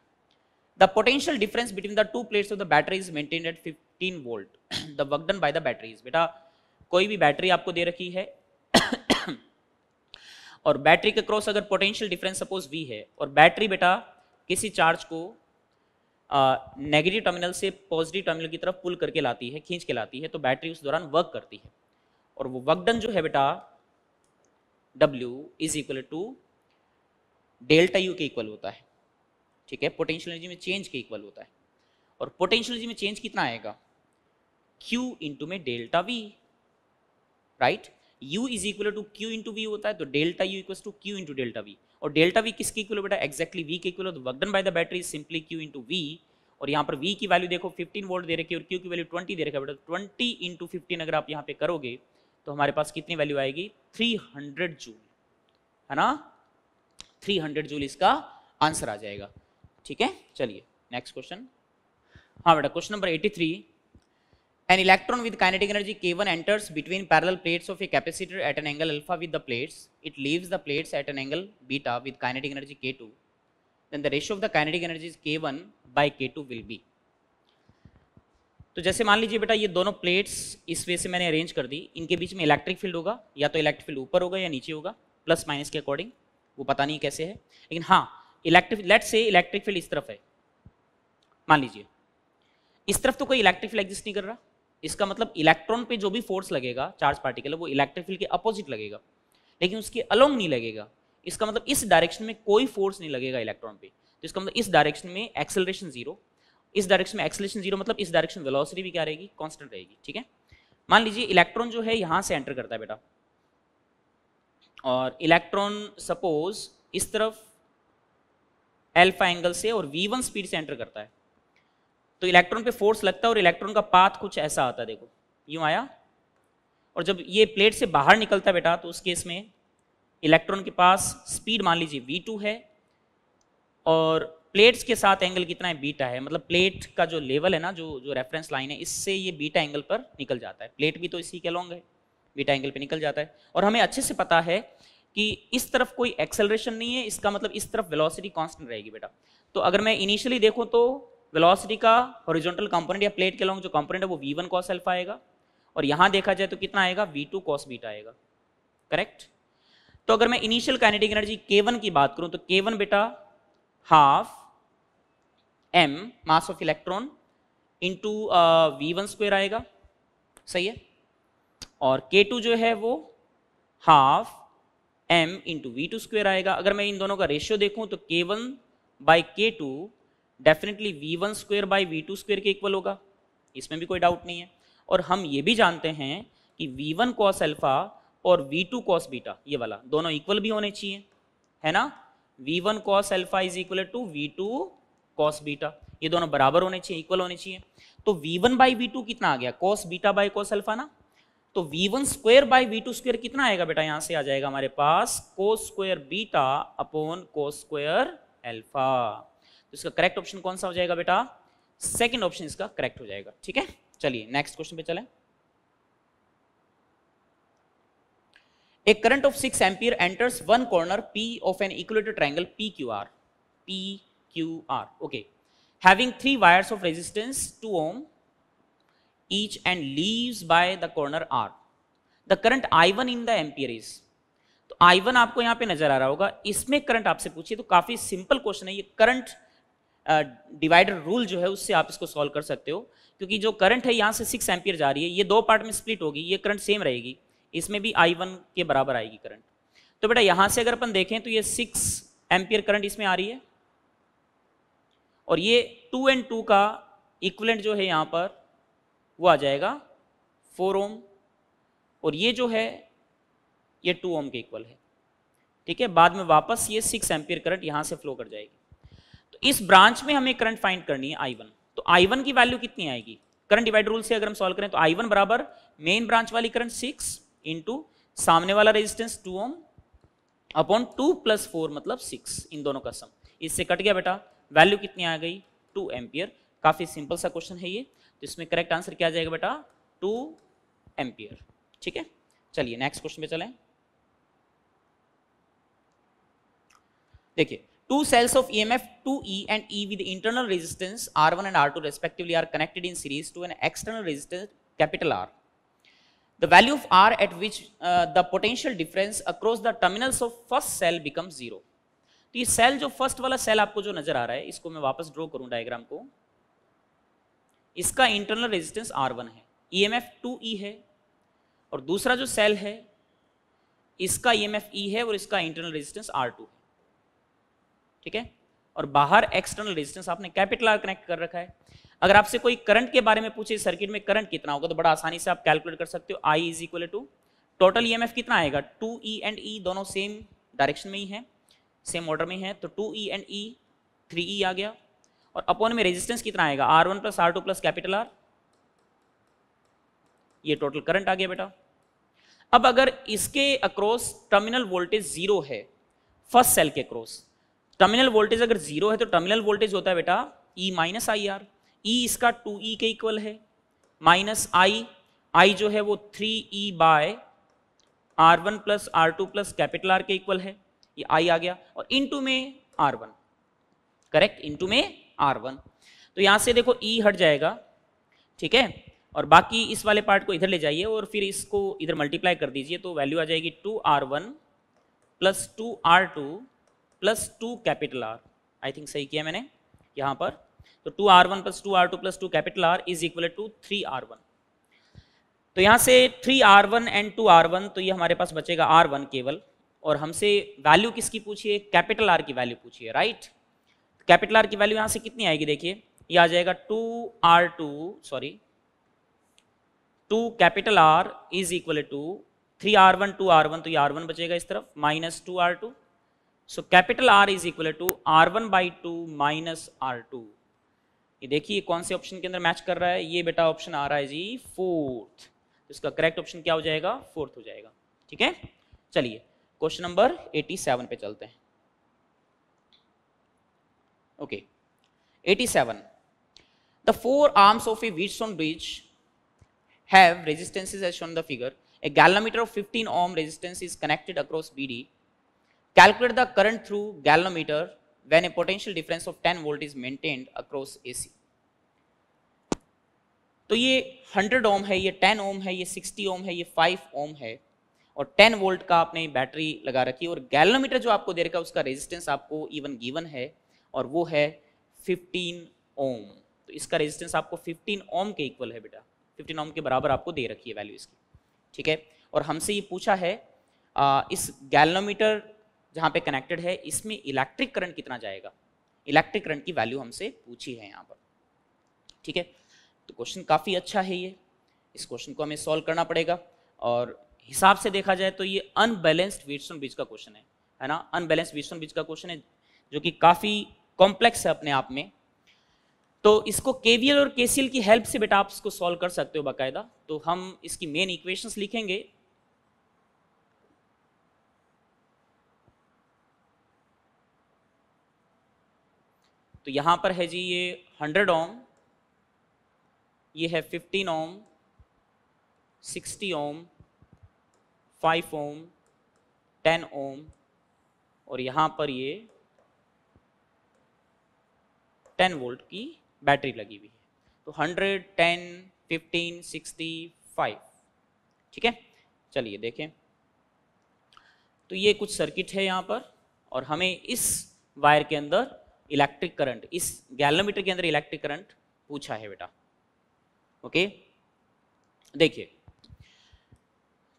the potential difference between the two plates of the battery is maintain at 15 volt the work done by the battery बेटा कोई भी battery आपको दे रखी है और battery के cross अगर पोटेंशियल डिफरेंस सपोज वी है और बैटरी बेटा किसी चार्ज को नेगेटिव टर्मिनल से पॉजिटिव टर्मिनल की तरफ पुल करके लाती है खींच के लाती है तो बैटरी उस दौरान वर्क करती है और वो वर्कडन जो है बेटा W is equal to delta U के इक्वल होता है ठीक है पोटेंशियल एनर्जी में चेंज के इक्वल होता है और पोटेंशियल एनर्जी में चेंज कितना आएगा क्यू इंटू में delta V right u is equal to Q into V होता है तो delta U equal to Q into delta V और डेल्टा वी किसके इक्वल बेटा एक्जैक्टली वी के इक्वल तो work done by the battery simply Q into V और यहाँ पर वी की वैल्यू देखो 15 वोल्ट दे रखी है और क्यू की वैल्यू 20 दे रखा है बेटा 20 इंटू फिफ्टीन अगर आप यहाँ पे करोगे तो हमारे पास कितनी वैल्यू आएगी 300 जूल है ना 300 जूल इसका आंसर आ जाएगा ठीक है चलिए नेक्स्ट क्वेश्चन हाँ बेटा question number 83 An electron with kinetic energy K1 enters between parallel plates of a capacitor at an angle alpha with the plates. It leaves the plates at an angle beta with kinetic energy K2. Then the ratio of the kinetic energy is K1 by K2 will be. तो जैसे मान लीजिए बेटा ये दोनों plates इस way से मैंने अरेंज कर दी इनके बीच में इलेक्ट्रिक फील्ड होगा या तो इलेक्ट्रिक फील्ड ऊपर होगा या नीचे होगा प्लस माइनस के अकॉर्डिंग वो पता नहीं कैसे है लेकिन हाँ electric let's say electric field इस तरफ है मान लीजिए इस तरफ तो कोई इलेक्ट्रिक फील्ड एग्जिस्ट नहीं कर रहा इसका मतलब इलेक्ट्रॉन पे जो भी फोर्स लगेगा चार्ज पार्टिकल है वो इलेक्ट्रिक फील्ड के अपोजिट लगेगा लेकिन उसके अलोंग नहीं लगेगा इसका मतलब इस डायरेक्शन में कोई फोर्स नहीं लगेगा इलेक्ट्रॉन पे तो इसका मतलब इस डायरेक्शन में एक्सेलरेशन जीरो इस डायरेक्शन में एक्सेलेशन जीरो मतलब इस डायरेक्शन वेलोसिटी भी क्या रहेगी कांस्टेंट रहेगी ठीक है मान लीजिए इलेक्ट्रॉन जो है यहाँ से एंटर करता है बेटा और इलेक्ट्रॉन सपोज इस तरफ एल्फा एंगल से और वी वन स्पीड से एंटर करता है तो इलेक्ट्रॉन पे फोर्स लगता है और इलेक्ट्रॉन का पाथ कुछ ऐसा आता है देखो यूं आया और जब ये प्लेट से बाहर निकलता है बेटा तो उस केस में इलेक्ट्रॉन के पास स्पीड मान लीजिए v2 है और प्लेट्स के साथ एंगल कितना है बीटा है मतलब प्लेट का जो लेवल है ना जो जो रेफरेंस लाइन है इससे ये बीटा एंगल पर निकल जाता है प्लेट भी तो इसी के लॉन्ग है बीटा एंगल पे निकल जाता है और हमें अच्छे से पता है कि इस तरफ कोई एक्सेलरेशन नहीं है इसका मतलब इस तरफ वेलोसिटी कांस्टेंट रहेगी बेटा तो अगर मैं इनिशियली देखूं तो वेलोसिटी का हॉरिजॉन्टल कंपोनेंट या प्लेट के लॉन्ग जो कंपोनेंट है वो वी वन कॉस एल्फा आएगा और यहाँ देखा जाए तो कितना आएगा वी टू कॉस बीटा आएगा करेक्ट तो अगर मैं initial kinetic energy K one की बात करूं तो के वन बेटा half M mass of electron into V one square आएगा सही है और के टू जो है वो half M into V two square आएगा अगर मैं इन दोनों का रेशियो देखूं तो K one by K two definitely V one square by V two square के इक्वल होगा इसमें भी कोई डाउट नहीं है और हम ये भी जानते हैं कि वी वन कॉस एल्फा और वी टू कॉस बीटा ये वाला दोनों इक्वल भी होने चाहिए है ना V one cos alpha is equal to V two cos beta ये दोनों बराबर होने चाहिए इक्वल होने चाहिए तो V one by V two कितना आ गया cos beta by cos alpha ना तो V one square by V two square कितना आएगा बेटा यहाँ से आ जाएगा हमारे पास cos square beta upon cos square alpha तो इसका करेक्ट ऑप्शन कौन सा हो जाएगा बेटा सेकेंड ऑप्शन इसका करेक्ट हो जाएगा ठीक है चलिए नेक्स्ट क्वेश्चन पे चले एक current of six ampere enters one corner P of an equilateral triangle P Q R P Q R okay having three wires of resistance two ohm each and and by the corner R the current I one in the ampere is तो I one आपको यहां पे नजर आ रहा होगा इसमें current आपसे पूछिए तो काफी सिंपल क्वेश्चन है ये करंट डिवाइडर रूल जो है उससे आप इसको सॉल्व कर सकते हो क्योंकि जो करंट है यहाँ से सिक्स एम्पियर जा रही है ये दो पार्ट में स्प्लिट होगी ये करंट सेम रहेगी इसमें भी आई वन के बराबर आएगी करंट तो बेटा यहाँ से अगर अपन देखें तो ये सिक्स एम्पियर करंट इसमें आ रही है और ये टू एंड टू का इक्वलेंट जो है यहाँ पर वो आ जाएगा फोर ओम और ये जो है ये टू ओम के इक्वल है ठीक है बाद में वापस ये सिक्स एम्पियर करंट यहाँ से फ्लो कर जाएगी तो इस ब्रांच में हमें करंट फाइंड करनी है आई वन तो आई वन की वैल्यू कितनी आएगी करंट डिवाइड रूल से अगर हम सॉल्व करें तो आई वन बराबर मेन ब्रांच वाली करंट सिक्स इंटू सामने वाला resistance two ohm upon two plus four मतलब सिक्स इन दोनों का सम इससे कट गया बेटा वैल्यू कितनी आ गई टू एम्पियर काफ़ी सिंपल सा क्वेश्चन है ये तो इसमें करेक्ट आंसर क्या जाएगा बेटा टू एम्पियर ठीक है चलिए नेक्स्ट क्वेश्चन पे चलें देखिए Two cells of EMF 2E and E with internal resistance R1 and R2 respectively are connected in series to an external resistance capital R. The value of R at which uh, the potential difference across the terminals of first cell becomes zero. तो ये cell जो first वाला cell आपको जो नजर आ रहा है इसको मैं वापस ड्रॉ करूं डायग्राम को इसका इंटरनल रेजिस्टेंस R1 है EMF 2E है और दूसरा जो सेल है इसका EMF E है और इसका इंटरनल रेजिस्टेंस R2 है ठीक है और बाहर एक्सटर्नल रेजिस्टेंस आपने कैपिटल आर कनेक्ट कर रखा है अगर आपसे कोई करंट के बारे में पूछे सर्किट में करंट कितना होगा तो बड़ा आसानी से आप कैलकुलेट कर सकते हो I is equal to total E कितना आएगा टू ई एंड ई दोनों सेम डायरेक्शन में ही है सेम ऑर्डर में है तो two E and E three E आ गया और अपोन में रेजिस्टेंस कितना आएगा R one plus R two plus capital R ये टोटल करंट आ गया बेटा अब अगर इसके अक्रॉस टर्मिनल वोल्टेज जीरो है फर्स्ट सेल के अक्रॉस टर्मिनल वोल्टेज अगर जीरो है तो टर्मिनल वोल्टेज होता है बेटा ई माइनस आई आर ई इसका टू ई e के इक्वल है माइनस आई आई जो है वो three E by R one plus R two plus capital R के इक्वल है ये आई आ गया और इनटू में आर वन करेक्ट इनटू में आर वन तो यहाँ से देखो ई e हट जाएगा ठीक है और बाकी इस वाले पार्ट को इधर ले जाइए और फिर इसको इधर मल्टीप्लाई कर दीजिए तो वैल्यू आ जाएगी two R one plus two R two plus two capital R I think सही किया मैंने यहाँ पर तो two R one plus two R two plus two capital R is equal to three R one तो यहाँ से three R one and two R one तो ये हमारे पास बचेगा आर वन केवल और हमसे वैल्यू किसकी पूछिए कैपिटल आर की वैल्यू पूछिए राइट कैपिटल आर की वैल्यू यहाँ से कितनी आएगी देखिए ये आ जाएगा two R two sorry two capital R is equal to three R one two R one तो ये आर वन बचेगा इस तरफ minus two R two so capital R is equal to R one by two minus R two ये देखिए कौन से option के अंदर मैच कर रहा है ये बेटा ऑप्शन आ रहा है जी फोर्थ तो इसका करेक्ट ऑप्शन क्या हो जाएगा फोर्थ हो जाएगा ठीक है चलिए क्वेश्चन नंबर एटी सेवन पे चलते हैं okay eighty seven the four arms of a Wheatstone bridge है figure a galvanometer of fifteen ohm resistance is connected across B D Calculate the current through galvanometer when a potential difference of 10 volt is maintained across AC. तो ये 100 ओम है ये 10 ओम है ये 60 ओम है ये 5 ओम है और 10 वोल्ट का आपने बैटरी लगा रखी है और गैलोमीटर जो आपको दे रखा है उसका रेजिस्टेंस आपको इवन गिवन है और वो है 15 ओम तो इसका रेजिस्टेंस आपको 15 ओम के इक्वल है बेटा 15 ओम के बराबर आपको दे रखी है वैल्यू इसकी ठीक है और हमसे ये पूछा है आ, इस गैलोमीटर जहाँ पे कनेक्टेड है इसमें इलेक्ट्रिक करंट कितना जाएगा इलेक्ट्रिक करंट की वैल्यू हमसे पूछी है यहाँ पर ठीक है तो क्वेश्चन काफ़ी अच्छा है ये इस क्वेश्चन को हमें सॉल्व करना पड़ेगा और हिसाब से देखा जाए तो ये अनबैलेंस्ड वीटस्टोन ब्रिज का क्वेश्चन है है ना अनबैलेंस्ड वीटस्टोन ब्रिज का क्वेश्चन है जो कि काफ़ी कॉम्प्लेक्स है अपने आप में तो इसको केवीएल और केसीएल की हेल्प से बेटा आप इसको सॉल्व कर सकते हो बाकायदा तो हम इसकी मेन इक्वेशंस लिखेंगे तो यहाँ पर है जी ये हंड्रेड ओम ये है fifteen ohm sixty ohm five ohm ten ohm और यहाँ पर ये टेन वोल्ट की बैटरी लगी हुई है तो hundred ten fifteen sixty five ठीक है चलिए देखें तो ये कुछ सर्किट है यहाँ पर और हमें इस वायर के अंदर इलेक्ट्रिक करंट इस गैलोमीटर के अंदर इलेक्ट्रिक करंट पूछा है बेटा ओके देखिए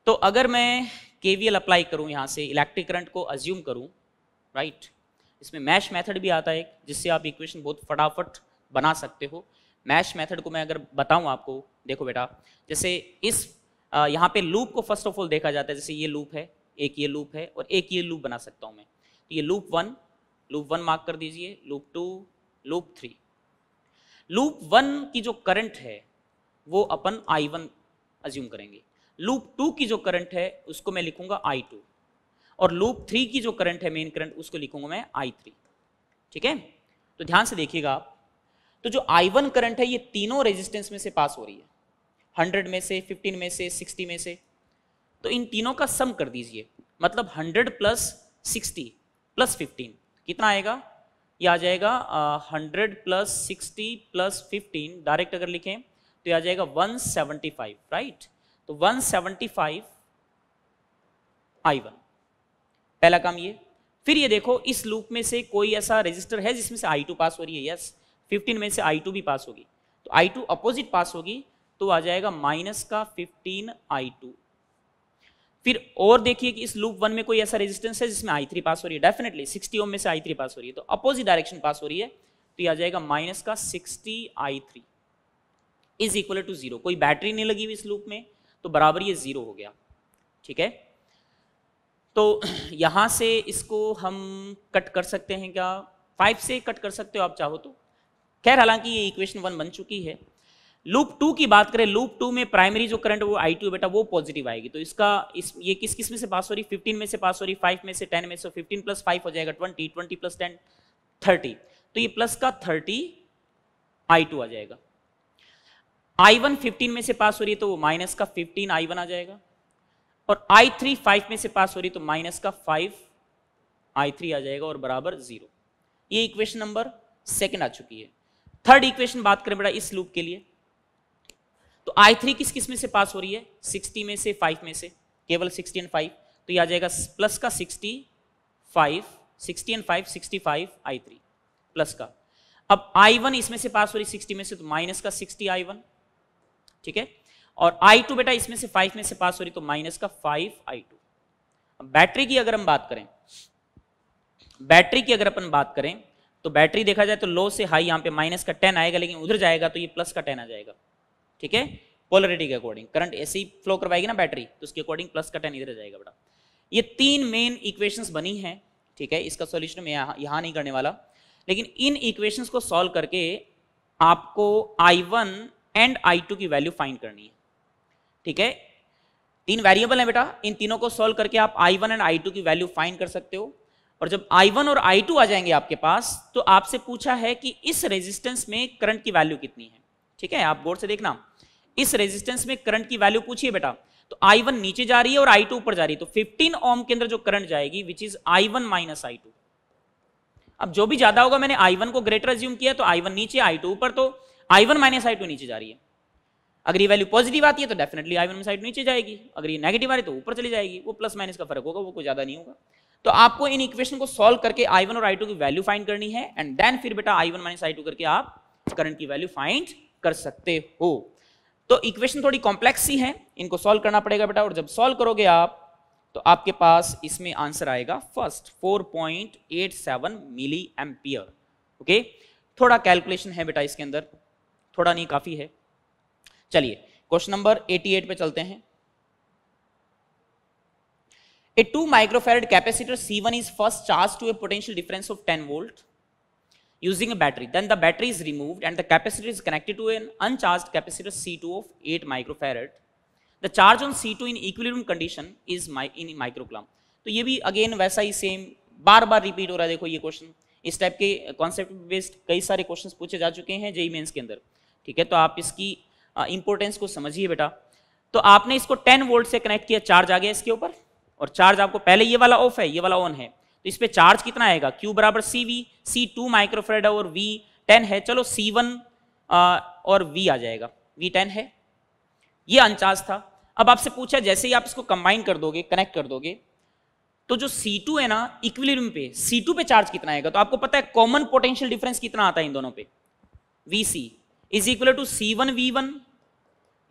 तो अगर मैं केवीएल अप्लाई करूं यहां से इलेक्ट्रिक करंट को अज्यूम करूं राइट इसमें मैश मेथड भी आता है जिससे आप इक्वेशन बहुत फटाफट बना सकते हो मैश मेथड को मैं अगर बताऊं आपको देखो बेटा जैसे इस आ, यहाँ पे लूप को फर्स्ट ऑफ ऑल देखा जाता है जैसे ये लूप है एक ये लूप है और एक ये लूप बना सकता हूं मैं तो ये loop one loop one mark कर दीजिए loop two loop three loop one की जो करंट है वो अपन आई वन अज्यूम करेंगे लूप टू की जो करंट है उसको मैं लिखूंगा आई टू और लूप थ्री की जो करंट है मेन करंट उसको लिखूंगा मैं आई थ्री ठीक है तो ध्यान से देखिएगा आप तो जो आई वन करंट है ये तीनों रेजिस्टेंस में से पास हो रही है हंड्रेड में से फिफ्टीन में से सिक्सटी में से तो इन तीनों का सम कर दीजिए मतलब hundred plus sixty plus fifteen कितना आएगा ये आ जाएगा hundred plus sixty plus fifteen direct अगर लिखें तो ये आ जाएगा वन सेवेंटी फाइव राइट तो one seventy five I one पहला काम ये फिर ये देखो इस लूप में से कोई ऐसा रजिस्टर है जिसमें से आई टू पास हो रही है यस फिफ्टीन में से आई टू भी पास होगी तो आई टू अपोजिट पास होगी तो आ जाएगा माइनस का फिफ्टीन आई टू फिर और देखिए कि इस लूप वन में कोई ऐसा रेजिस्टेंस है जिसमें आई थ्री पास हो रही है डेफिनेटली सिक्सटी ओम में से आई थ्री पास हो रही है तो अपोजिट डायरेक्शन पास हो रही है तो यह आ जाएगा माइनस का sixty I three is equal to zero कोई बैटरी नहीं लगी हुई इस लूप में तो बराबर ये जीरो हो गया ठीक है तो यहां से इसको हम कट कर सकते हैं क्या फाइव से कट कर सकते हो आप चाहो तो खैर हालांकि ये इक्वेशन वन बन चुकी है लूप टू की बात करें लूप टू में प्राइमरी जो करंट वो आई टू बेटा वो पॉजिटिव आएगी तो इसका इस ये किस किस में से पास हो रही फिफ्टीन में से पास हो रही फाइव में से टेन में से फिफ्टीन प्लस फाइव हो जाएगा twenty twenty plus ten thirty तो ये प्लस का थर्टी आई टू आ जाएगा आई वन फिफ्टीन में से पास हो रही है तो वो माइनस का फिफ्टीन आई वन आ जाएगा और आई थ्री फाइव में से पास हो रही तो माइनस का फाइव आई थ्री आ जाएगा और बराबर जीरो ये इक्वेशन नंबर सेकेंड आ चुकी है थर्ड इक्वेशन बात करें बेटा इस लूप के लिए तो I3 किस किस में से पास हो रही है सिक्सटी में से फाइव में से केवल 60 एंड 5 तो ये आ जाएगा प्लस का sixty 60 and five sixty plus का अब आई वन इसमें से पास हो रही 60 में से तो माइनस का 60 I1 ठीक है और आई टू बेटा इसमें से फाइव में से पास हो रही तो माइनस का फाइव आई टू बैटरी की अगर हम बात करें बैटरी की अगर अपन बात करें तो बैटरी देखा जाए तो लो से हाई यहां पे माइनस का टेन आएगा लेकिन उधर जाएगा तो ये प्लस का टेन आ जाएगा ठीक है पोलरिटी के अकॉर्डिंग करंट ऐसी फ्लो करवाएगी ना बैटरी तो उसके अकॉर्डिंग प्लस का टेन इधर जाएगा बेटा ये तीन मेन इक्वेशंस बनी हैं ठीक है इसका सॉल्यूशन मैं यहाँ नहीं करने वाला लेकिन इन इक्वेशंस को सॉल्व करके आपको I one and I two की वैल्यू फाइंड करनी है ठीक है तीन वेरिएबल हैं बेटा इन तीनों को सॉल्व करके आप I1 एंड आई की वैल्यू फाइंड कर सकते हो और जब I1 और I2 आ जाएंगे आपके पास तो आपसे पूछा है कि इस रेजिस्टेंस में करंट की वैल्यू कितनी है ठीक है आप बोर्ड से देखना इस रेजिस्टेंस में करंट की वैल्यू पूछिए बेटा तो आई वन नीचे जा रही है और आई टू ऊपर जा रही है तो फिफ्टीन ओम के अंदर जो करंट जाएगी which is I one minus I two अब जो भी ज्यादा होगा मैंने आई वन को ग्रेटर एज्यूम किया तो आई वन नीचे आई टू ऊपर तो I one minus I two नीचे जा रही है अगर ये वैल्यू पॉजिटिव आती है तो डेफिनेटली आई वन साइड नीचे जाएगी अगर ये नेगेटिव आ रही तो ऊपर चली जाएगी वो प्लस माइनस का फर्क होगा वो कोई ज्यादा नहीं होगा तो आपको इन इक्वेशन को सॉल्व करके आई वन और आई टू की वैल्यू फाइंड करनी है एंड देन फिर बेटा I one minus I two करके आप करंट की वैल्यू फाइंड कर सकते हो तो इक्वेशन थोड़ी कॉम्प्लेक्स ही है इनको सॉल्व करना पड़ेगा बेटा और जब सॉल्व करोगे आप तो आपके पास इसमें आंसर आएगा फर्स्ट 4.87 मिली एम्पियर ओके थोड़ा कैलकुलेशन है बेटा इसके अंदर थोड़ा नहीं काफी है चलिए क्वेश्चन नंबर 88 पे चलते हैं two 2 capacitor capacitor C1 is first charge to a potential difference of 10 volt using a battery. Then the battery is removed and the capacitor is connected to an uncharged capacitor C2 of 8 microfarad. The charge on C2 in equilibrium condition is my, in microcoulomb. So, ये भी again वैसा hi same. Bar bar repeat हो रहा है देखो ये question इस type के कॉन्सेप्ट बेस्ड कई सारे क्वेश्चन पूछे जा चुके हैं जेई मेन्स के अंदर ठीक है तो आप इसकी इंपॉर्टेंस को समझिए बेटा तो आपने इसको 10 वोल्ट से कनेक्ट किया चार्ज आ गया इसके ऊपर और चार्ज आपको पहले ये वाला ऑफ है ये वाला ऑन है तो इस पे चार्ज कितना आएगा क्यू बराबर सी वी सी टू माइक्रोफ्रेड और वी टेन है चलो सी वन और वी आ जाएगा वी टेन है ये अनचार्ज था अब आपसे पूछा जैसे ही आप इसको कंबाइन कर दोगे कनेक्ट कर दोगे तो जो C2 है ना इक्विलिब्रियम पे C2 पे चार्ज कितना आएगा तो आपको पता है कॉमन पोटेंशियल डिफरेंस कितना आता है इन दोनों पे VC is equal to C one V one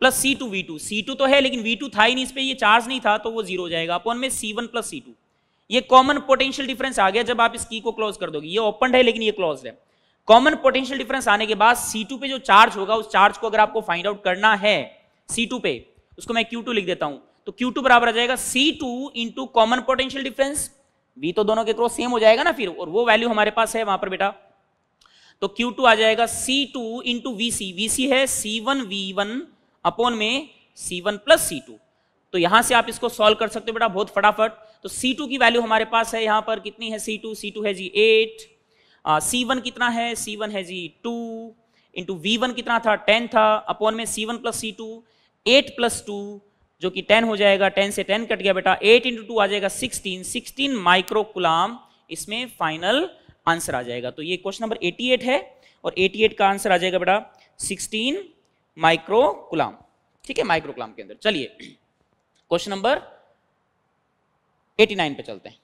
plus C two V two C two तो है लेकिन वी टू था ही नहीं इस पर ये चार्ज नहीं था तो वो जीरो हो जाएगा अपन में C one plus C two ये कॉमन पोटेंशियल डिफरेंस आ गया जब आप इस की को क्लोज कर दोगे ये ओपन है लेकिन ये क्लोज है कॉमन पोटेंशियल डिफरेंस आने के बाद सी पे जो चार्ज होगा उस चार्ज को अगर आपको फाइंड आउट करना है सी पे उसको मैं क्यू लिख देता हूं तो टू बराबर आ जाएगा C two into common potential difference V तो दोनों के क्रॉस सेम हो जाएगा ना फिर और वो वैल्यू हमारे पास है वहां पर बेटा तो Q2 आ जाएगा C2 टू इंटू वी है C1 V1 अपॉन में C1 प्लस C2 तो यहां से आप इसको सॉल्व कर सकते हो बेटा बहुत फटाफट तो C2 की वैल्यू हमारे पास है यहां पर कितनी है C2 C2 है जी एट C1 कितना है C1 है जी टू इंटू वी कितना था टेन था अपॉन में C one plus C two eight plus two जो कि टेन हो जाएगा टेन से टेन कट गया बेटा एट इंटू टू आ जाएगा सिक्सटीन सिक्सटीन माइक्रोकुलाम इसमें फाइनल आंसर आ जाएगा तो ये क्वेश्चन नंबर एटी एट है और एटी एट का आंसर आ जाएगा बेटा सिक्सटीन माइक्रोकुलाम ठीक है माइक्रो माइक्रोकुलाम के अंदर चलिए क्वेश्चन नंबर 89 पे चलते हैं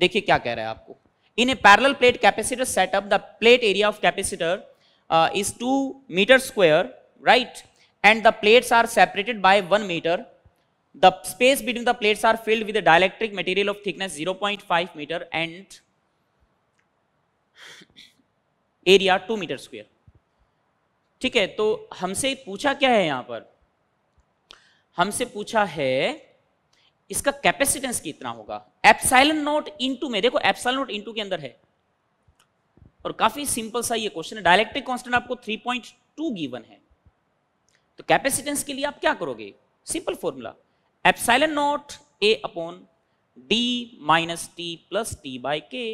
देखिए क्या कह रहा है आपको in a parallel plate capacitor setup the plate area of capacitor is two metre square right and the plates are separated by one metre space between the the are filled with dielectric a of material zero point 0.5 metre and area two metre square ठीक है तो हमसे पूछा क्या है यहां पर हमसे पूछा है इसका कैपेसिटेंस कितना होगा एप्साइलन नोट इनटू में देखो एप्साइलन नोट इनटू के अंदर है और काफी सिंपल सा ये क्वेश्चन है डायलेक्ट्रिक कॉन्स्टेंट आपको 3.2 गिवन है तो कैपेसिटेंस के लिए आप क्या करोगे simple formula epsilon naught A upon D minus T plus T by K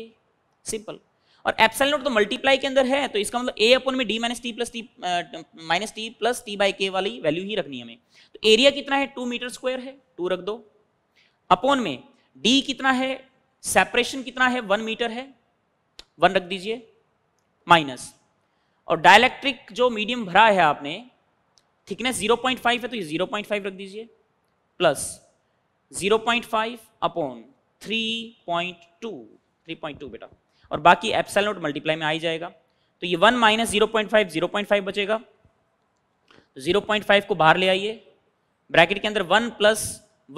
simple और एप्सल नोट तो मल्टीप्लाई के अंदर है तो इसका मतलब ए अपन में D minus T plus T minus T plus T by K वाली वैल्यू ही रखनी है हमें तो एरिया कितना है टू मीटर स्क्वायर है टू रख दो अपोन में डी कितना है सेपरेशन कितना है वन मीटर है वन रख दीजिए माइनस और डायलैक्ट्रिक जो मीडियम भरा है आपने थिकनेस जीरो पॉइंट फाइव है तो ये फाइव रख दीजिए plus five upon point two बेटा और बाकी एप्सल नोट मल्टीप्लाई में आ ही जाएगा तो ये one minus zero point five zero point five बचेगा जीरो पॉइंट फाइव को बाहर ले आइए ब्रैकेट के अंदर one plus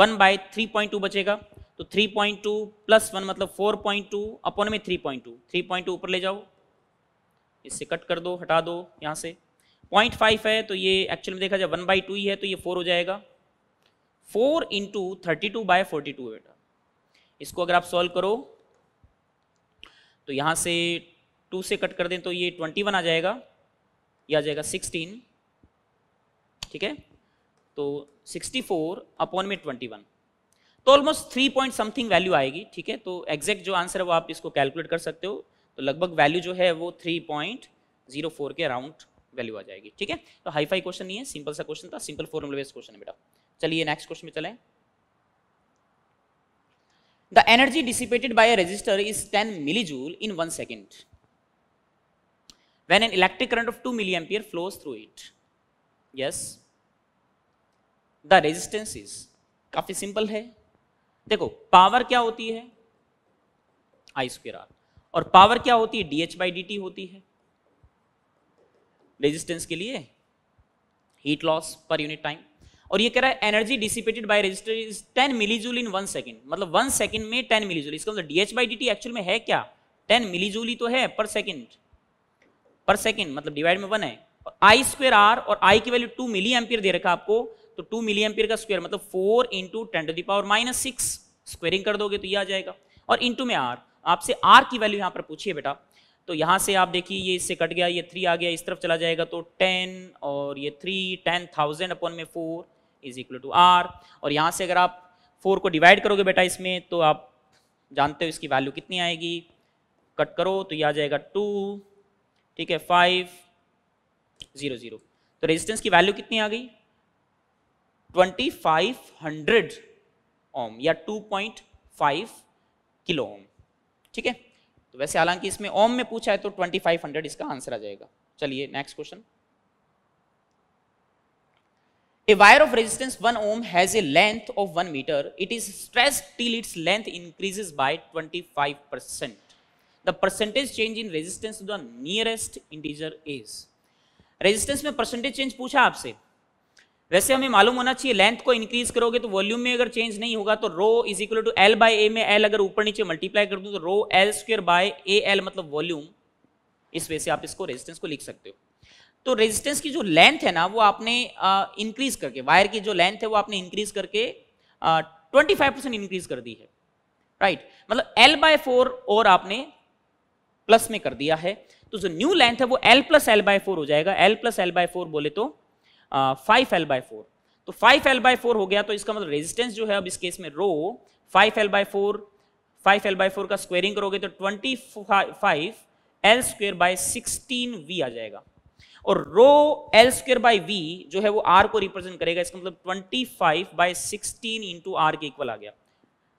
one by three point two बचेगा तो three point two plus one मतलब फोर पॉइंट टू अपन में three point two three point two ऊपर ले जाओ इससे कट कर दो हटा दो यहाँ से पॉइंट फाइव है तो ये एक्चुअल में देखा जाए वन बाई टू ही है तो ये फोर हो जाएगा four into thirty two by forty two बेटा इसको अगर आप सॉल्व करो तो यहाँ से टू से कट कर दें तो ये ट्वेंटी वन आ जाएगा ये आ जाएगा सिक्सटीन ठीक है तो सिक्सटी फोर अपॉन में ट्वेंटी वन तो almost three point something value आएगी ठीक है तो एग्जैक्ट जो आंसर है वो आप इसको कैलकुलेट कर सकते हो तो लगभग वैल्यू जो है वो थ्री पॉइंट जीरो फोर के अराउंड वैल्यू आ जाएगी ठीक है तो हाई फाई क्वेश्चन नहीं है सिंपल सा क्वेश्चन था सिंपल फॉर्मुला बेस्ड क्वेश्चन है बेटा चलिए नेक्स्ट क्वेश्चन में चलें the energy dissipated by a resistor is 10 millijoule in 1 second when an electric current of 2 milliampere flows through it yes the resistances काफी सिंपल है देखो पावर क्या होती है आई स्क्र आर और पावर क्या होती है D H by D T होती है रेजिस्टेंस के लिए heat loss per unit time और ये कह रहा है energy dissipated by resistor is 10 millijoule in one second मतलब वन सेकंड में 10 मिलीजूल इसका मतलब डीएच बाई डी एक्चुअल में है क्या 10 मिलीजूल ही तो है पर सेकंड पर सेकंड मतलब डिवाइड में वन है आई स्क्वेयर आर और आई की वैल्यू टू मिली एम्पियर दे रखा आपको तो टू मिली एम्पियर का स्क्वेयर मतलब four into ten to the power minus six squaring कर दोगे तो ये आ जाएगा और इंटू में आर आपसे आर की वैल्यू यहाँ पर पूछिए बेटा तो यहां से आप देखिए ये इससे कट गया ये थ्री आ गया इस तरफ चला जाएगा तो टेन और ये थ्री टेन थाउजेंड अपॉन में four is equal to R और यहाँ से अगर आप फोर को डिवाइड करोगे बेटा इसमें तो आप जानते हो इसकी वैल्यू कितनी आएगी कट करो तो ये आ जाएगा टू ठीक है फाइव जीरो जीरो तो रेजिस्टेंस की वैल्यू कितनी आ गई ट्वेंटी फाइव हंड्रेड ओम या two point five kilo ohm ठीक है तो वैसे हालांकि इसमें ओम में पूछा है तो ट्वेंटी फाइव हंड्रेड इसका आंसर आ जाएगा चलिए next question A wire of resistance 1 ohm has a length of 1 meter. It is stressed till its length increases by 25%. The percentage change in resistance to the nearest integer is. Resistance में percentage change पूछा आपसे वैसे हमें मालूम होना चाहिए length को increase करोगे तो वॉल्यूम में अगर चेंज नहीं होगा तो rho is equal to L by A में एल अगर ऊपर नीचे मल्टीप्लाई कर दूं तो rho L square by A L मतलब वॉल्यूम इस वे से आप इसको रेजिस्टेंस को लिख सकते हो तो रेजिस्टेंस की जो लेंथ है ना वो आपने इंक्रीज करके वायर की जो लेंथ है वो आपने इंक्रीज करके ट्वेंटी फाइव परसेंट इंक्रीज कर दी है राइट मतलब एल बाय फोर और आपने प्लस में कर दिया है तो जो न्यू लेंथ है वो L plus L by four हो जाएगा L plus L by four बोले तो फाइव एल बाय फोर तो फाइव एल बाय फोर हो गया तो इसका मतलब रेजिस्टेंस जो है अब इस केस में rho five L by four five L by four का स्क्वेयरिंग करोगे तो twenty five L square by sixteen V आ जाएगा और rho L square by V जो है वो आर को रिप्रेजेंट करेगा इसका मतलब twenty five by sixteen into R के इक्वल आ गया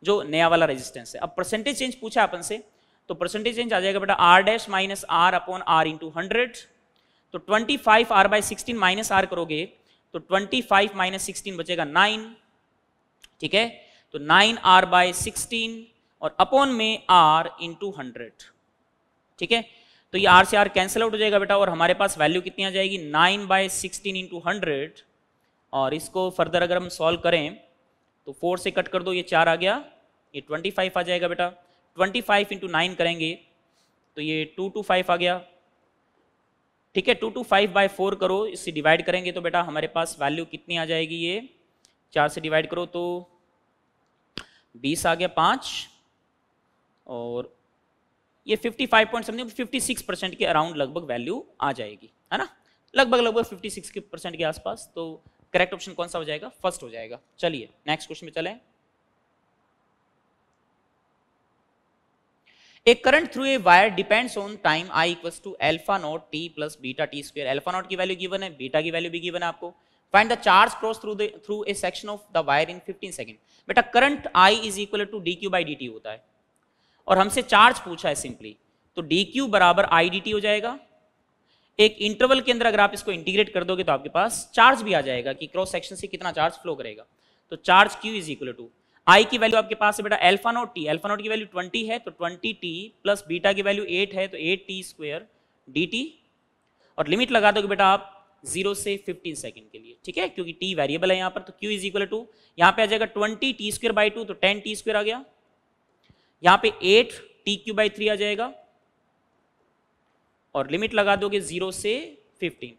जो नया वाला रेजिस्टेंस है अब परसेंटेज चेंज पूछा अपन से तो परसेंटेज चेंज आ जाएगा बेटा R dash minus R upon R into hundred तो twenty five R by sixteen minus R करोगे तो ट्वेंटी फाइव माइनस सिक्सटीन बचेगा नाइन ठीक है तो नाइन आर बाय सिक्सटीन और अपॉन में आर इंटू हंड्रेड ठीक है तो ये आर से आर कैंसिल आउट हो जाएगा बेटा और हमारे पास वैल्यू कितनी आ जाएगी nine by sixteen into hundred और इसको फर्दर अगर हम सॉल्व करें तो फोर से कट कर दो ये चार आ गया ये ट्वेंटी फाइव आ जाएगा बेटा ट्वेंटी फाइव इंटू नाइन करेंगे तो ये टू टू फाइव आ गया ठीक है two two five by four करो इससे डिवाइड करेंगे तो बेटा हमारे पास वैल्यू कितनी आ जाएगी ये चार से डिवाइड करो तो बीस आ गया पाँच और ये 55 पॉइंट समथिंग 56 परसेंट के अराउंड लगभग वैल्यू आ जाएगी है ना लगभग लगभग 56 के परसेंट के आसपास तो करेक्ट ऑप्शन कौन सा हो जाएगा फर्स्ट हो जाएगा चलिए नेक्स्ट क्वेश्चन में चलें एक current through a wire depends on time I equals to alpha naught T plus beta T square alpha naught की वैल्यू गिवन है बीटा की वैल्यू भी गिवन है आपको find the charge cross through through a section of the wire in 15 second बेटा current I is equal to D Q by D T होता है और हमसे चार्ज पूछा है सिंपली तो डी क्यू बराबर आई डी टी हो जाएगा एक इंटरवल के अंदर अगर आप इसको इंटीग्रेट कर दोगे तो आपके पास चार्ज भी आ जाएगा कि क्रॉस सेक्शन से कितना चार्ज फ्लो करेगा तो charge Q is equal to I की वैल्यू आपके पास है बेटा alpha naught T alpha naught की वैल्यू ट्वेंटी है तो ट्वेंटी टी प्लस बीटा की वैल्यू एट है तो eight T square D T और लिमिट लगा दोगे बेटा आप जीरो से फिफ्टीन सेकेंड के लिए ठीक है क्योंकि टी वेरिएबल है यहाँ पर तो क्यू इज इक्वल टू यहाँ पे आ जाएगा twenty T square by two तो टेन टी स्क्र आ गया यहां पे eight T cube by three आ जाएगा और लिमिट लगा दोगे जीरो से फिफ्टीन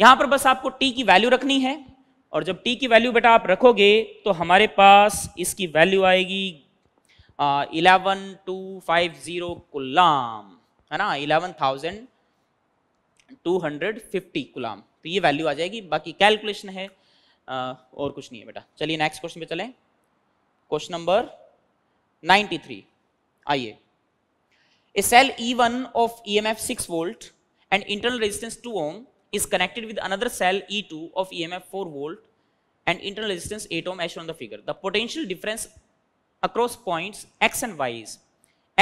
यहां पर बस आपको टी की वैल्यू रखनी है और जब टी की वैल्यू बेटा आप रखोगे तो हमारे पास इसकी वैल्यू आएगी eleven two five zero coulomb है ना eleven thousand two hundred fifty coulomb तो ये वैल्यू आ जाएगी बाकी कैलकुलेशन है आ, और कुछ नहीं है बेटा चलिए नेक्स्ट क्वेश्चन पे चलें क्वेश्चन नंबर 93 आइए a cell E1 of EMF 6 volt and internal resistance 2 ohm is connected with another cell E2 of EMF 4 volt and internal resistance 8 ohm as shown the figure the potential difference across points x and y is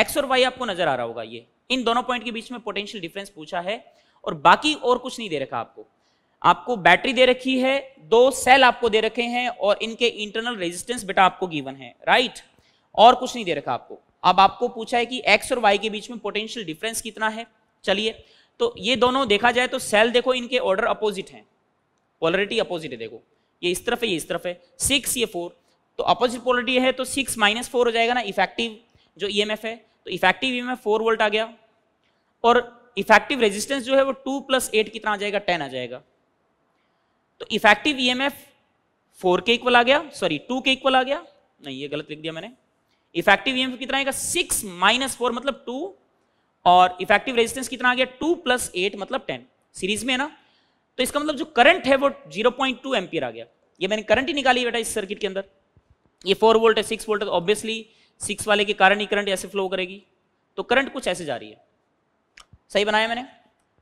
x और y आपको नजर आ रहा होगा ये इन दोनों point के बीच में potential difference पूछा है और बाकी और कुछ नहीं दे रखा आपको आपको बैटरी दे रखी है दो सेल आपको दे रखे हैं और इनके इंटरनल रेजिस्टेंस बेटा आपको गिवन है राइट right? और कुछ नहीं दे रखा आपको अब आपको पूछा है कि एक्स और वाई के बीच में पोटेंशियल डिफरेंस कितना है चलिए तो ये दोनों देखा जाए तो सेल देखो इनके ऑर्डर अपोजिट हैं पोलरिटी अपोजिट है देखो ये इस तरफ है ये इस तरफ है सिक्स ये फोर तो अपोजिट पोलरिटी है तो सिक्स माइनस फोर हो जाएगा ना इफेक्टिव जो ई e है तो effective E M four volt आ गया और इफेक्टिव रेजिस्टेंस जो है वो टू प्लस एट कितना आ जाएगा टेन आ जाएगा तो effective E M F four के इक्वल आ गया सॉरी टू के इक्वल आ गया नहीं ये गलत लिख दिया मैंने इफेक्टिव ईएमएफ e कितना आएगा सिक्स माइनस फोर मतलब टू और इफेक्टिव रेजिस्टेंस कितना आ गया टू प्लस एट मतलब टेन सीरीज में है ना तो इसका मतलब जो करंट है वो जीरो पॉइंट टू एम्पियर आ गया ये मैंने करंट ही निकाली बेटा इस सर्किट के अंदर ये फोर वोल्ट है सिक्स वोल्ट है ऑब्वियसली तो सिक्स वाले के कारण ही करंट ऐसे फ्लो करेगी तो करंट कुछ ऐसे जा रही है सही बनाया मैंने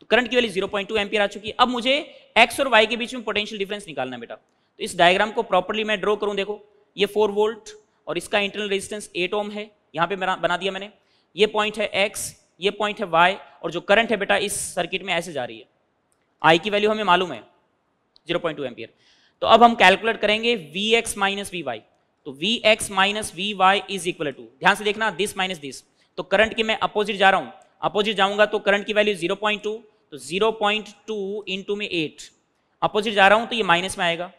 तो करंट की वैल्यू 0.2 पॉइंट आ चुकी है अब मुझे एक्स और वाई के बीच में पोटेंशियल डिफरेंस निकालना है बेटा तो इस डायग्राम को प्रॉपरली मैं ड्रॉ करूं देखो ये फोर वोल्ट और इसका इंटरनल रेजिस्टेंस एट ओम है यहाँ पे बना दिया मैंने ये पॉइंट है एक्स ये पॉइंट है वाई और जो करंट है बेटा इस सर्किट में ऐसे जा रही है आई की वैल्यू हमें मालूम है जीरो पॉइंट टू एम्पियर तो अब हम कैलकुलेट करेंगे V X minus V Y तो V X minus V Y is equal to ध्यान से देखना दिस माइनस दिस तो करंट की मैं अपोजिट जा रहा हूँ अपोजिट जाऊंगा तो करंट की वैल्यू जीरो पॉइंट टू तो जीरो पॉइंट टू इंटू में एट अपोजिट जा रहा हूं तो ये माइनस में आएगा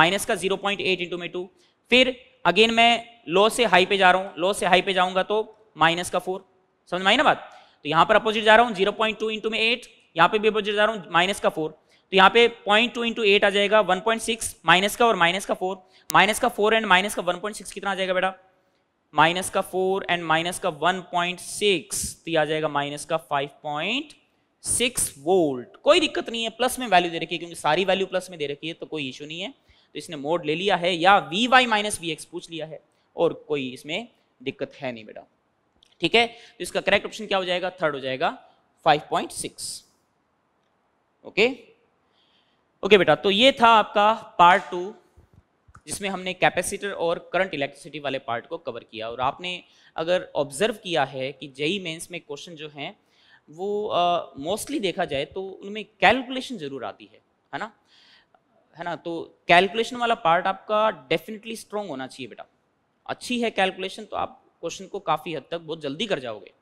माइनस का जीरो पॉइंट एट इंटू में टू फिर अगेन मैं लो से हाई पे जा रहा हूँ लो से हाई पे जाऊंगा तो माइनस का फोर समझ में आई ना बात तो यहाँ पर अपोजिट जा रहा हूँ जीरो पॉइंट टू इंटू में एट यहां पर भी अपोजिट जा रहा हूँ माइनस का फोर तो यहाँ पे पॉइंट टू इंटू एट आ जाएगा वन पॉइंट सिक्स माइनस का और माइनस का फोर माइनस का फोर एंड माइनस का वन पॉइंट सिक्स कितना आ जाएगा बेटा माइनस का फोर एंड माइनस का वन पॉइंट सिक्स तो ये आ जाएगा माइनस का फाइव पॉइंट सिक्स वोल्ट कोई दिक्कत नहीं है प्लस में वैल्यू दे रखी है क्योंकि सारी वैल्यू प्लस में दे रखी है तो कोई इशू नहीं है तो इसने मोड ले लिया है या V Y minus V X पूछ लिया है और कोई इसमें दिक्कत है नहीं बेटा ठीक है तो इसका करेक्ट ऑप्शन क्या हो जाएगा थर्ड हो जाएगा 5.6 ओके ओके बेटा तो ये था आपका पार्ट टू जिसमें हमने कैपेसिटर और करंट इलेक्ट्रिसिटी वाले पार्ट को कवर किया और आपने अगर ऑब्जर्व किया है कि जेई मेंस e में क्वेश्चन जो हैं वो मोस्टली uh, देखा जाए तो उनमें कैलकुलेशन ज़रूर आती है है ना है ना तो कैलकुलेशन वाला पार्ट आपका डेफिनेटली स्ट्रॉन्ग होना चाहिए बेटा अच्छी है कैलकुलेशन तो आप क्वेश्चन को काफ़ी हद तक बहुत जल्दी कर जाओगे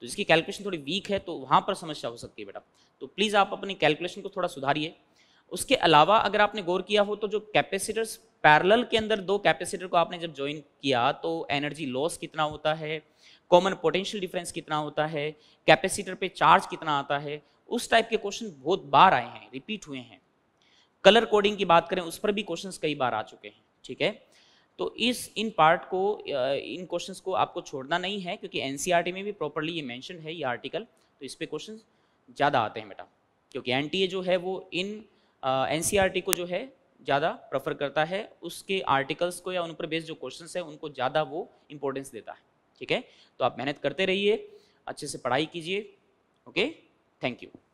तो जिसकी कैलकुलेशन थोड़ी वीक है तो वहाँ पर समस्या हो सकती है बेटा तो प्लीज़ आप अपनी कैलकुलेशन को थोड़ा सुधारिए उसके अलावा अगर आपने गौर किया हो तो जो कैपेसिटर्स पैरल के अंदर दो कैपेसिटर को आपने जब ज्वाइन किया तो एनर्जी लॉस कितना होता है कॉमन पोटेंशियल डिफरेंस कितना होता है कैपेसिटर पे चार्ज कितना आता है उस टाइप के क्वेश्चन बहुत बार आए हैं रिपीट हुए हैं कलर कोडिंग की बात करें उस पर भी क्वेश्चंस कई बार आ चुके हैं ठीक है तो इस इन पार्ट को इन क्वेश्चंस को आपको छोड़ना नहीं है क्योंकि एनसीईआरटी e में भी प्रॉपरली ये मेंशन है ये आर्टिकल तो इस पर क्वेश्चन ज़्यादा आते हैं बेटा क्योंकि एन e जो है वो इन एन e को जो है ज़्यादा प्रेफर करता है उसके आर्टिकल्स को या उन पर बेस्ड जो क्वेश्चन है उनको ज़्यादा वो इंपॉर्टेंस देता है ठीक है तो आप मेहनत करते रहिए अच्छे से पढ़ाई कीजिए ओके थैंक यू